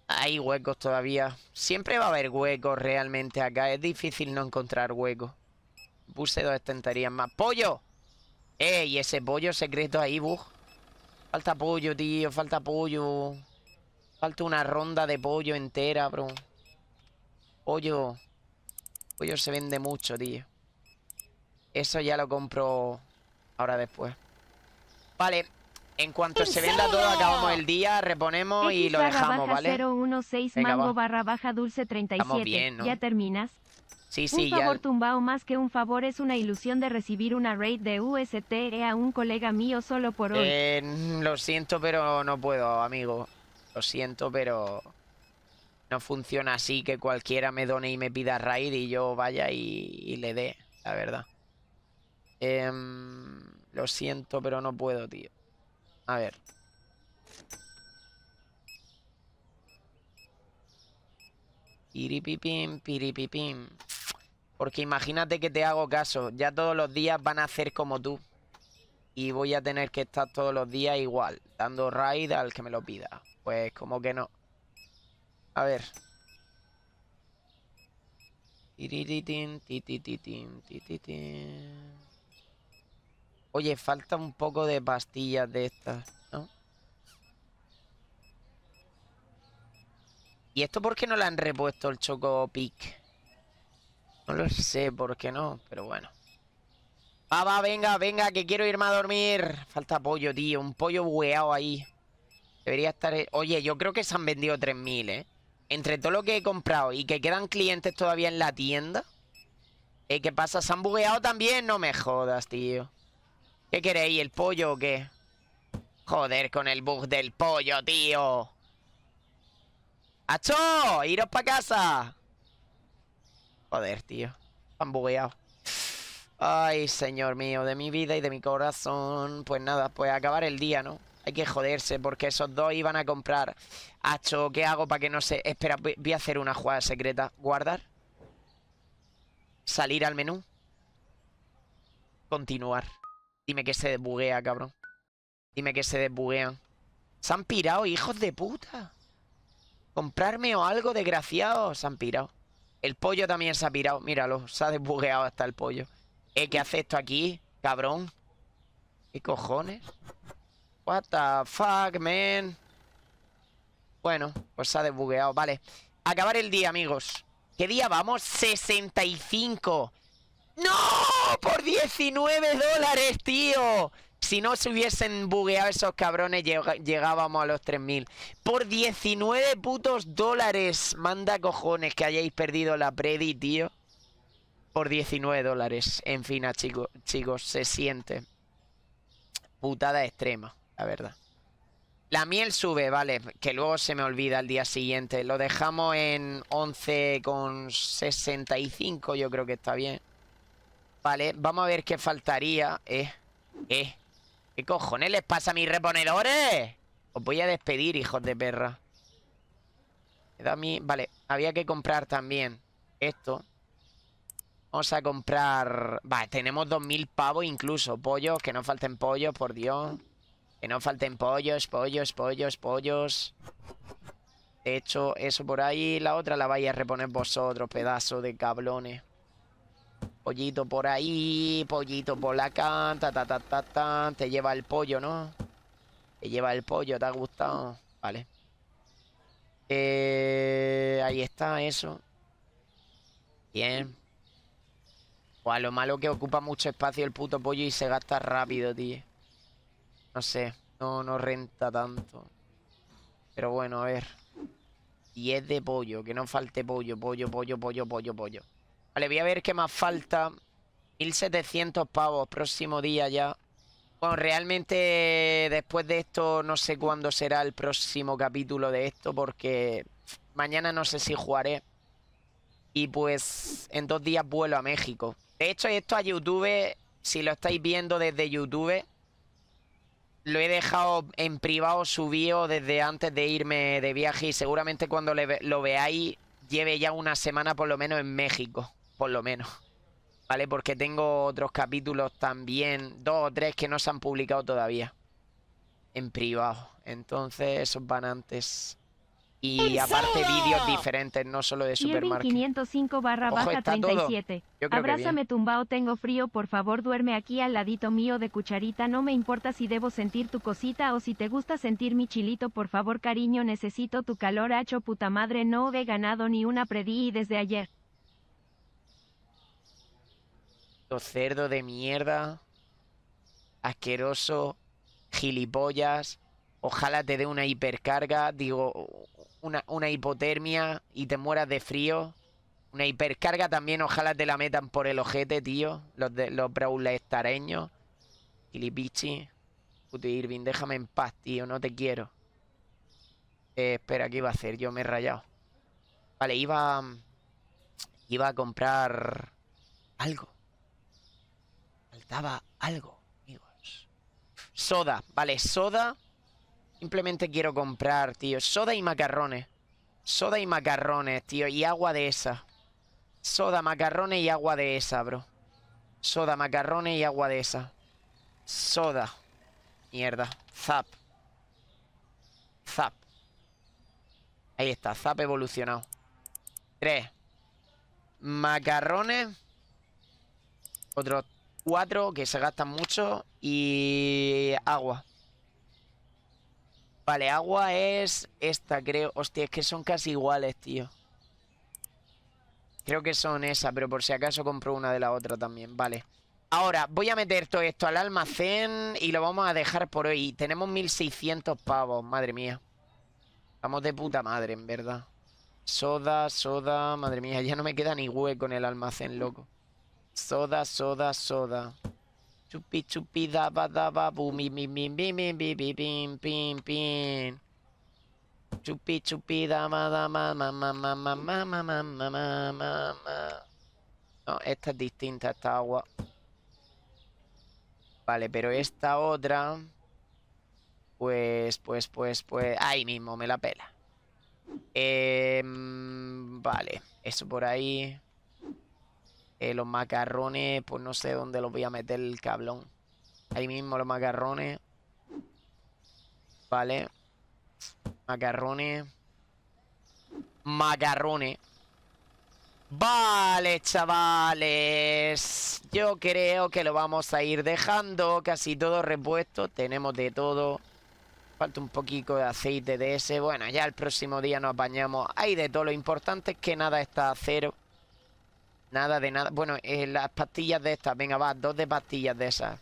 Hay huecos todavía. Siempre va a haber huecos realmente acá. Es difícil no encontrar huecos. Puse dos estanterías más. ¡Pollo! ¡Ey! Ese pollo secreto ahí, bug. Falta pollo, tío. Falta pollo. Falta una ronda de pollo entera, bro. Pollo. Pollo se vende mucho, tío. Eso ya lo compro ahora después. Vale, en cuanto se venda todo, acabamos el día, reponemos y lo dejamos, ¿vale? 016 mango barra baja dulce 37. Bien, ¿no? ¿Ya terminas? Sí, sí, un favor ya... tumbao más que un favor es una ilusión de recibir una raid de UST e a un colega mío solo por hoy. Eh, lo siento, pero no puedo, amigo. Lo siento, pero no funciona así que cualquiera me done y me pida raid y yo vaya y, le dé, la verdad. Em, lo siento, pero no puedo, tío. A ver. Piripipim, piripipim. Porque imagínate que te hago caso. Ya todos los días van a hacer como tú. Y voy a tener que estar todos los días igual. Dando raid al que me lo pida. Pues como que no. A ver. Oye, falta un poco de pastillas de estas, ¿no? ¿Y esto por qué no le han repuesto el Choco Pic? No lo sé por qué no, pero bueno. Va, ah, va, venga, venga, que quiero irme a dormir. Falta pollo, tío. Un pollo bugueado ahí. Debería estar... Eh, oye, yo creo que se han vendido 3.000, ¿eh? Entre todo lo que he comprado y que quedan clientes todavía en la tienda... ¿Eh? ¿Qué pasa? ¿Se han bugueado también? No me jodas, tío. ¿Qué queréis, el pollo o qué? Joder, con el bug del pollo, tío. ¡Acho! ¡Iros pa' casa! Joder, tío. Han bugueado. Ay, señor mío, de mi vida y de mi corazón. Pues nada, pues acabar el día, ¿no? Hay que joderse porque esos dos iban a comprar. Acho, ¿qué hago para que no se... Espera, voy a hacer una jugada secreta. Guardar. Salir al menú. Continuar. Dime que se desbuguea, cabrón. Dime que se desbuguean. Se han pirado, hijos de puta. Comprarme o algo, desgraciado. Se han pirado. El pollo también se ha pirado. Míralo, se ha desbugueado hasta el pollo. Eh, ¿Qué hace esto aquí, cabrón? ¿Qué cojones? What the fuck, man. Bueno, pues se ha desbugueado. Vale. Acabar el día, amigos. ¿Qué día vamos? 65. ¡No! por 19 dólares, tío. Si no se hubiesen bugueado esos cabrones, llegábamos a los 3.000. Por 19 putos dólares. Manda cojones que hayáis perdido la predi, tío. Por 19 dólares. En fin, chicos, chicos, se siente. Putada extrema, la verdad. La miel sube, vale, que luego se me olvida al día siguiente. Lo dejamos en 11,65, yo creo que está bien. Vale, vamos a ver qué faltaría. Eh, eh. ¿Qué cojones les pasa a mis reponedores? Os voy a despedir, hijos de perra. Me da Vale, había que comprar también esto. Vamos a comprar... Vale, tenemos 2.000 pavos incluso. Pollos, que no falten pollos, por Dios. Que no falten pollos, pollos, pollos, pollos. hecho, eso por ahí. La otra la vais a reponer vosotros, pedazo de cablones. Pollito por ahí, pollito por la canta, ta, ta, ta, ta. Te lleva el pollo, ¿no? Te lleva el pollo, ¿te ha gustado? Vale. Eh, ahí está, eso. Bien. O a lo malo que ocupa mucho espacio el puto pollo y se gasta rápido, tío. No sé, no, no renta tanto. Pero bueno, a ver. Y es de pollo, que no falte pollo, pollo, pollo, pollo, pollo, pollo. Vale, voy a ver qué más falta. 1700 pavos, próximo día ya. Bueno, realmente después de esto no sé cuándo será el próximo capítulo de esto porque mañana no sé si jugaré. Y pues en dos días vuelo a México. De hecho, esto a YouTube, si lo estáis viendo desde YouTube, lo he dejado en privado subido desde antes de irme de viaje y seguramente cuando lo veáis lleve ya una semana por lo menos en México por lo menos. ¿Vale? Porque tengo otros capítulos también, dos o tres que no se han publicado todavía. En privado. Entonces, esos van antes. Y aparte vídeos diferentes, no solo de supermercado. 505 barra 37. Abrázame tumbao, tengo frío, por favor duerme aquí al ladito mío de cucharita, no me importa si debo sentir tu cosita o si te gusta sentir mi chilito, por favor cariño, necesito tu calor, hacho puta madre, no he ganado ni una predi desde ayer. cerdo de mierda. Asqueroso. Gilipollas. Ojalá te dé una hipercarga. Digo, una, hipotermia y te mueras de frío. Una hipercarga también, ojalá te la metan por el ojete, tío. Los, de, los estareños. Gilipichi. Puto Irving, déjame en paz, tío. No te quiero. Eh, espera, ¿qué iba a hacer? Yo me he rayado. Vale, iba... Iba a comprar... Algo algo, amigos. Soda, vale, soda. Simplemente quiero comprar, tío. Soda y macarrones. Soda y macarrones, tío. Y agua de esa. Soda, macarrones y agua de esa, bro. Soda, macarrones y agua de esa. Soda. Mierda. Zap. Zap. Ahí está, Zap evolucionado. Tres. Macarrones. Otro cuatro que se gastan mucho y agua. Vale, agua es esta, creo. Hostia, es que son casi iguales, tío. Creo que son esas, pero por si acaso compro una de la otra también. Vale. Ahora, voy a meter todo esto al almacén y lo vamos a dejar por hoy. Tenemos 1600 pavos, madre mía. Estamos de puta madre, en verdad. Soda, soda, madre mía, ya no me queda ni hueco en el almacén, loco. Soda, soda, soda. Chupi, chupi, daba, daba, boom, bim, bim, bim, bim, Chupi, chupi, mamá, No, esta es distinta, esta agua. Vale, pero esta otra... Pues, pues, pues, pues... Ahí mismo, me la pela. vale, eso por ahí... Eh, los macarrones, pues no sé dónde los voy a meter el cablón. Ahí mismo los macarrones. Vale. Macarrones. Macarrones. Vale, chavales. Yo creo que lo vamos a ir dejando. Casi todo repuesto. Tenemos de todo. Falta un poquito de aceite de ese. Bueno, ya el próximo día nos apañamos. Hay de todo. Lo importante es que nada está a cero. Nada de nada. Bueno, eh, las pastillas de estas. Venga, va, dos de pastillas de esas.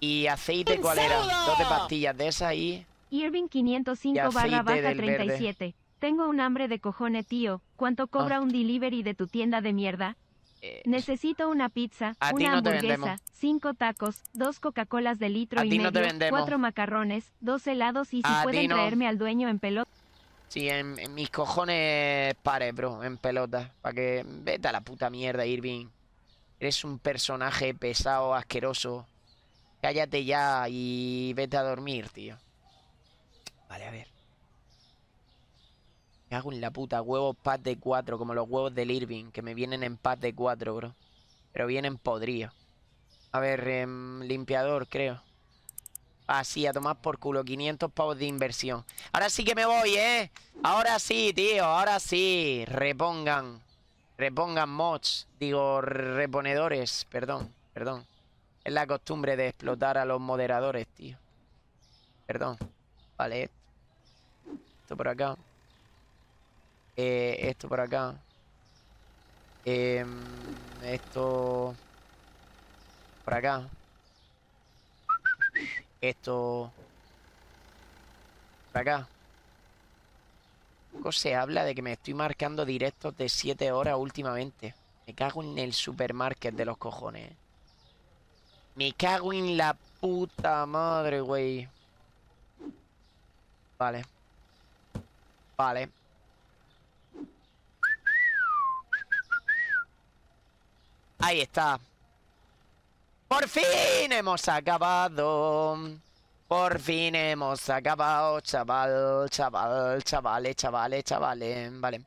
¿Y aceite cuál era? Dos de pastillas de esas y... Irving 505 barra 37. Tengo un hambre de cojones, tío. ¿Cuánto cobra ah. un delivery de tu tienda de mierda? Eh, Necesito una pizza, una hamburguesa, cinco tacos, dos Coca-Colas de litro y medio, cuatro macarrones, dos helados y si pueden traerme al dueño en pelota. Sí, en, mis cojones pares, bro, en pelota. Para que... Vete a la puta mierda, Irving. Eres un personaje pesado, asqueroso. Cállate ya y vete a dormir, tío. Vale, a ver. Me hago en la puta. Huevos PAD de 4, como los huevos del Irving, que me vienen en pat de 4, bro. Pero vienen podridos. A ver, em, limpiador, creo. Así, a tomar por culo. 500 pavos de inversión. Ahora sí que me voy, ¿eh? Ahora sí, tío. Ahora sí. Repongan. Repongan mods. Digo, reponedores. Perdón, perdón. Es la costumbre de explotar a los moderadores, tío. Perdón. Vale, esto. por acá. esto por acá. Eh, esto... Por acá. Em, esto... ¿Para acá. se habla de que me estoy marcando directos de 7 horas últimamente. Me cago en el supermarket de los cojones. Me cago en la puta madre, güey. Vale. Vale. Ahí está. Por fin hemos acabado. Por fin hemos acabado, chaval, chaval, chavales, chavales, chavales. Vale.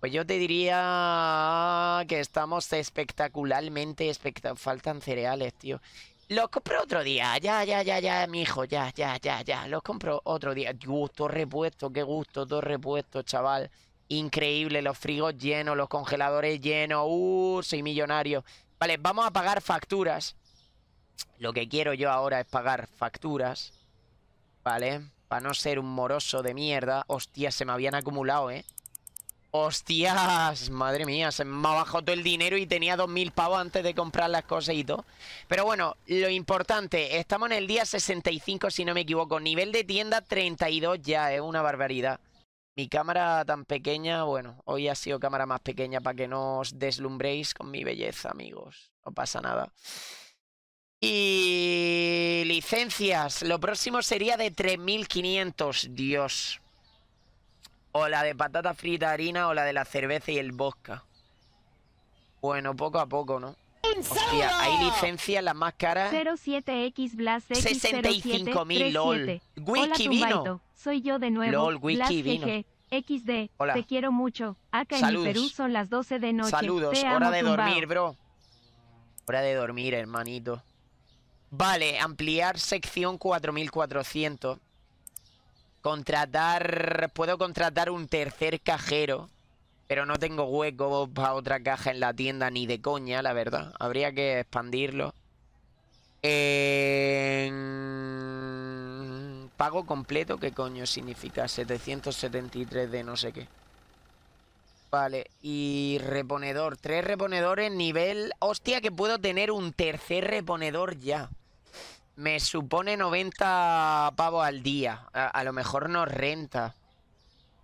Pues yo te diría que estamos espectacularmente especta, Faltan cereales, tío. Los compro otro día. Ya, ya, ya, ya, mi hijo. Ya, ya, ya, ya. Los compro otro día. justo repuesto. Qué gusto, todo repuesto, chaval. Increíble. Los frigos llenos, los congeladores llenos. Uh, soy millonario. Vale, vamos a pagar facturas. Lo que quiero yo ahora es pagar facturas, ¿vale? Para no ser un moroso de mierda. Hostias, se me habían acumulado, ¿eh? ¡Hostias! Madre mía, se me ha bajado todo el dinero y tenía 2.000 pavos antes de comprar las cosas y todo. Pero bueno, lo importante, estamos en el día 65 si no me equivoco. Nivel de tienda 32 ya, es una barbaridad. Mi cámara tan pequeña, bueno, hoy ha sido cámara más pequeña para que no os deslumbréis con mi belleza, amigos. No pasa nada. Y licencias, lo próximo sería de 3.500, Dios. O la de patata frita harina o la de la cerveza y el bosca. Bueno, poco a poco, ¿no? Hostia, hay licencias las más caras. 07 65.000 LOL. Whisky vino. Soy yo de nuevo. LOL, vino. XD. Hola. Te quiero mucho. Acá Saludos. en Perú son las 12 de noche. Saludos, hora de dormir, bro. Hora de dormir, hermanito. Vale, ampliar sección 4400. Contratar... Puedo contratar un tercer cajero. Pero no tengo hueco para otra caja en la tienda ni de coña, la verdad. Habría que expandirlo. Pago completo, ¿qué coño significa? 773 de no sé qué. Vale, y reponedor. Tres reponedores nivel... Hostia, que puedo tener un tercer reponedor ya. Me supone 90 pavos al día. A, lo mejor nos renta.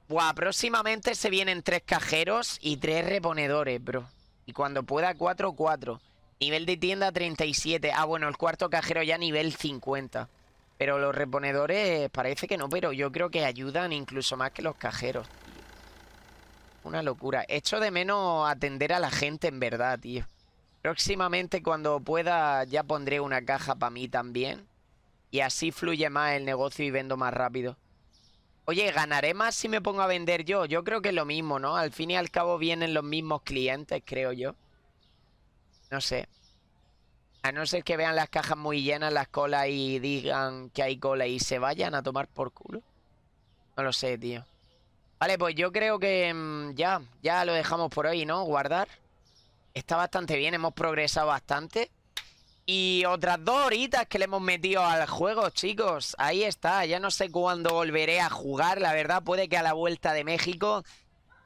Buah, próximamente se vienen tres cajeros y tres reponedores, bro. Y cuando pueda, cuatro, cuatro. Nivel de tienda 37. Ah, bueno, el cuarto cajero ya nivel 50. Pero los reponedores parece que no, pero yo creo que ayudan incluso más que los cajeros. Una locura. Echo de menos atender a la gente en verdad, tío. Próximamente cuando pueda ya pondré una caja para mí también. Y así fluye más el negocio y vendo más rápido. Oye, ¿ganaré más si me pongo a vender yo? Yo creo que es lo mismo, ¿no? Al fin y al cabo vienen los mismos clientes, creo yo. No sé. A no ser que vean las cajas muy llenas, las colas y digan que hay cola y se vayan a tomar por culo. No lo sé, tío. Vale, pues yo creo que mm, ya, ya lo dejamos por hoy, ¿no? Guardar está bastante bien, hemos progresado bastante. Y otras dos horitas que le hemos metido al juego, chicos. Ahí está, ya no sé cuándo volveré a jugar, la verdad. Puede que a la vuelta de México,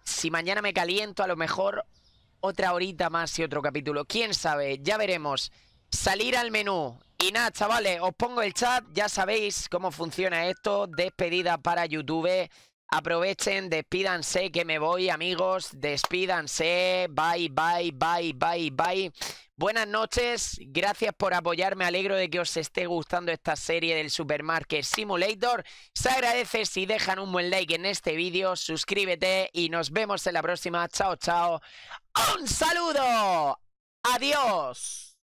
si mañana me caliento, a lo mejor otra horita más y otro capítulo. ¿Quién sabe? Ya veremos. Salir al menú. Y nada, chavales, os pongo el chat, ya sabéis cómo funciona esto. Despedida para YouTube. Aprovechen, despídanse, que me voy, amigos. Despídanse. Bye, bye, bye, bye, bye. Buenas noches, gracias por apoyarme, alegro de que os esté gustando esta serie del Supermarket Simulator. Se agradece si dejan un buen like en este vídeo, suscríbete y nos vemos en la próxima. Chao, chao. Un saludo. Adiós.